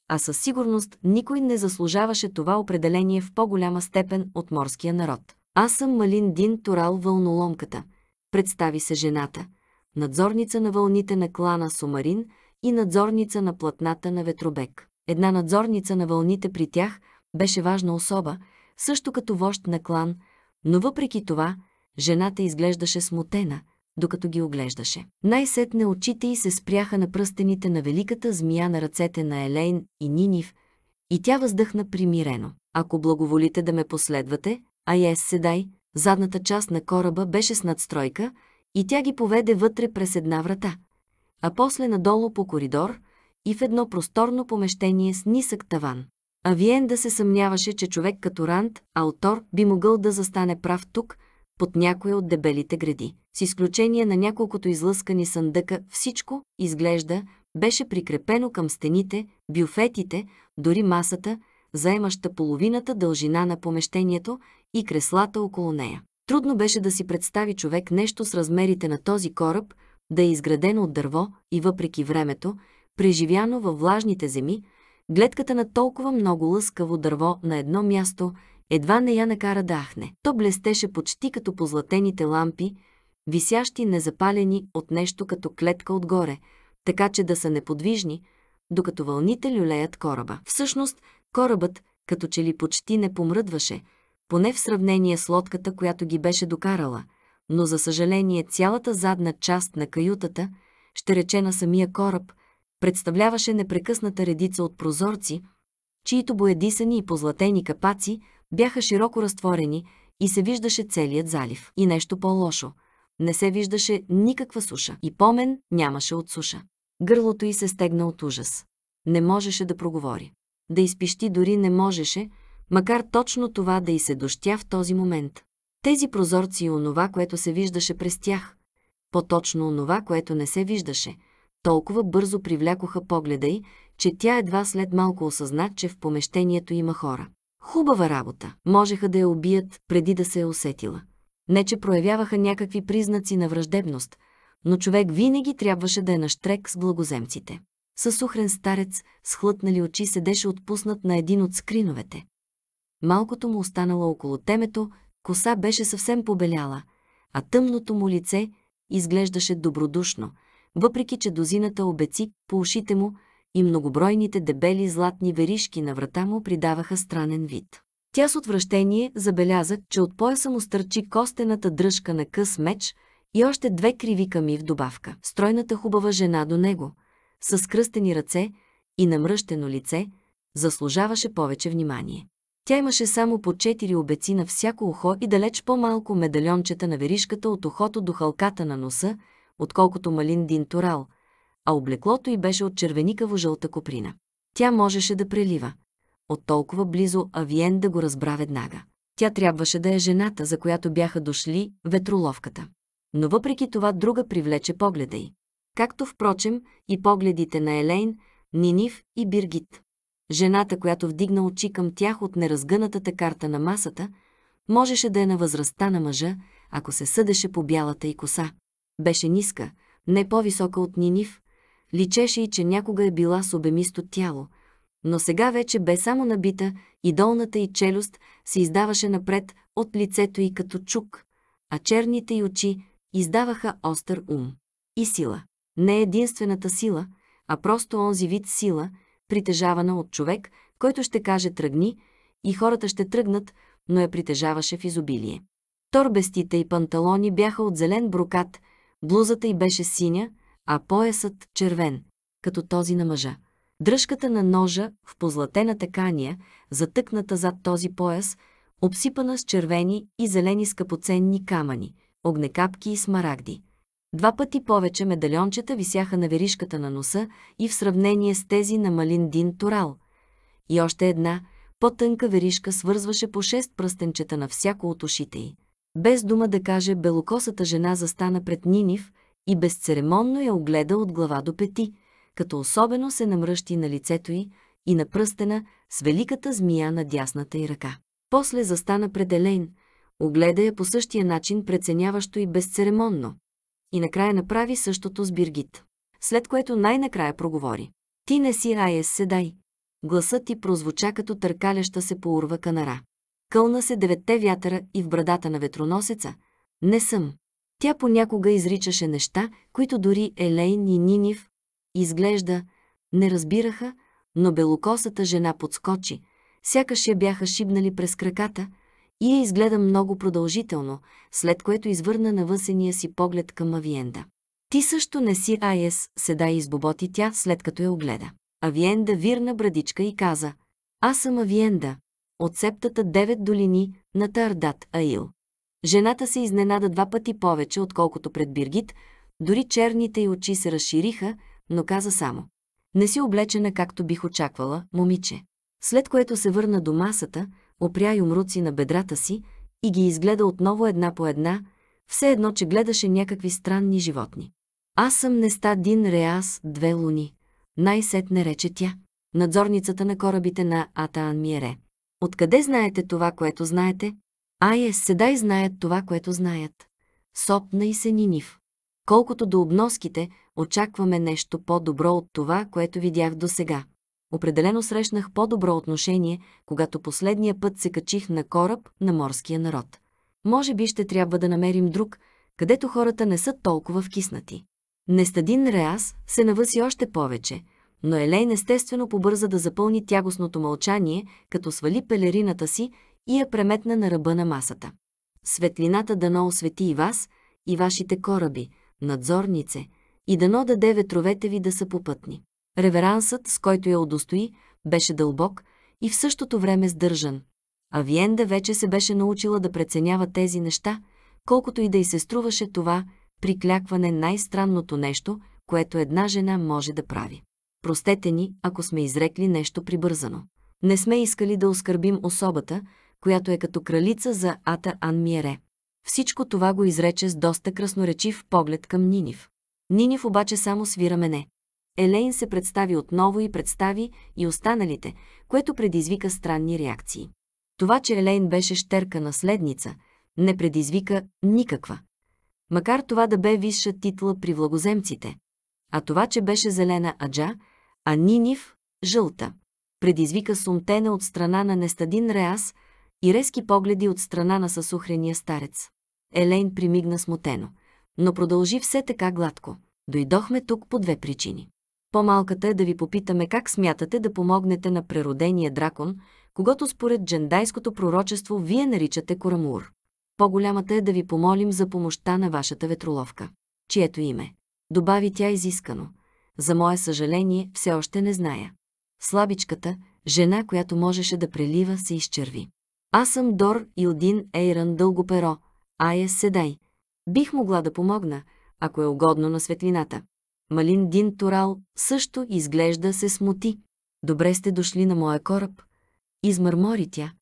а със сигурност никой не заслужаваше това определение в по-голяма степен от морския народ. Аз съм Малин Дин Торал Вълноломката, представи се жената, надзорница на вълните на клана Сумарин и надзорница на платната на Ветробек. Една надзорница на вълните при тях беше важна особа, също като вожд на клан – но въпреки това, жената изглеждаше смутена, докато ги оглеждаше. Най-сетне очите й се спряха на пръстените на великата змия на ръцете на Елейн и Нинив, и тя въздъхна примирено. Ако благоволите да ме последвате, а я седай, задната част на кораба беше с надстройка и тя ги поведе вътре през една врата, а после надолу по коридор и в едно просторно помещение с нисък таван. Авиен да се съмняваше, че човек като Ранд, алтор би могъл да застане прав тук, под някоя от дебелите гради. С изключение на няколкото излъскани съндъка, всичко, изглежда, беше прикрепено към стените, бюфетите, дори масата, заемаща половината дължина на помещението и креслата около нея. Трудно беше да си представи човек нещо с размерите на този кораб, да е изградено от дърво и въпреки времето, преживяно във влажните земи, Гледката на толкова много лъскаво дърво на едно място едва не я накара да ахне. То блестеше почти като позлатените лампи, висящи незапалени от нещо като клетка отгоре, така че да са неподвижни, докато вълните люлеят кораба. Всъщност, корабът, като че ли почти не помръдваше, поне в сравнение с лодката, която ги беше докарала, но за съжаление цялата задна част на каютата, ще рече на самия кораб – представляваше непрекъсната редица от прозорци, чието боядисани и позлатени капаци бяха широко разтворени и се виждаше целият залив. И нещо по-лошо – не се виждаше никаква суша и помен нямаше от суша. Гърлото й се стегна от ужас. Не можеше да проговори. Да изпищи дори не можеше, макар точно това да й се дощя в този момент. Тези прозорци и онова, което се виждаше през тях, по-точно онова, което не се виждаше – толкова бързо привлякоха погледа й, че тя едва след малко осъзна, че в помещението има хора. Хубава работа. Можеха да я убият, преди да се е усетила. Не, че проявяваха някакви признаци на враждебност, но човек винаги трябваше да е штрек с благоземците. Със сухрен старец, с хлътнали очи, седеше отпуснат на един от скриновете. Малкото му останало около темето, коса беше съвсем побеляла, а тъмното му лице изглеждаше добродушно – въпреки че дозината обеци по ушите му и многобройните дебели златни веришки на врата му придаваха странен вид. Тя с отвращение забеляза, че от пояса му стърчи костената дръжка на къс меч и още две криви ками в добавка. Стройната хубава жена до него, с кръстени ръце и намръщено лице, заслужаваше повече внимание. Тя имаше само по четири обеци на всяко ухо и далеч по-малко медальончета на веришката от ухото до халката на носа отколкото Малин Дин Турал, а облеклото й беше от червеникаво жълта коприна. Тя можеше да прелива. От толкова близо Авиен да го разбра веднага. Тя трябваше да е жената, за която бяха дошли ветроловката. Но въпреки това друга привлече погледа й. Както впрочем и погледите на Елейн, Нинив и Биргит. Жената, която вдигна очи към тях от неразгънатата карта на масата, можеше да е на възрастта на мъжа, ако се съдеше по бялата й коса. Беше ниска, не по-висока от Нинив, личеше и, че някога е била с обемисто тяло, но сега вече бе само набита и долната й челюст се издаваше напред от лицето й като чук, а черните й очи издаваха остър ум и сила. Не единствената сила, а просто онзи вид сила, притежавана от човек, който ще каже тръгни, и хората ще тръгнат, но я притежаваше в изобилие. Торбестите и панталони бяха от зелен брокат Блузата й беше синя, а поясът червен, като този на мъжа. Дръжката на ножа в позлатената кания, затъкната зад този пояс, обсипана с червени и зелени скъпоценни камъни, огнекапки и смарагди. Два пъти повече медальончета висяха на веришката на носа и в сравнение с тези на Малиндин Торал. И още една, по-тънка веришка свързваше по шест пръстенчета на всяко от ушите й. Без дума да каже, белокосата жена застана пред Нинив и безцеремонно я огледа от глава до пети, като особено се намръщи на лицето й и на пръстена с великата змия на дясната й ръка. После застана пред Елейн, огледа я по същия начин преценяващо и безцеремонно. И накрая направи същото с Биргит. След което най-накрая проговори. Ти не си Айес Седай. Гласът ти прозвуча като търкаляща се по урва канара. Кълна се деветте вятъра и в брадата на ветроносеца. Не съм. Тя понякога изричаше неща, които дори Елейн и Нинив, изглежда, не разбираха, но белокосата жена подскочи, сякаш я бяха шибнали през краката и я изгледа много продължително, след което извърна навъсения си поглед към Авиенда. Ти също не си Айес, седа и избоботи тя, след като я огледа. Авиенда вирна брадичка и каза, аз съм Авиенда, от септата девет долини на Тардат Аил. Жената се изненада два пъти повече, отколкото пред Биргит, дори черните й очи се разшириха, но каза само. Не си облечена както бих очаквала, момиче. След което се върна до масата, опря юмруци на бедрата си и ги изгледа отново една по една, все едно, че гледаше някакви странни животни. Аз съм Неста Дин Реас, две луни. Най-сетне рече тя, надзорницата на корабите на Атаан Миере. Откъде знаете това, което знаете? Ае, седай знаят това, което знаят. Сопна и Сенинив. Колкото до обноските, очакваме нещо по-добро от това, което видях до сега. Определено срещнах по-добро отношение, когато последния път се качих на кораб на морския народ. Може би ще трябва да намерим друг, където хората не са толкова вкиснати. Нестадин Реас се навъси още повече – но Елейн естествено побърза да запълни тягостното мълчание, като свали пелерината си и я преметна на ръба на масата. Светлината дано освети и вас, и вашите кораби, надзорнице, и дано даде ветровете ви да са попътни. Реверансът, с който я удостои, беше дълбок и в същото време сдържан. А Виенда вече се беше научила да преценява тези неща, колкото и да й се струваше това приклякване най-странното нещо, което една жена може да прави. Простете ни, ако сме изрекли нещо прибързано. Не сме искали да оскърбим особата, която е като кралица за Ата Анмиере. Всичко това го изрече с доста красноречив поглед към Нинив. Нинив обаче само свира мене. Елейн се представи отново и представи и останалите, което предизвика странни реакции. Това, че Елейн беше щерка наследница, не предизвика никаква. Макар това да бе висша титла при влагоземците. А това, че беше зелена аджа, а Нинив – жълта. Предизвика сумтена от страна на Нестадин Реас и резки погледи от страна на съсухрения старец. Елейн примигна смутено, но продължи все така гладко. Дойдохме тук по две причини. По-малката е да ви попитаме как смятате да помогнете на преродения дракон, когато според джендайското пророчество вие наричате Корамур. По-голямата е да ви помолим за помощта на вашата ветроловка, чието име. Добави тя изискано – за мое съжаление, все още не зная. Слабичката, жена, която можеше да прелива, се изчерви. Аз съм Дор Илдин Ейран Дълго перо, Ая е Седай. Бих могла да помогна, ако е угодно на светлината. Малин Дин Турал също изглежда се смути. Добре сте дошли на моя кораб. Измърмори тя.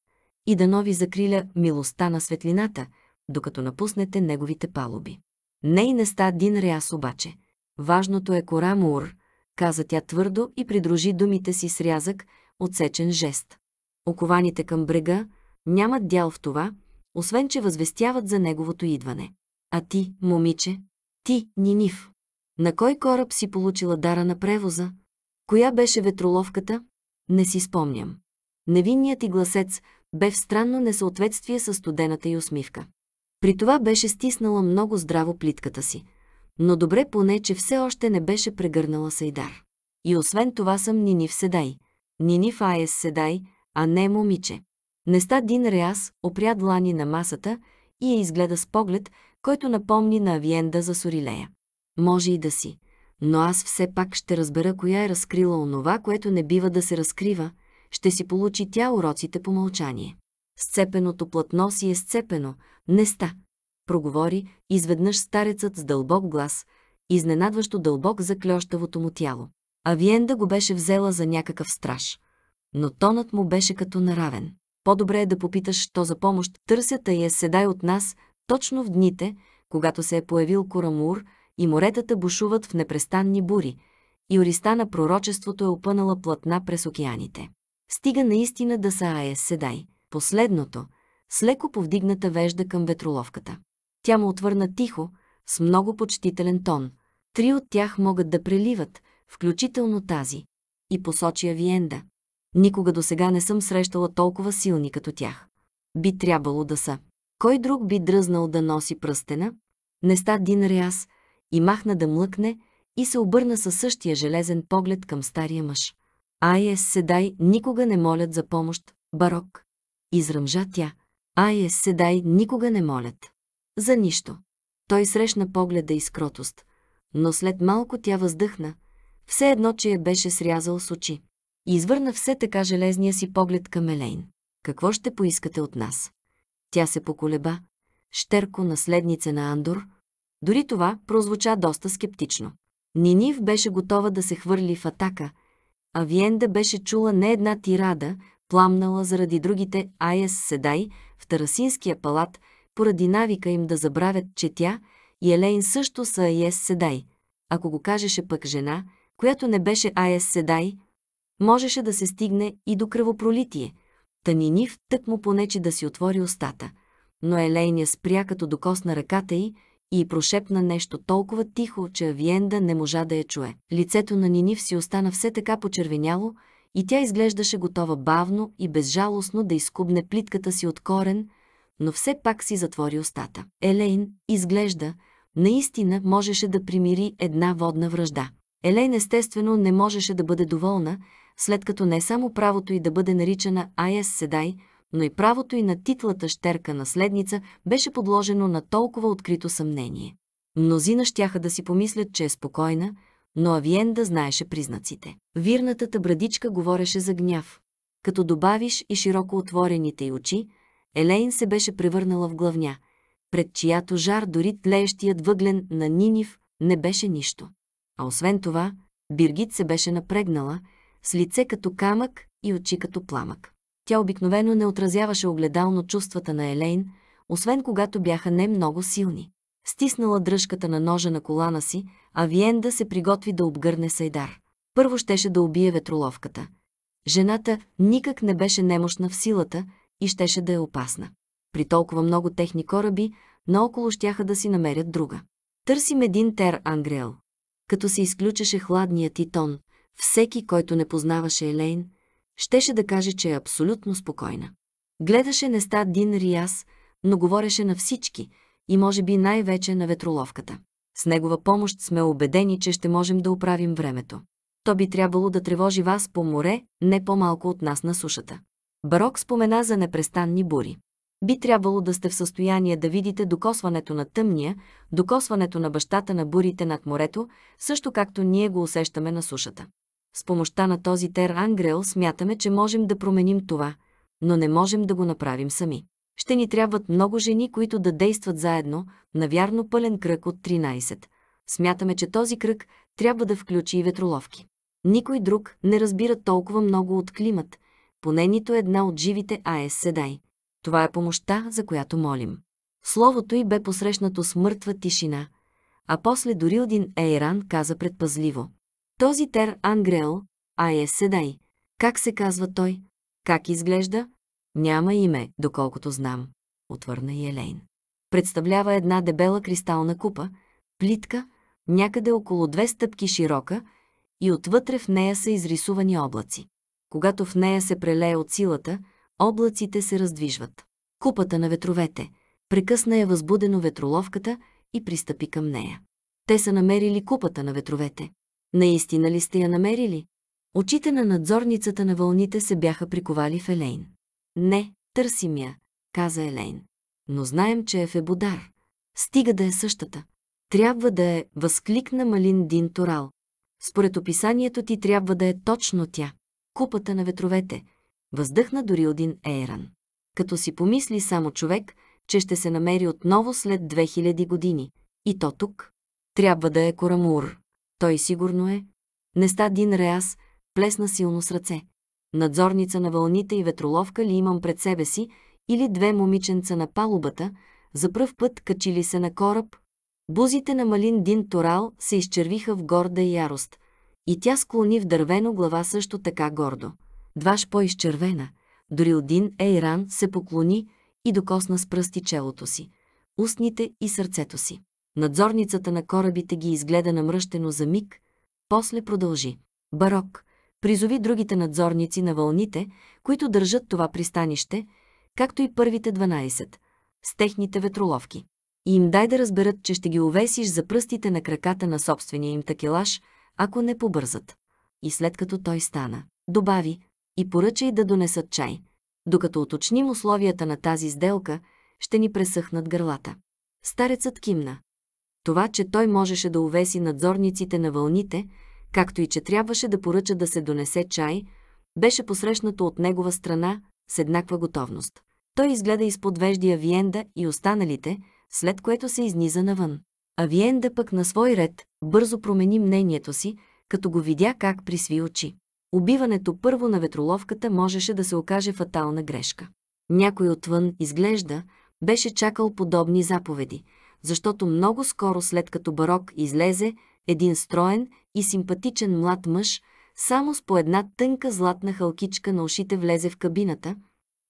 И да нови закриля милостта на светлината, докато напуснете неговите палуби. Ней не ста Дин Ряс обаче. Важното е Кора Мур, каза тя твърдо и придружи думите си с рязък, отсечен жест. Окованите към брега нямат дял в това, освен че възвестяват за неговото идване. А ти, момиче, ти, Нинив, на кой кораб си получила дара на превоза? Коя беше ветроловката? Не си спомням. Невинният и гласец бе в странно несъответствие с студената й усмивка. При това беше стиснала много здраво плитката си, но добре поне, че все още не беше прегърнала Сайдар. И освен това съм Нинив Седай. Нинив Аес Седай, а не момиче. Неста Дин Реас опря длани на масата и я изгледа с поглед, който напомни на Авиенда за Сорилея. Може и да си. Но аз все пак ще разбера коя е разкрила онова, което не бива да се разкрива, ще си получи тя уроците по мълчание. Сцепеното платно си е сцепено, ста – проговори изведнъж старецът с дълбок глас, изненадващо дълбок за клющавото му тяло. Авиенда го беше взела за някакъв страж, но тонът му беше като наравен. По-добре е да попиташ, що за помощ търсята и е седай от нас, точно в дните, когато се е появил Корамур и моретата бушуват в непрестанни бури, и ориста на пророчеството е опънала платна през океаните. Стига наистина да са Аес Седай, последното, с леко повдигната вежда към ветроловката. Тя му отвърна тихо, с много почтителен тон. Три от тях могат да преливат, включително тази. И посочи Авиенда. Никога до сега не съм срещала толкова силни като тях. Би трябвало да са. Кой друг би дръзнал да носи пръстена? Неста Дин Реас и махна да млъкне и се обърна със същия железен поглед към стария мъж. Айес Седай никога не молят за помощ, Барок. Изръмжа тя. Айес Седай никога не молят. За нищо. Той срещна погледа и скротост, но след малко тя въздъхна, все едно, че я беше срязал с очи. извърна все така железния си поглед към Елейн. Какво ще поискате от нас? Тя се поколеба. Штерко наследница на Андор. Дори това прозвуча доста скептично. Нинив беше готова да се хвърли в атака, а Виенда беше чула не една тирада, пламнала заради другите Айес Седай в Тарасинския палат – поради навика им да забравят, че тя и Елейн също са Айес Седай. Ако го кажеше пък жена, която не беше Айес Седай, можеше да се стигне и до кръвопролитие. Танинив тък му понече да си отвори устата, но Елейн я спря като докосна ръката й и прошепна нещо толкова тихо, че Авиенда не можа да я чуе. Лицето на Нинив си остана все така почервеняло и тя изглеждаше готова бавно и безжалостно да изкубне плитката си от корен – но все пак си затвори устата. Елейн, изглежда, наистина можеше да примири една водна връжда. Елейн естествено не можеше да бъде доволна, след като не само правото й да бъде наричана Айес Седай, но и правото й на титлата щерка наследница беше подложено на толкова открито съмнение. Мнозина щяха да си помислят, че е спокойна, но Авиенда знаеше признаците. Вирнатата брадичка говореше за гняв. Като добавиш и широко отворените й очи, Елейн се беше превърнала в главня, пред чиято жар дори тлеещият въглен на Нинив не беше нищо. А освен това, Биргит се беше напрегнала, с лице като камък и очи като пламък. Тя обикновено не отразяваше огледално чувствата на Елейн, освен когато бяха не много силни. Стиснала дръжката на ножа на колана си, а Виенда се приготви да обгърне Сайдар. Първо щеше да убие ветроловката. Жената никак не беше немощна в силата, и щеше да е опасна. При толкова много техни кораби, наоколо щяха да си намерят друга. Търсим един тер Ангрел. Като се изключеше хладният и тон, всеки, който не познаваше Елейн, щеше да каже, че е абсолютно спокойна. Гледаше неста Дин Риас, но говореше на всички и може би най-вече на ветроловката. С негова помощ сме убедени, че ще можем да оправим времето. То би трябвало да тревожи вас по море, не по-малко от нас на сушата. Барок спомена за непрестанни бури. Би трябвало да сте в състояние да видите докосването на тъмния, докосването на бащата на бурите над морето, също както ние го усещаме на сушата. С помощта на този тер ангрел смятаме, че можем да променим това, но не можем да го направим сами. Ще ни трябват много жени, които да действат заедно, навярно пълен кръг от 13. Смятаме, че този кръг трябва да включи и ветроловки. Никой друг не разбира толкова много от климат, поне нито една от живите Аес Седай. Това е помощта, за която молим. Словото й бе посрещнато с мъртва тишина, а после дори един Ейран каза предпазливо. Този Тер Ангрео, Аес Седай, как се казва той? Как изглежда? Няма име, доколкото знам, отвърна и Елейн. Представлява една дебела кристална купа, плитка, някъде около две стъпки широка и отвътре в нея са изрисувани облаци когато в нея се прелее от силата, облаците се раздвижват. Купата на ветровете. Прекъсна е възбудено ветроловката и пристъпи към нея. Те са намерили купата на ветровете. Наистина ли сте я намерили? Очите на надзорницата на вълните се бяха приковали в Елейн. Не, търсим я, каза Елейн. Но знаем, че е в Стига да е същата. Трябва да е, възкликна Малин Дин Торал. Според описанието ти трябва да е точно тя купата на ветровете, въздъхна дори един Ейран. Като си помисли само човек, че ще се намери отново след 2000 години. И то тук. Трябва да е Корамур. Той сигурно е. Неста Дин Реас плесна силно с ръце. Надзорница на вълните и ветроловка ли имам пред себе си или две момиченца на палубата, за пръв път качили се на кораб? Бузите на Малин Дин Торал се изчервиха в горда ярост, и тя склони в дървено глава също така гордо. Дваш по-изчервена, Дорилдин Ейран се поклони и докосна с пръсти челото си, устните и сърцето си. Надзорницата на корабите ги изгледа намръщено за миг, после продължи. Барок призови другите надзорници на вълните, които държат това пристанище, както и първите 12, с техните ветроловки. И им дай да разберат, че ще ги увесиш за пръстите на краката на собствения им такелаж – ако не побързат. И след като той стана, добави и поръчай да донесат чай. Докато уточним условията на тази сделка, ще ни пресъхнат гърлата. Старецът кимна. Това, че той можеше да увеси надзорниците на вълните, както и че трябваше да поръча да се донесе чай, беше посрещнато от негова страна с еднаква готовност. Той изгледа изподвеждия Виенда и останалите, след което се изниза навън. Авиенда пък на свой ред бързо промени мнението си, като го видя как присви очи. Убиването първо на ветроловката можеше да се окаже фатална грешка. Някой отвън, изглежда, беше чакал подобни заповеди, защото много скоро след като Барок излезе, един строен и симпатичен млад мъж, само с по една тънка златна халкичка на ушите влезе в кабината,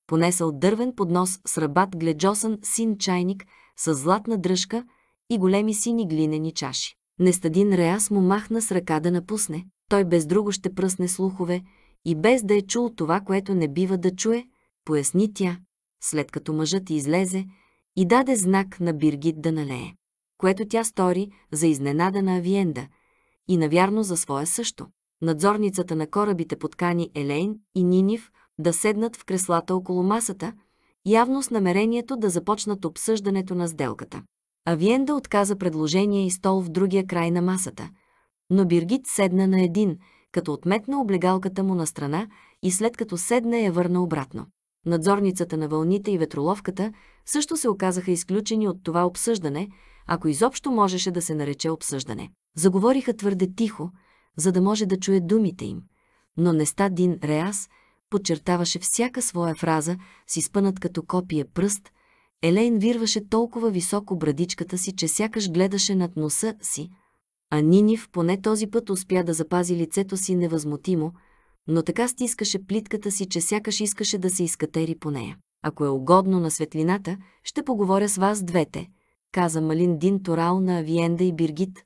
понесъл дървен поднос с ръбат гледжосан син чайник с златна дръжка – и големи сини глинени чаши. Нестадин Реас му махна с ръка да напусне. Той без друго ще пръсне слухове и без да е чул това, което не бива да чуе, поясни тя, след като мъжът излезе и даде знак на Биргит да налее, което тя стори за изненада на Авиенда и навярно за своя също. Надзорницата на корабите подкани Елейн и Нинив да седнат в креслата около масата, явно с намерението да започнат обсъждането на сделката. Авиенда отказа предложение и стол в другия край на масата, но Биргит седна на един, като отметна облегалката му на страна и след като седна я върна обратно. Надзорницата на вълните и ветроловката също се оказаха изключени от това обсъждане, ако изобщо можеше да се нарече обсъждане. Заговориха твърде тихо, за да може да чуе думите им. Но Неста Дин Реас подчертаваше всяка своя фраза с изпънат като копия пръст – Елейн вирваше толкова високо брадичката си, че сякаш гледаше над носа си, а Нинив поне този път успя да запази лицето си невъзмутимо, но така стискаше плитката си, че сякаш искаше да се изкатери по нея. Ако е угодно на светлината, ще поговоря с вас двете, каза Малин Дин Торал на Авиенда и Биргит,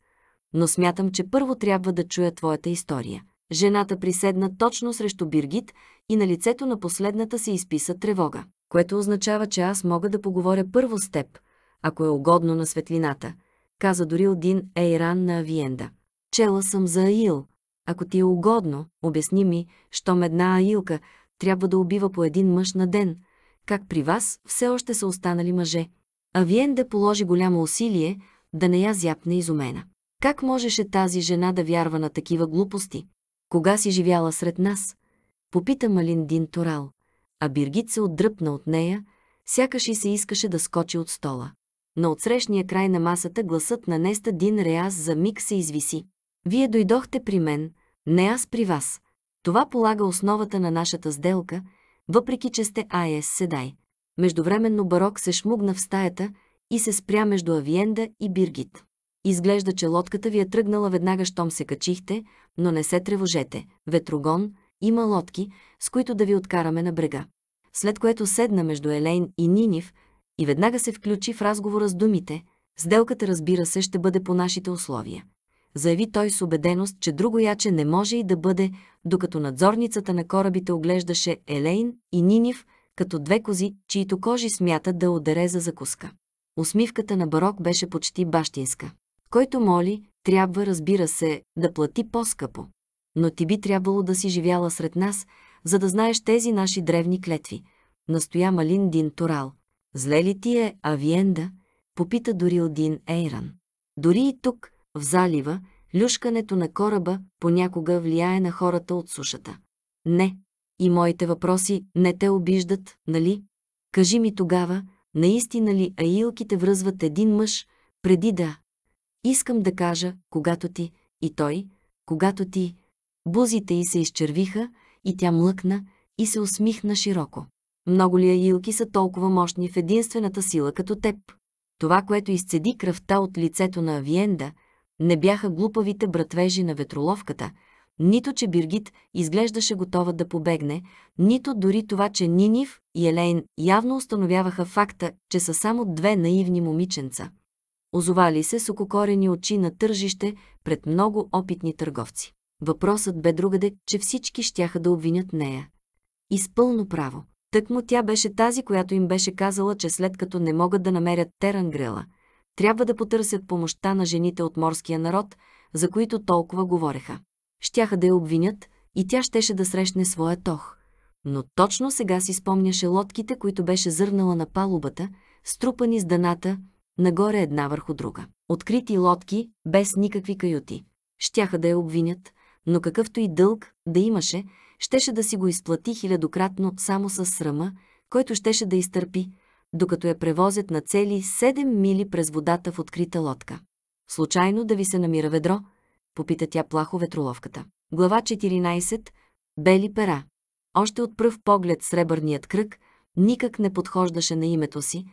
но смятам, че първо трябва да чуя твоята история. Жената приседна точно срещу Биргит и на лицето на последната се изписа тревога което означава, че аз мога да поговоря първо с теб, ако е угодно на светлината, каза дори един Ейран на Авиенда. Чела съм за Аил. Ако ти е угодно, обясни ми, щом една Аилка трябва да убива по един мъж на ден, как при вас все още са останали мъже. Авиенда положи голямо усилие да не я зяпне изумена. Как можеше тази жена да вярва на такива глупости? Кога си живяла сред нас? Попита Малин Дин Торал а Биргит се отдръпна от нея, сякаш и се искаше да скочи от стола. На отсрещния край на масата гласът на Неста Дин Реаз за миг се извиси. Вие дойдохте при мен, не аз при вас. Това полага основата на нашата сделка, въпреки че сте АЕС Седай. Междувременно Барок се шмугна в стаята и се спря между Авиенда и Биргит. Изглежда, че лодката ви е тръгнала веднага, щом се качихте, но не се тревожете. Ветрогон, има лодки, с които да ви откараме на брега. След което седна между Елейн и Нинив и веднага се включи в разговора с думите. Сделката, разбира се, ще бъде по нашите условия. Заяви той с убеденост, че друго яче не може и да бъде, докато надзорницата на корабите оглеждаше Елейн и Нинив като две кози, чието кожи смятат да одере за закуска. Усмивката на Барок беше почти бащинска. Който моли, трябва, разбира се, да плати по-скъпо но ти би трябвало да си живяла сред нас, за да знаеш тези наши древни клетви. Настоя Малин Дин Торал. Зле ли ти е Авиенда? Попита дори Дин Ейран. Дори и тук, в залива, люшкането на кораба понякога влияе на хората от сушата. Не. И моите въпроси не те обиждат, нали? Кажи ми тогава, наистина ли аилките връзват един мъж, преди да... Искам да кажа, когато ти, и той, когато ти, Бузите й се изчервиха и тя млъкна и се усмихна широко. Много ли аилки са толкова мощни в единствената сила като теб? Това, което изцеди кръвта от лицето на Авиенда, не бяха глупавите братвежи на ветроловката, нито че Биргит изглеждаше готова да побегне, нито дори това, че Нинив и Елейн явно установяваха факта, че са само две наивни момиченца. Озовали се с ококорени очи на тържище пред много опитни търговци. Въпросът бе другаде, че всички щяха да обвинят нея. Изпълно право. Тък му тя беше тази, която им беше казала, че след като не могат да намерят Терангрела, трябва да потърсят помощта на жените от морския народ, за които толкова говореха. Щяха да я обвинят и тя щеше да срещне своя тох. Но точно сега си спомняше лодките, които беше зърнала на палубата, струпани с дъната, нагоре една върху друга. Открити лодки, без никакви каюти. Щяха да я обвинят, но какъвто и дълг да имаше, щеше да си го изплати хилядократно само с срама, който щеше да изтърпи, докато я превозят на цели 7 мили през водата в открита лодка. Случайно да ви се намира ведро? Попита тя плахо ветроловката. Глава 14. Бели пера. Още от пръв поглед сребърният кръг никак не подхождаше на името си,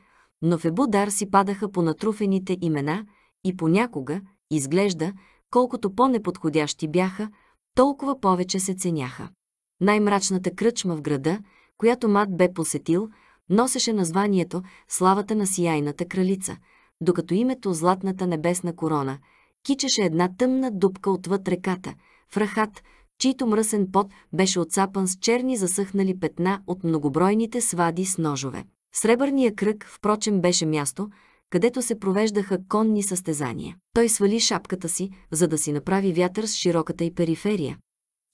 но в Ебудар си падаха по натруфените имена и понякога, изглежда, колкото по-неподходящи бяха, толкова повече се ценяха. Най-мрачната кръчма в града, която Мат бе посетил, носеше названието «Славата на сияйната кралица», докато името «Златната небесна корона» кичеше една тъмна дупка отвъд реката, в рахат, чийто мръсен пот беше отцапан с черни засъхнали петна от многобройните свади с ножове. Сребърния кръг, впрочем, беше място, където се провеждаха конни състезания. Той свали шапката си, за да си направи вятър с широката и периферия.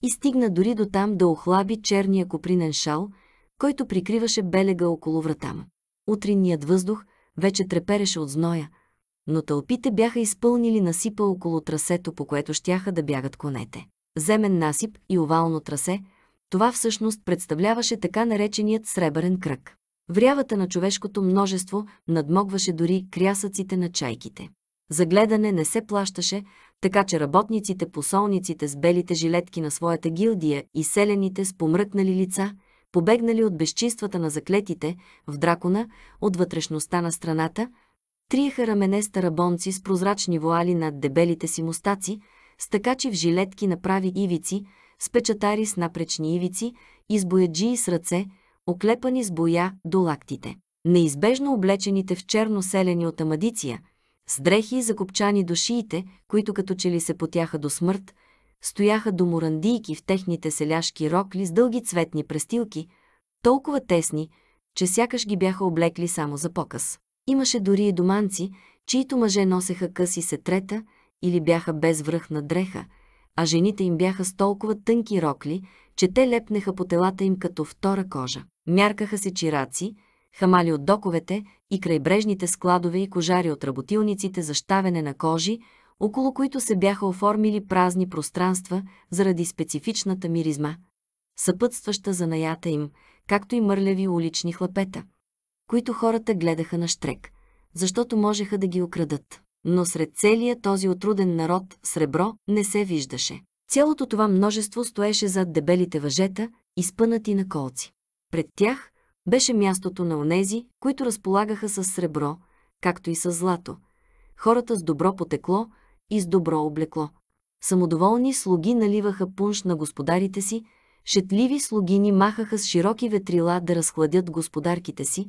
И стигна дори до там да охлаби черния копринен шал, който прикриваше белега около врата му. Утринният въздух вече трепереше от зноя, но тълпите бяха изпълнили насипа около трасето, по което щяха да бягат конете. Земен насип и овално трасе, това всъщност представляваше така нареченият сребърен кръг. Врявата на човешкото множество надмогваше дори крясъците на чайките. Загледане не се плащаше, така че работниците, посолниците с белите жилетки на своята гилдия и селените с помръкнали лица, побегнали от безчинствата на заклетите в дракона от вътрешността на страната, триеха рамене старабонци с прозрачни вуали над дебелите си мустаци, стъкачи в жилетки направи ивици, с печатари с напречни ивици, избояджии с ръце – оклепани с боя до лактите. Неизбежно облечените в черно селени от амадиция, с дрехи и закопчани до шиите, които като че ли се потяха до смърт, стояха до мурандийки в техните селяшки рокли с дълги цветни престилки, толкова тесни, че сякаш ги бяха облекли само за показ. Имаше дори и доманци, чието мъже носеха къси сетрета или бяха без на дреха, а жените им бяха с толкова тънки рокли, че те лепнеха по телата им като втора кожа. Мяркаха се чираци, хамали от доковете и крайбрежните складове и кожари от работилниците за щавене на кожи, около които се бяха оформили празни пространства заради специфичната миризма, съпътстваща за наята им, както и мърлеви улични хлапета, които хората гледаха на штрек, защото можеха да ги окрадат. Но сред целия този отруден народ сребро не се виждаше. Цялото това множество стоеше зад дебелите въжета, изпънати на колци. Пред тях беше мястото на онези, които разполагаха с сребро, както и с злато, хората с добро потекло и с добро облекло. Самодоволни слуги наливаха пунш на господарите си, шетливи слугини махаха с широки ветрила да разхладят господарките си,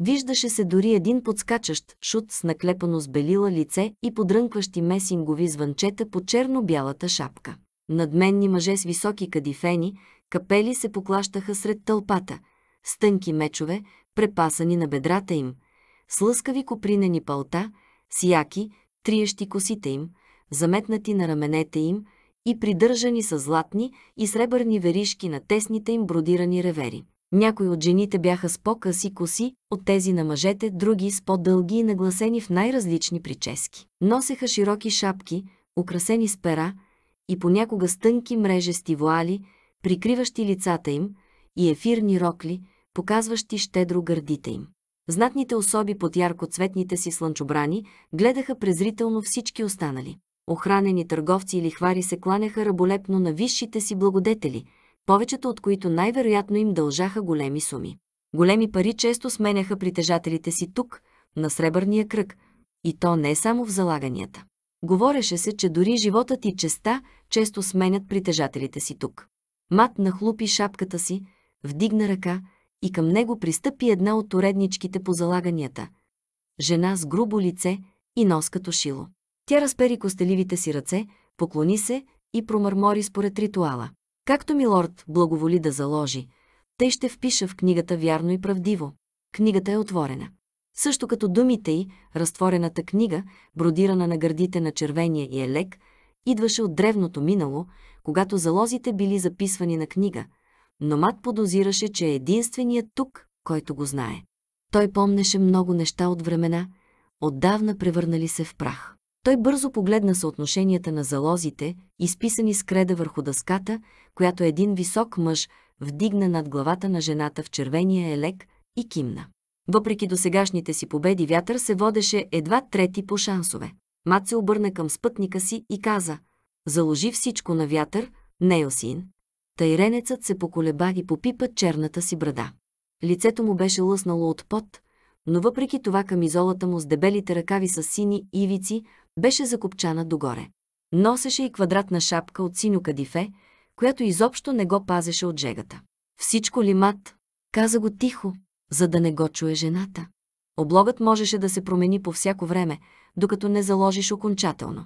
виждаше се дори един подскачащ шут с наклепано с белила лице и подрънкващи месингови звънчета по черно-бялата шапка. Надменни мъже с високи кадифени, Капели се поклащаха сред тълпата, с тънки мечове, препасани на бедрата им, с лъскави копринени палта, сияки, триещи косите им, заметнати на раменете им и придържани с златни и сребърни веришки на тесните им бродирани ревери. Някои от жените бяха с по-къси коси от тези на мъжете, други с по-дълги и нагласени в най-различни прически. Носеха широки шапки, украсени с пера и понякога с тънки мрежести вуали – прикриващи лицата им, и ефирни рокли, показващи щедро гърдите им. Знатните особи под яркоцветните си слънчобрани гледаха презрително всички останали. Охранени търговци или хвари се кланяха раболепно на висшите си благодетели, повечето от които най-вероятно им дължаха големи суми. Големи пари често сменяха притежателите си тук, на Сребърния кръг, и то не само в залаганията. Говореше се, че дори животът и честа често сменят притежателите си тук. Мат нахлупи шапката си, вдигна ръка и към него пристъпи една от уредничките по залаганията. Жена с грубо лице и нос като шило. Тя разпери костеливите си ръце, поклони се и промърмори според ритуала. Както милорд благоволи да заложи, тъй ще впиша в книгата вярно и правдиво. Книгата е отворена. Също като думите й, разтворената книга, бродирана на гърдите на червения и елек, идваше от древното минало, когато залозите били записвани на книга, но Мат подозираше, че е единственият тук, който го знае. Той помнеше много неща от времена, отдавна превърнали се в прах. Той бързо погледна съотношенията на залозите, изписани с креда върху дъската, която един висок мъж вдигна над главата на жената в червения елек и кимна. Въпреки досегашните си победи, вятър се водеше едва трети по шансове. Мат се обърна към спътника си и каза «Заложи всичко на вятър, Нейлсин». Тайренецът се поколеба и попипа черната си брада. Лицето му беше лъснало от пот, но въпреки това камизолата му с дебелите ръкави с сини ивици беше закопчана догоре. Носеше и квадратна шапка от синьо кадифе, която изобщо не го пазеше от жегата. Всичко ли мат? Каза го тихо, за да не го чуе жената. Облогът можеше да се промени по всяко време, докато не заложиш окончателно.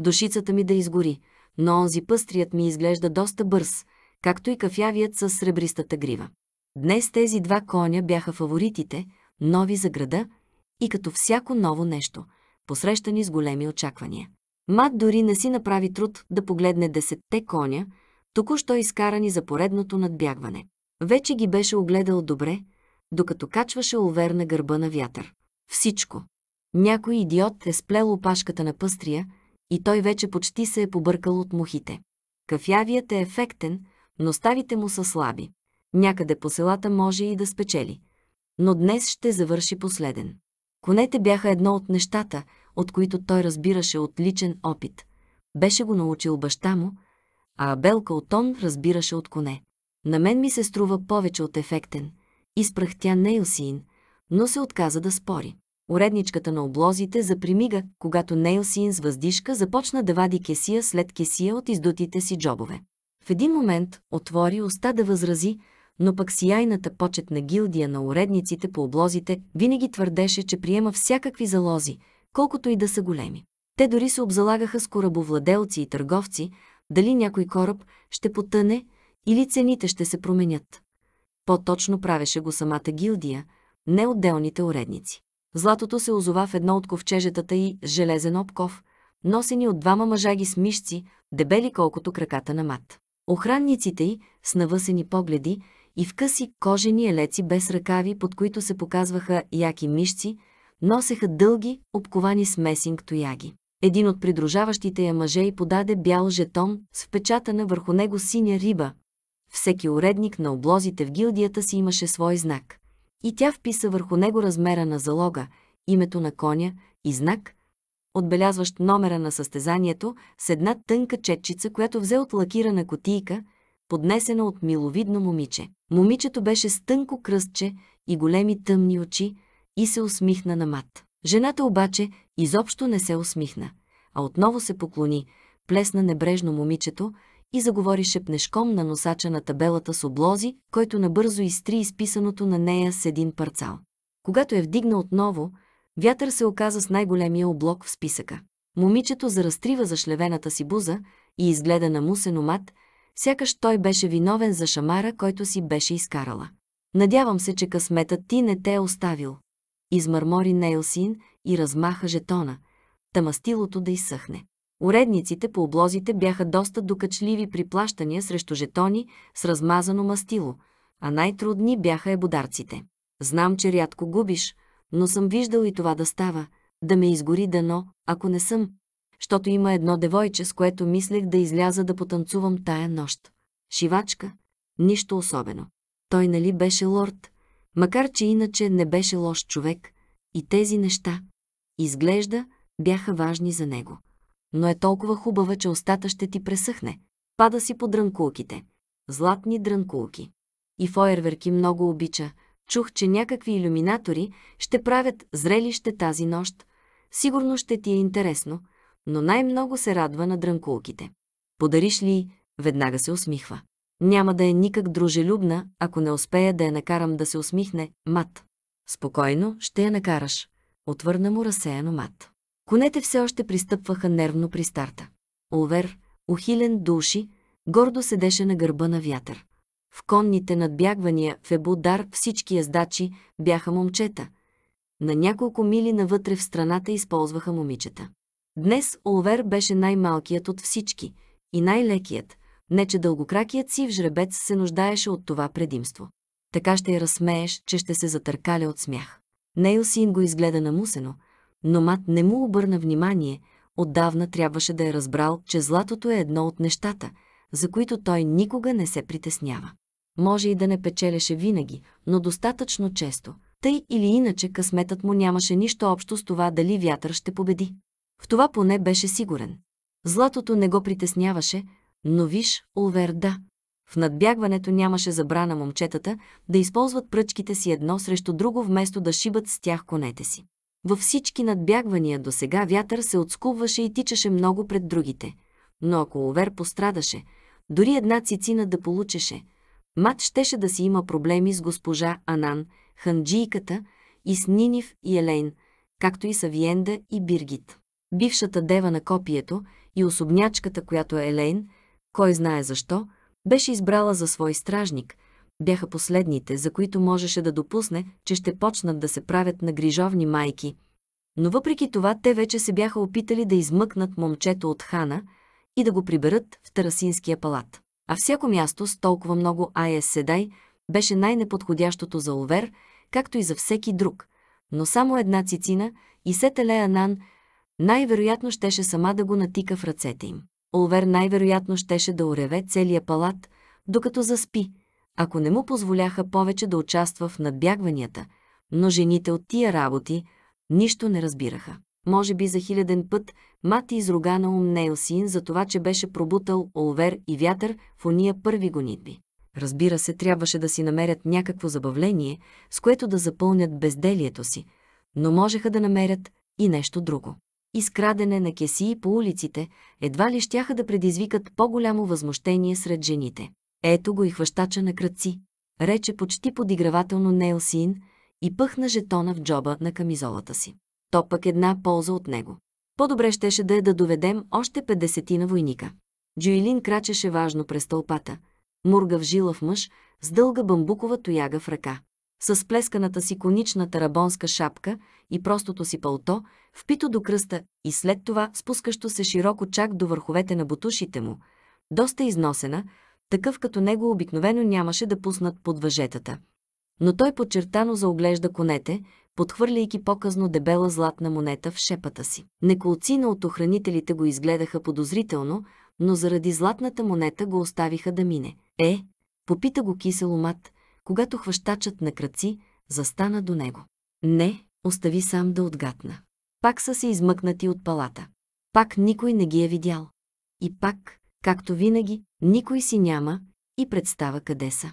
Душицата ми да изгори, но онзи пъстрият ми изглежда доста бърз, както и кафявият с сребристата грива. Днес тези два коня бяха фаворитите, нови за града и като всяко ново нещо, посрещани с големи очаквания. Мат дори не си направи труд да погледне десетте коня, току-що изкарани за поредното надбягване. Вече ги беше огледал добре, докато качваше уверна на гърба на вятър. Всичко, някой идиот е сплел опашката на пъстрия и той вече почти се е побъркал от мухите. Кафявият е ефектен, но ставите му са слаби. Някъде по селата може и да спечели. Но днес ще завърши последен. Конете бяха едно от нещата, от които той разбираше от личен опит. Беше го научил баща му, а Абел Калтон разбираше от коне. На мен ми се струва повече от ефектен. Изпрах тя Нейлсиин, но се отказа да спори. Уредничката на облозите за примига, когато Нейл син с въздишка започна да вади кесия след кесия от издутите си джобове. В един момент отвори уста да възрази, но пък сияйната почетна гилдия на уредниците по облозите винаги твърдеше, че приема всякакви залози, колкото и да са големи. Те дори се обзалагаха с корабовладелци и търговци, дали някой кораб ще потъне или цените ще се променят. По-точно правеше го самата гилдия, не отделните уредници. Златото се озова в едно от ковчежетата и железен обков, носени от двама мъжаги с мишци, дебели колкото краката на мат. Охранниците й, с навъсени погледи и в къси кожени елеци без ръкави, под които се показваха яки мишци, носеха дълги, обковани с месинг тояги. Един от придружаващите я мъже й подаде бял жетон с впечатана върху него синя риба. Всеки уредник на облозите в гилдията си имаше свой знак. И тя вписа върху него размера на залога, името на коня и знак, отбелязващ номера на състезанието с една тънка четчица, която взе от лакирана котийка, поднесена от миловидно момиче. Момичето беше с тънко кръстче и големи тъмни очи и се усмихна на мат. Жената обаче изобщо не се усмихна, а отново се поклони, плесна небрежно момичето, и заговори шепнешком на носача на табелата с облози, който набързо изтри изписаното на нея с един парцал. Когато я вдигна отново, вятър се оказа с най-големия облок в списъка. Момичето за зашлевената си буза и изгледа на мусен мат, сякаш той беше виновен за шамара, който си беше изкарала. Надявам се, че късметът ти не те е оставил. Измърмори Нейлсин и размаха жетона, тамастилото да изсъхне. Уредниците по облозите бяха доста докачливи при плащания срещу жетони с размазано мастило, а най-трудни бяха ебодарците. Знам, че рядко губиш, но съм виждал и това да става, да ме изгори дано, ако не съм, защото има едно девойче, с което мислех да изляза да потанцувам тая нощ. Шивачка, нищо особено. Той нали беше лорд, макар че иначе не беше лош човек, и тези неща, изглежда, бяха важни за него но е толкова хубава, че устата ще ти пресъхне. Пада си по дрънкулките. Златни дрънкулки. И фойерверки много обича. Чух, че някакви иллюминатори ще правят зрелище тази нощ. Сигурно ще ти е интересно, но най-много се радва на дрънкулките. Подариш ли веднага се усмихва. Няма да е никак дружелюбна, ако не успея да я накарам да се усмихне, мат. Спокойно ще я накараш. Отвърна му разсеяно мат. Конете все още пристъпваха нервно при старта. Овер, ухилен души, гордо седеше на гърба на вятър. В конните надбягвания в Ебудар всички ездачи бяха момчета. На няколко мили навътре в страната използваха момичета. Днес Олвер беше най-малкият от всички и най-лекият, не че дългокракият си в жребец се нуждаеше от това предимство. Така ще я разсмееш, че ще се затъркаля от смях. Нейл Син го изгледа намусено, но Мат не му обърна внимание, отдавна трябваше да е разбрал, че златото е едно от нещата, за които той никога не се притеснява. Може и да не печелеше винаги, но достатъчно често. Тъй или иначе късметът му нямаше нищо общо с това дали вятър ще победи. В това поне беше сигурен. Златото не го притесняваше, но виж, Улвер да. В надбягването нямаше забрана момчетата да използват пръчките си едно срещу друго вместо да шибат с тях конете си. Във всички надбягвания до сега вятър се отскубваше и тичаше много пред другите. Но ако Овер пострадаше, дори една цицина да получеше, Мат щеше да си има проблеми с госпожа Анан, ханджийката и с Нинив и Елейн, както и с Авиенда и Биргит. Бившата дева на копието и особнячката, която е Елейн, кой знае защо, беше избрала за свой стражник – бяха последните, за които можеше да допусне, че ще почнат да се правят на грижовни майки. Но въпреки това те вече се бяха опитали да измъкнат момчето от хана и да го приберат в Тарасинския палат. А всяко място с толкова много Айес Седай беше най-неподходящото за Олвер, както и за всеки друг. Но само една цицина и Сетелея Нан най-вероятно щеше сама да го натика в ръцете им. Олвер най-вероятно щеше да ореве целия палат, докато заспи – ако не му позволяха повече да участва в надбягванията, но жените от тия работи нищо не разбираха. Може би за хиляден път мати изруга на умнея син за това, че беше пробутал олвер и вятър в уния първи гонитби. Разбира се, трябваше да си намерят някакво забавление, с което да запълнят безделието си, но можеха да намерят и нещо друго. Изкрадене на кесии по улиците едва ли щяха да предизвикат по-голямо възмущение сред жените. Ето го и хващача на кръци, рече почти подигравателно Нейлсин и пъхна жетона в джоба на камизолата си. То пък една полза от него. По-добре щеше да е да доведем още 50 на войника. Джуилин крачеше важно през тълпата, мургав жилав мъж с дълга бамбукова тояга в ръка. С плесканата си конична тарабонска шапка и простото си пълто, впито до кръста и след това спускащо се широко чак до върховете на бутушите му, доста износена, такъв като него обикновено нямаше да пуснат под въжетата. Но той подчертано заоглежда конете, подхвърляйки по-късно дебела златна монета в шепата си. Неколцина от охранителите го изгледаха подозрително, но заради златната монета го оставиха да мине. Е, попита го кисело мат, когато хващачът на кръци застана до него. Не, остави сам да отгатна. Пак са се измъкнати от палата. Пак никой не ги е видял. И пак, Както винаги, никой си няма и представа къде са.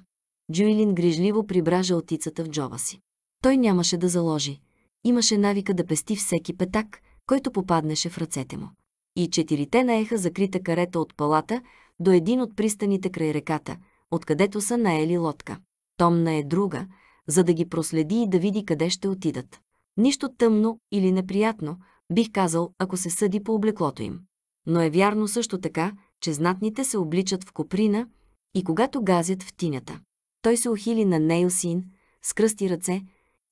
Джуилин грижливо прибра жълтицата в джоба си. Той нямаше да заложи. Имаше навика да пести всеки петак, който попаднеше в ръцете му. И четирите наеха закрита карета от палата до един от пристаните край реката, откъдето са наели лодка. Томна е друга, за да ги проследи и да види къде ще отидат. Нищо тъмно или неприятно, бих казал, ако се съди по облеклото им. Но е вярно също така, че знатните се обличат в коприна и когато газят в тинята. Той се ухили на нейл Син, скръсти ръце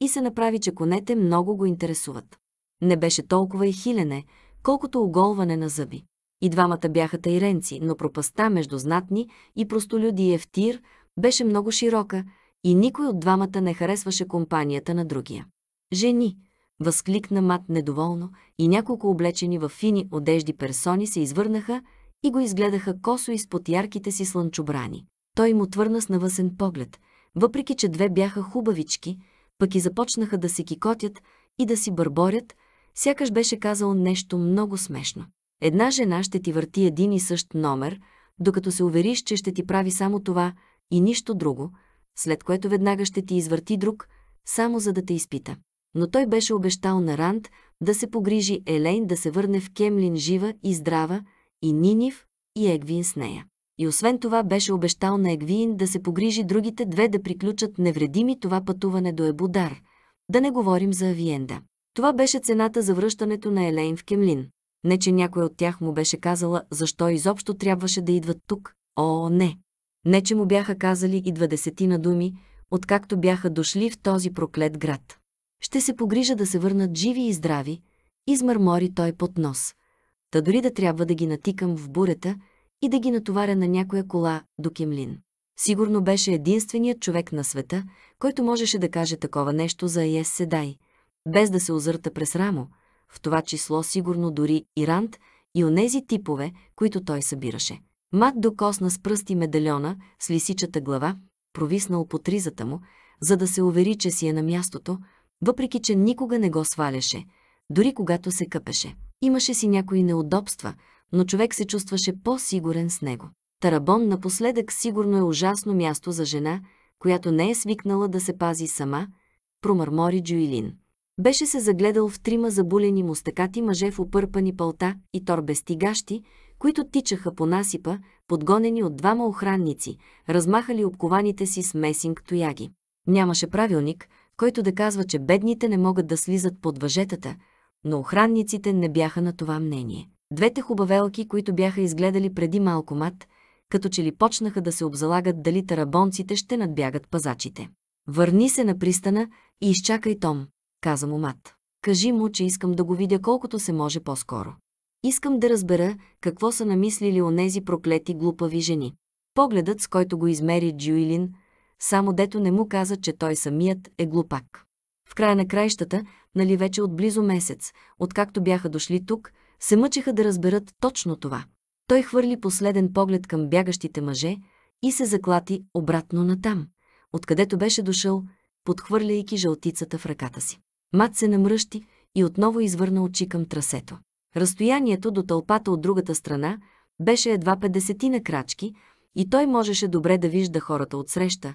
и се направи, че конете много го интересуват. Не беше толкова и хилене, колкото оголване на зъби. И двамата бяха тайренци, но пропаста между знатни и простолюди в тир беше много широка и никой от двамата не харесваше компанията на другия. Жени, възкликна мат недоволно и няколко облечени в фини одежди персони се извърнаха и го изгледаха косо изпод ярките си слънчобрани. Той му твърна с навъсен поглед, въпреки че две бяха хубавички, пък и започнаха да се кикотят и да си бърборят, сякаш беше казал нещо много смешно. Една жена ще ти върти един и същ номер, докато се увериш, че ще ти прави само това и нищо друго, след което веднага ще ти извърти друг, само за да те изпита. Но той беше обещал на Ранд да се погрижи Елейн да се върне в Кемлин жива и здрава, и Нинив, и Егвин с нея. И освен това беше обещал на Егвин да се погрижи другите две да приключат невредими това пътуване до Ебудар, да не говорим за Авиенда. Това беше цената за връщането на Елейн в Кемлин. Не, че някой от тях му беше казала защо изобщо трябваше да идват тук. О, не! Не, че му бяха казали и двадесетина думи, откакто бяха дошли в този проклет град. Ще се погрижа да се върнат живи и здрави, измърмори той под нос та дори да трябва да ги натикам в бурета и да ги натоваря на някоя кола до Кемлин. Сигурно беше единственият човек на света, който можеше да каже такова нещо за Ес Седай, без да се озърта през рамо, в това число сигурно дори и Рант и онези типове, които той събираше. Мат докосна с пръсти медальона с лисичата глава, провиснал по тризата му, за да се увери, че си е на мястото, въпреки че никога не го сваляше, дори когато се къпеше. Имаше си някои неудобства, но човек се чувстваше по-сигурен с него. Тарабон напоследък сигурно е ужасно място за жена, която не е свикнала да се пази сама, промърмори Джуилин. Беше се загледал в трима забулени му стъкати мъже в опърпани пълта и торбестигащи, които тичаха по насипа, подгонени от двама охранници, размахали обкованите си с месинг тояги. Нямаше правилник, който да казва, че бедните не могат да слизат под въжетата – но охранниците не бяха на това мнение. Двете хубавелки, които бяха изгледали преди малко мат, като че ли почнаха да се обзалагат дали тарабонците ще надбягат пазачите. Върни се на пристана и изчакай Том, каза му мат. Кажи му, че искам да го видя колкото се може по-скоро. Искам да разбера какво са намислили онези проклети глупави жени. Погледът, с който го измери Джуилин, само дето не му каза, че той самият е глупак. В края на краищата, нали вече от близо месец, откакто бяха дошли тук, се мъчеха да разберат точно това. Той хвърли последен поглед към бягащите мъже и се заклати обратно натам, откъдето беше дошъл, подхвърляйки жълтицата в ръката си. Мат се намръщи и отново извърна очи към трасето. Разстоянието до тълпата от другата страна беше едва 50 на крачки и той можеше добре да вижда хората отсреща,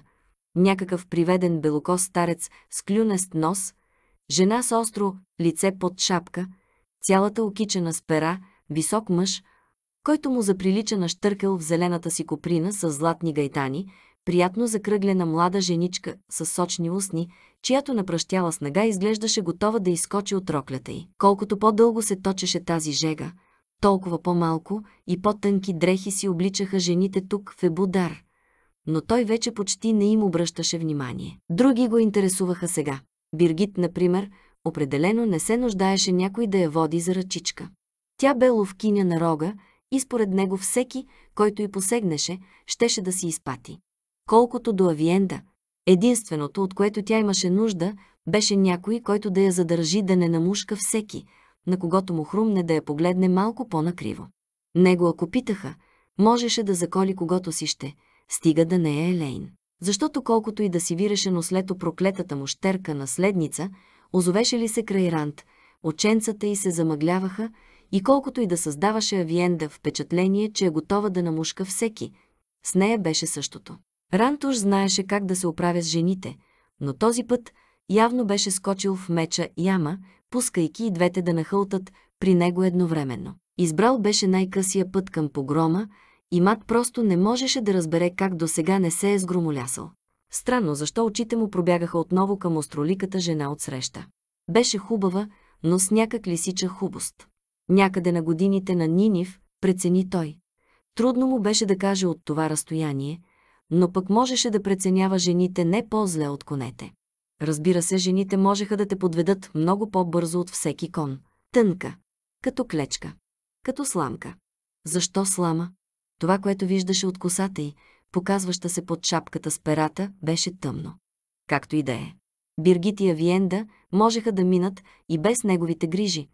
някакъв приведен белокос старец с клюнест нос, жена с остро лице под шапка, цялата окичена с пера, висок мъж, който му заприлича на штъркъл в зелената си коприна с златни гайтани, приятно закръглена млада женичка с сочни устни, чиято напръщяла снага изглеждаше готова да изкочи от роклята й. Колкото по-дълго се точеше тази жега, толкова по-малко и по-тънки дрехи си обличаха жените тук в Ебудар но той вече почти не им обръщаше внимание. Други го интересуваха сега. Биргит, например, определено не се нуждаеше някой да я води за ръчичка. Тя бе ловкиня на рога и според него всеки, който й посегнеше, щеше да си изпати. Колкото до Авиенда, единственото, от което тя имаше нужда, беше някой, който да я задържи да не намушка всеки, на когото му хрумне да я погледне малко по-накриво. Него ако питаха, можеше да заколи когото си ще – стига да не е Елейн. Защото колкото и да си вираше нослето проклетата му щерка наследница, озовеше ли се край Рант, оченцата й се замъгляваха и колкото и да създаваше Авиенда впечатление, че е готова да намушка всеки, с нея беше същото. Рант уж знаеше как да се оправя с жените, но този път явно беше скочил в меча яма, пускайки и двете да нахълтат при него едновременно. Избрал беше най-късия път към погрома, и мат просто не можеше да разбере как до сега не се е сгромолясал. Странно защо очите му пробягаха отново към остроликата жена от среща. Беше хубава, но с някак лисича хубост. Някъде на годините на Нинив, прецени той. Трудно му беше да каже от това разстояние, но пък можеше да преценява жените не по-зле от конете. Разбира се, жените можеха да те подведат много по-бързо от всеки кон. Тънка. Като клечка. Като сламка. Защо слама? Това, което виждаше от косата й, показваща се под шапката с перата, беше тъмно. Както и да е. Биргит и Авиенда можеха да минат и без неговите грижи.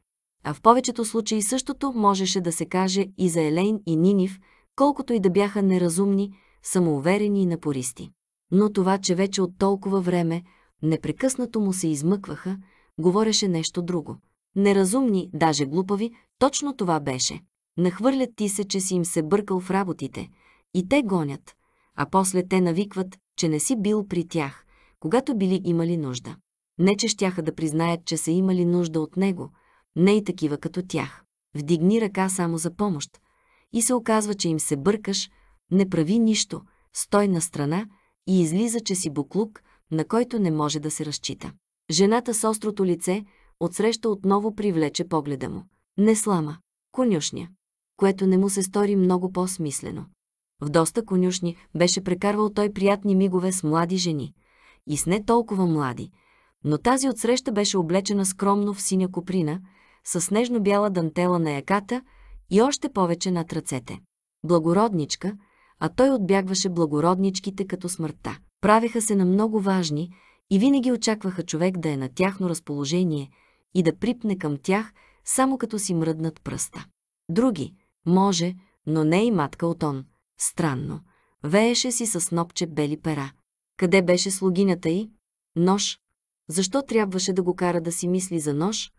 А в повечето случаи същото можеше да се каже и за Елейн и Нинив, колкото и да бяха неразумни, самоуверени и напористи. Но това, че вече от толкова време непрекъснато му се измъкваха, говореше нещо друго. Неразумни, даже глупави, точно това беше. Нахвърлят ти се, че си им се бъркал в работите и те гонят, а после те навикват, че не си бил при тях, когато били имали нужда. Не, че щяха да признаят, че са имали нужда от него, не и такива като тях. Вдигни ръка само за помощ и се оказва, че им се бъркаш, не прави нищо, стой на страна и излиза, че си буклук, на който не може да се разчита. Жената с острото лице отсреща отново привлече погледа му. Не слама. Конюшня което не му се стори много по-смислено. В доста конюшни беше прекарвал той приятни мигове с млади жени. И с не толкова млади. Но тази отсреща беше облечена скромно в синя куприна, с снежно-бяла дантела на яката и още повече над ръцете. Благородничка, а той отбягваше благородничките като смъртта. Правеха се на много важни и винаги очакваха човек да е на тяхно разположение и да припне към тях, само като си мръднат пръста. Други, може, но не и матка от он. Странно. Вееше си с нопче бели пера. Къде беше слугинята й? Нож. Защо трябваше да го кара да си мисли за нож?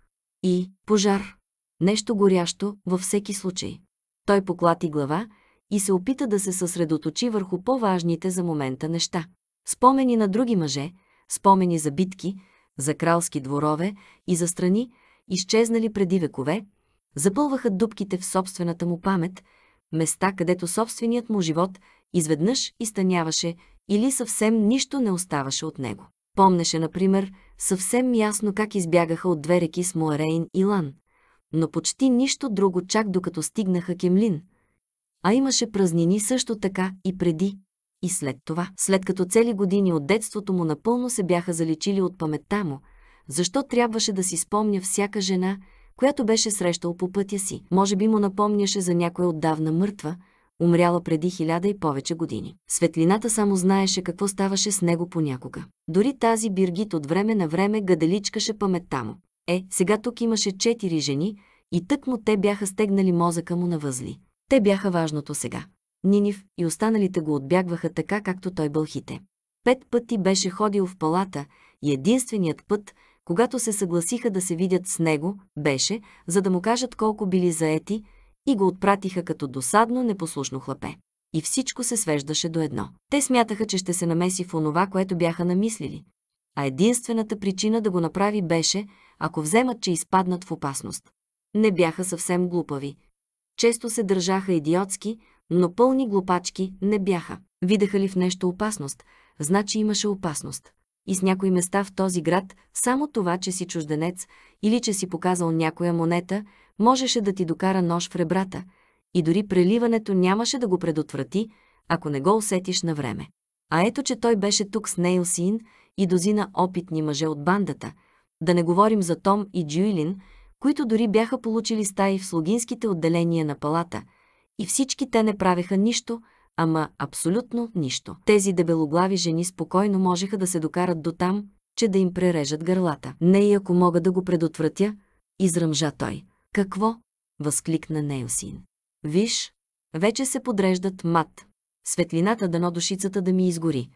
И пожар. Нещо горящо във всеки случай. Той поклати глава и се опита да се съсредоточи върху по-важните за момента неща. Спомени на други мъже, спомени за битки, за кралски дворове и за страни, изчезнали преди векове, запълваха дупките в собствената му памет, места, където собственият му живот изведнъж изтъняваше или съвсем нищо не оставаше от него. Помнеше, например, съвсем ясно как избягаха от две реки с Моарейн и Лан, но почти нищо друго чак докато стигнаха Кемлин. А имаше празнини също така и преди, и след това. След като цели години от детството му напълно се бяха заличили от паметта му, защо трябваше да си спомня всяка жена – която беше срещал по пътя си. Може би му напомняше за някоя отдавна мъртва, умряла преди хиляда и повече години. Светлината само знаеше какво ставаше с него понякога. Дори тази Биргит от време на време гаделичкаше паметта му. Е, сега тук имаше четири жени и тък му те бяха стегнали мозъка му на възли. Те бяха важното сега. Нинив и останалите го отбягваха така, както той бълхите. Пет пъти беше ходил в палата и единственият път, когато се съгласиха да се видят с него, беше, за да му кажат колко били заети и го отпратиха като досадно непослушно хлапе. И всичко се свеждаше до едно. Те смятаха, че ще се намеси в онова, което бяха намислили. А единствената причина да го направи беше, ако вземат, че изпаднат в опасност. Не бяха съвсем глупави. Често се държаха идиотски, но пълни глупачки не бяха. Видаха ли в нещо опасност, значи имаше опасност и с някои места в този град само това, че си чужденец или че си показал някоя монета, можеше да ти докара нож в ребрата и дори преливането нямаше да го предотврати, ако не го усетиш на време. А ето, че той беше тук с Нейлсин и дозина опитни мъже от бандата, да не говорим за Том и Джуилин, които дори бяха получили стаи в слугинските отделения на палата, и всички те не правеха нищо – ама абсолютно нищо. Тези дебелоглави жени спокойно можеха да се докарат до там, че да им прережат гърлата. Не и ако мога да го предотвратя, изръмжа той. Какво? възкликна Нейлсин. Виж, вече се подреждат мат. Светлината дано душицата да ми изгори.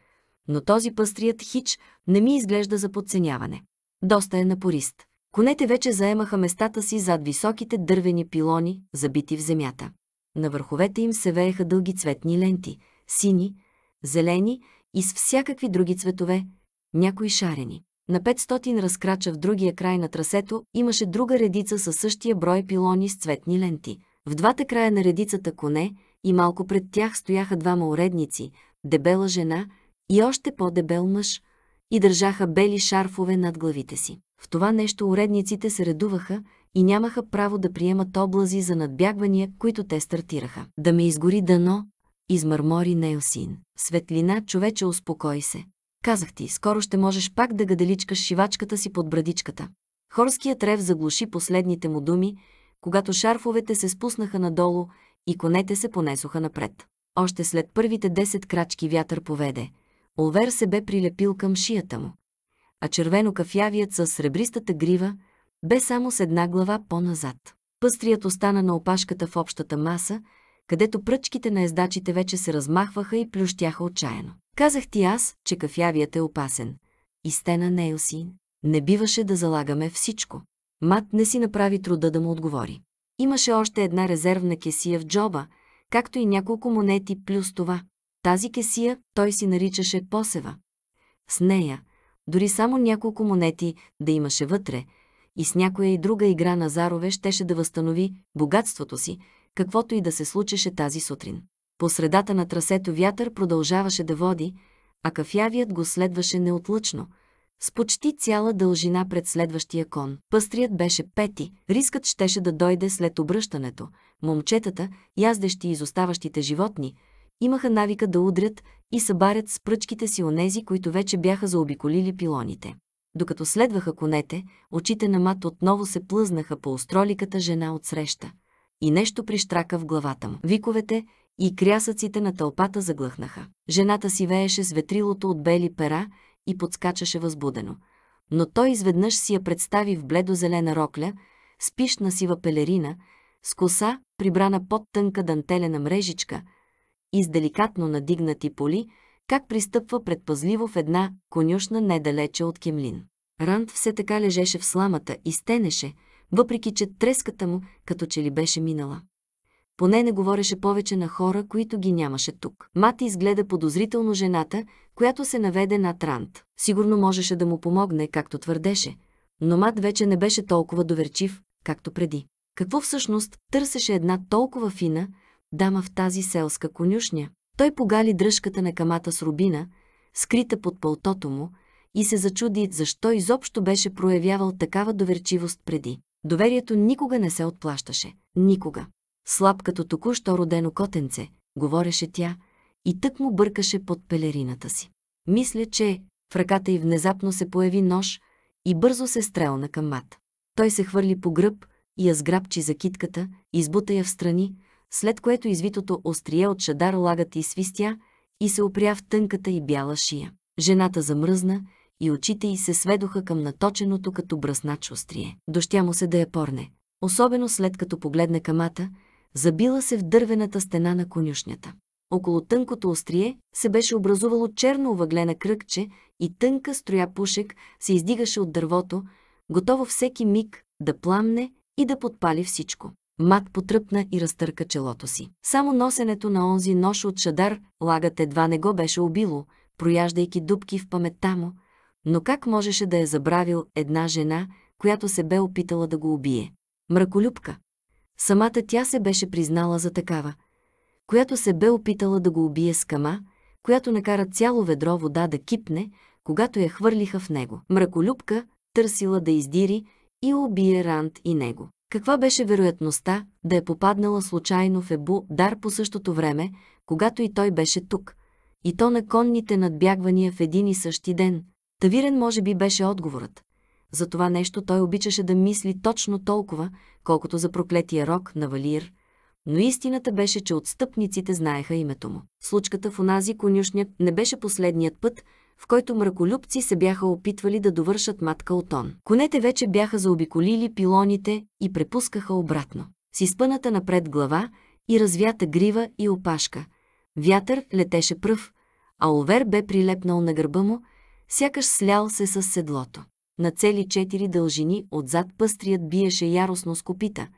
Но този пъстрият хич не ми изглежда за подценяване. Доста е напорист. Конете вече заемаха местата си зад високите дървени пилони, забити в земята. На върховете им се вееха дълги цветни ленти, сини, зелени и с всякакви други цветове, някои шарени. На 500 разкрача в другия край на трасето имаше друга редица със същия брой пилони с цветни ленти. В двата края на редицата коне и малко пред тях стояха двама уредници, дебела жена и още по-дебел мъж, и държаха бели шарфове над главите си. В това нещо уредниците се редуваха и нямаха право да приемат облази за надбягвания, които те стартираха. Да ме изгори дано, измърмори Нейлсин. Светлина, човече, успокой се. Казах ти, скоро ще можеш пак да гаделичкаш шивачката си под брадичката. Хорският рев заглуши последните му думи, когато шарфовете се спуснаха надолу и конете се понесоха напред. Още след първите 10 крачки вятър поведе. Олвер се бе прилепил към шията му. А червено кафявият с сребристата грива, бе само с една глава по-назад. Пъстрият остана на опашката в общата маса, където пръчките на ездачите вече се размахваха и плющяха отчаяно. Казах ти аз, че кафявият е опасен. И стена Нейлсин. Не биваше да залагаме всичко. Мат не си направи труда да му отговори. Имаше още една резервна кесия в джоба, както и няколко монети плюс това. Тази кесия той си наричаше посева. С нея, дори само няколко монети да имаше вътре – и с някоя и друга игра на зарове щеше да възстанови богатството си, каквото и да се случеше тази сутрин. По средата на трасето вятър продължаваше да води, а кафявият го следваше неотлъчно, с почти цяла дължина пред следващия кон. Пъстрият беше пети, рискът щеше да дойде след обръщането. Момчетата, яздещи и изоставащите животни, имаха навика да удрят и събарят с пръчките си онези, които вече бяха заобиколили пилоните. Докато следваха конете, очите на Мат отново се плъзнаха по остроликата жена от среща. И нещо прищрака в главата му. Виковете и крясъците на тълпата заглъхнаха. Жената си вееше с ветрилото от бели пера и подскачаше възбудено. Но той изведнъж си я представи в бледозелена рокля, с пишна сива пелерина, с коса, прибрана под тънка дантелена мрежичка и с деликатно надигнати поли, как пристъпва предпазливо в една конюшна недалече от Кемлин. Ранд все така лежеше в сламата и стенеше, въпреки че треската му като че ли беше минала. Поне не говореше повече на хора, които ги нямаше тук. Мати изгледа подозрително жената, която се наведе над Трант. Сигурно можеше да му помогне, както твърдеше, но Мат вече не беше толкова доверчив, както преди. Какво всъщност търсеше една толкова фина дама в тази селска конюшня? Той погали дръжката на камата с рубина, скрита под пълтото му, и се зачуди защо изобщо беше проявявал такава доверчивост преди. Доверието никога не се отплащаше. Никога. Слаб като току-що родено котенце, говореше тя, и тък му бъркаше под пелерината си. Мисля, че в ръката й внезапно се появи нож и бързо се стрелна към мат. Той се хвърли по гръб и я сграбчи за китката, избута я в страни, след което извитото острие от шадар лагът и свистя и се опря в тънката и бяла шия. Жената замръзна и очите й се сведоха към наточеното като бръснач острие. Дощя му се да я порне, особено след като погледне камата, забила се в дървената стена на конюшнята. Около тънкото острие се беше образувало черно овъглена кръгче и тънка строя пушек се издигаше от дървото, готово всеки миг да пламне и да подпали всичко. Мат потръпна и разтърка челото си. Само носенето на онзи нож от шадар, лагът едва не го беше убило, прояждайки дубки в паметта му, но как можеше да е забравил една жена, която се бе опитала да го убие? Мраколюбка. Самата тя се беше признала за такава, която се бе опитала да го убие с кама, която накара цяло ведро вода да кипне, когато я хвърлиха в него. Мраколюбка търсила да издири и убие Ранд и него. Каква беше вероятността да е попаднала случайно в Ебу Дар по същото време, когато и той беше тук? И то на конните надбягвания в един и същи ден. Тавирен може би беше отговорът. За това нещо той обичаше да мисли точно толкова, колкото за проклетия рок на Валир, но истината беше, че отстъпниците знаеха името му. Случката в онази конюшня не беше последният път, в който мраколюбци се бяха опитвали да довършат матка Отон. Конете вече бяха заобиколили пилоните и препускаха обратно. С изпъната напред глава и развята грива и опашка. Вятър летеше пръв, а Овер бе прилепнал на гърба му, сякаш слял се с седлото. На цели четири дължини отзад пъстрият биеше яростно с копита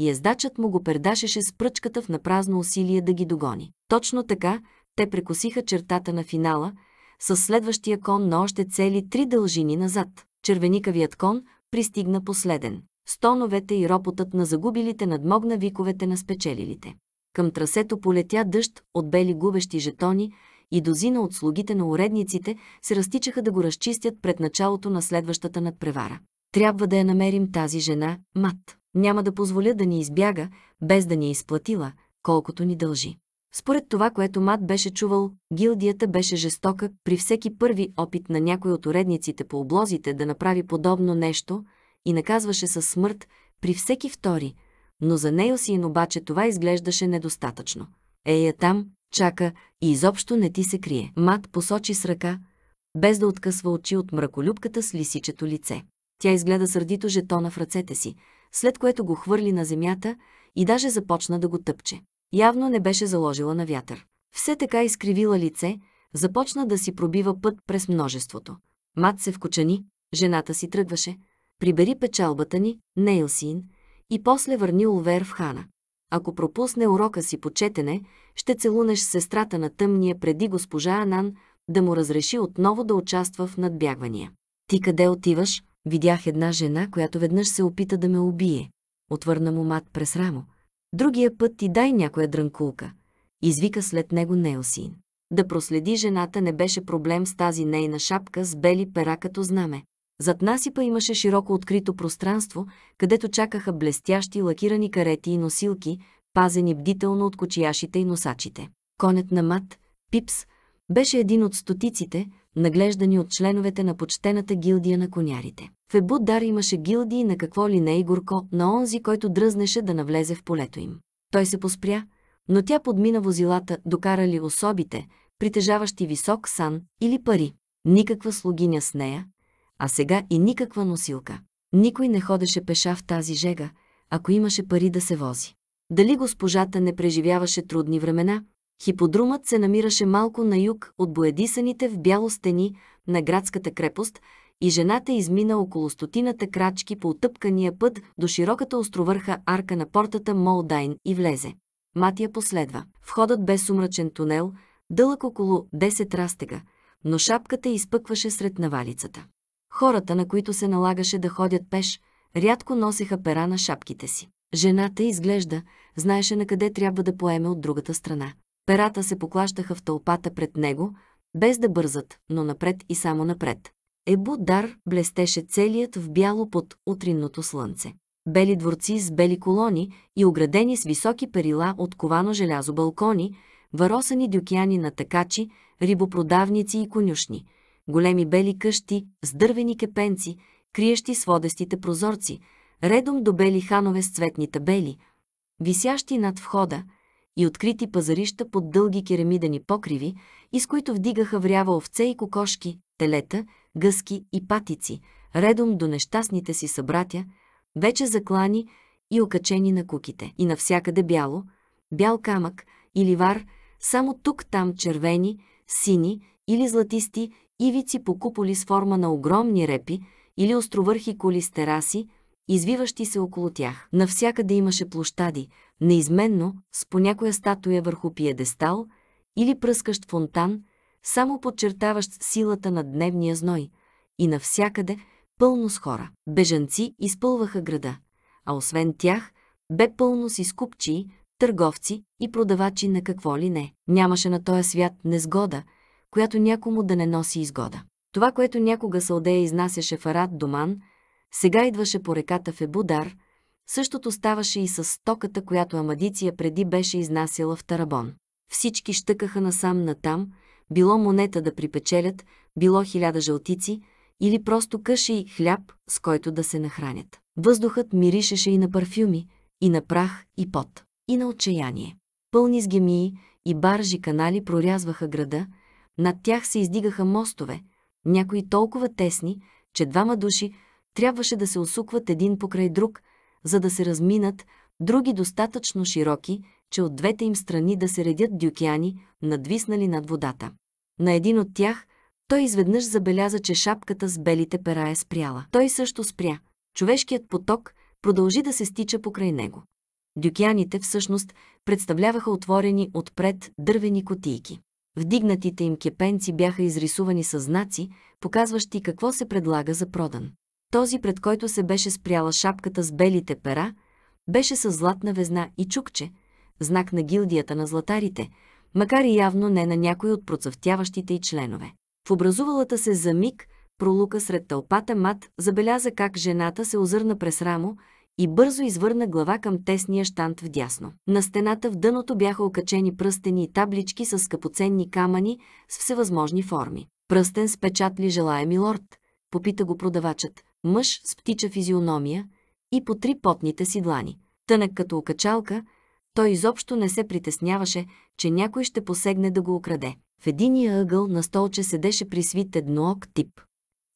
и ездачът му го пердашеше с пръчката в напразно усилие да ги догони. Точно така те прекосиха чертата на финала – с следващия кон на още цели три дължини назад. Червеникавият кон пристигна последен. Стоновете и ропотът на загубилите надмогна виковете на спечелилите. Към трасето полетя дъжд от бели губещи жетони и дозина от слугите на уредниците се разтичаха да го разчистят пред началото на следващата надпревара. Трябва да я намерим тази жена, мат. Няма да позволя да ни избяга, без да ни е изплатила, колкото ни дължи. Според това, което Мат беше чувал, гилдията беше жестока при всеки първи опит на някой от уредниците по облозите да направи подобно нещо и наказваше със смърт при всеки втори, но за Нейлсин обаче това изглеждаше недостатъчно. Ея там, чака и изобщо не ти се крие. Мат посочи с ръка, без да откъсва очи от мраколюбката с лисичето лице. Тя изгледа сърдито жетона в ръцете си, след което го хвърли на земята и даже започна да го тъпче. Явно не беше заложила на вятър. Все така изкривила лице, започна да си пробива път през множеството. Мат се вкочани, жената си тръгваше. Прибери печалбата ни, Нейлсин, и после върни Олвер в хана. Ако пропусне урока си по четене, ще целунеш сестрата на тъмния преди госпожа Анан да му разреши отново да участва в надбягвания. Ти къде отиваш? Видях една жена, която веднъж се опита да ме убие. Отвърна му мат през рамо. Другия път ти дай някоя дрънкулка, извика след него Неосин. Да проследи жената не беше проблем с тази нейна шапка с бели пера като знаме. Зад насипа имаше широко открито пространство, където чакаха блестящи лакирани карети и носилки, пазени бдително от кочияшите и носачите. Конят на мат, Пипс, беше един от стотиците, наглеждани от членовете на почтената гилдия на конярите. В Ебудар имаше гилдии на какво ли не и горко, на онзи, който дръзнеше да навлезе в полето им. Той се поспря, но тя подмина возилата, докарали особите, притежаващи висок сан или пари. Никаква слугиня с нея, а сега и никаква носилка. Никой не ходеше пеша в тази жега, ако имаше пари да се вози. Дали госпожата не преживяваше трудни времена, Хиподрумът се намираше малко на юг от боядисаните в бяло стени на градската крепост и жената измина около стотината крачки по отъпкания път до широката островърха арка на портата Молдайн и влезе. Матия последва. Входът бе сумрачен тунел, дълъг около 10 растега, но шапката изпъкваше сред навалицата. Хората, на които се налагаше да ходят пеш, рядко носеха пера на шапките си. Жената изглежда, знаеше на къде трябва да поеме от другата страна. Перата се поклащаха в тълпата пред него, без да бързат, но напред и само напред. Ебу Дар блестеше целият в бяло под утринното слънце. Бели дворци с бели колони и оградени с високи перила от ковано желязо балкони, варосани дюкяни на такачи, рибопродавници и конюшни, големи бели къщи с дървени кепенци, криещи с водестите прозорци, редом до бели ханове с цветни табели, висящи над входа – и открити пазарища под дълги керамидени покриви, из които вдигаха врява овце и кокошки, телета, гъски и патици, редом до нещастните си събратя, вече заклани и окачени на куките. И навсякъде бяло, бял камък или вар, само тук-там червени, сини или златисти ивици по куполи с форма на огромни репи или островърхи коли с тераси, извиващи се около тях. Навсякъде имаше площади, неизменно, с по някоя статуя върху пиедестал или пръскащ фонтан, само подчертаващ силата на дневния зной, и навсякъде пълно с хора. Бежанци изпълваха града, а освен тях бе пълно с изкупчи, търговци и продавачи на какво ли не. Нямаше на този свят незгода, която някому да не носи изгода. Това, което някога Салдея изнасяше арат Доман, сега идваше по реката в Ебудар, същото ставаше и с стоката, която Амадиция преди беше изнасяла в Тарабон. Всички щъкаха насам натам, било монета да припечелят, било хиляда жълтици или просто къши и хляб, с който да се нахранят. Въздухът миришеше и на парфюми, и на прах, и пот, и на отчаяние. Пълни с гемии и баржи канали прорязваха града, над тях се издигаха мостове, някои толкова тесни, че двама души трябваше да се осукват един покрай друг, за да се разминат, други достатъчно широки, че от двете им страни да се редят дюкяни, надвиснали над водата. На един от тях той изведнъж забеляза, че шапката с белите пера е спряла. Той също спря. Човешкият поток продължи да се стича покрай него. Дюкяните всъщност представляваха отворени отпред дървени котийки. Вдигнатите им кепенци бяха изрисувани със знаци, показващи какво се предлага за продан. Този, пред който се беше спряла шапката с белите пера, беше с златна везна и чукче, знак на гилдията на златарите, макар и явно не на някой от процъфтяващите й членове. В образувалата се за миг пролука сред тълпата мат забеляза как жената се озърна през рамо и бързо извърна глава към тесния штант дясно. На стената в дъното бяха окачени пръстени и таблички с скъпоценни камъни с всевъзможни форми. Пръстен с печат ли желая лорд? Попита го продавачът мъж с птича физиономия и по три потните си длани. Тънък като окачалка, той изобщо не се притесняваше, че някой ще посегне да го украде. В единия ъгъл на столче седеше присвит едноок тип.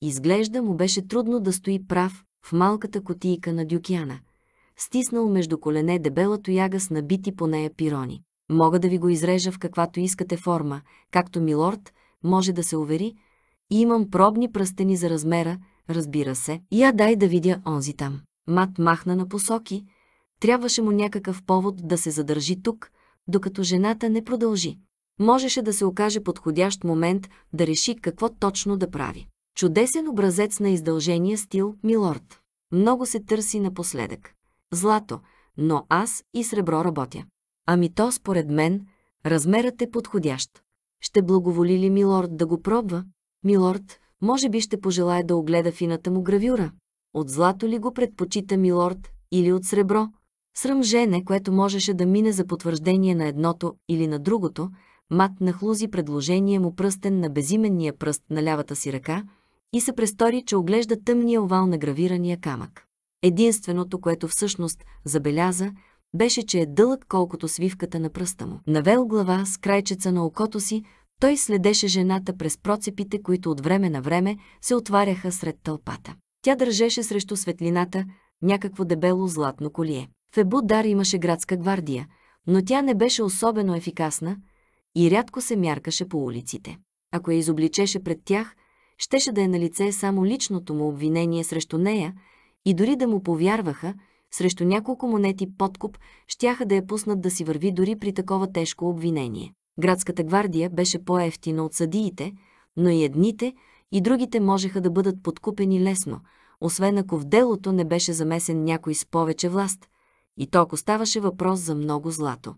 Изглежда му беше трудно да стои прав в малката котийка на дюкяна, стиснал между колене дебелато яга с набити по нея пирони. Мога да ви го изрежа в каквато искате форма, както милорд може да се увери, и имам пробни пръстени за размера, разбира се, я дай да видя онзи там. Мат махна на посоки. Трябваше му някакъв повод да се задържи тук, докато жената не продължи. Можеше да се окаже подходящ момент да реши какво точно да прави. Чудесен образец на издължения стил Милорд. Много се търси напоследък. Злато, но аз и сребро работя. Ами то, според мен, размерът е подходящ. Ще благоволи ли Милорд да го пробва? Милорд, може би ще пожелая да огледа фината му гравюра. От злато ли го предпочита милорд или от сребро? жене, което можеше да мине за потвърждение на едното или на другото, Мат нахлузи предложение му пръстен на безименния пръст на лявата си ръка и се престори, че оглежда тъмния овал на гравирания камък. Единственото, което всъщност забеляза, беше, че е дълъг колкото свивката на пръста му. Навел глава с крайчеца на окото си, той следеше жената през процепите, които от време на време се отваряха сред тълпата. Тя държеше срещу светлината някакво дебело златно колие. В дар имаше градска гвардия, но тя не беше особено ефикасна и рядко се мяркаше по улиците. Ако я изобличеше пред тях, щеше да е на лице само личното му обвинение срещу нея и дори да му повярваха, срещу няколко монети подкуп щяха да я пуснат да си върви дори при такова тежко обвинение. Градската гвардия беше по-ефтина от съдиите, но и едните, и другите можеха да бъдат подкупени лесно, освен ако в делото не беше замесен някой с повече власт. И то ако ставаше въпрос за много злато.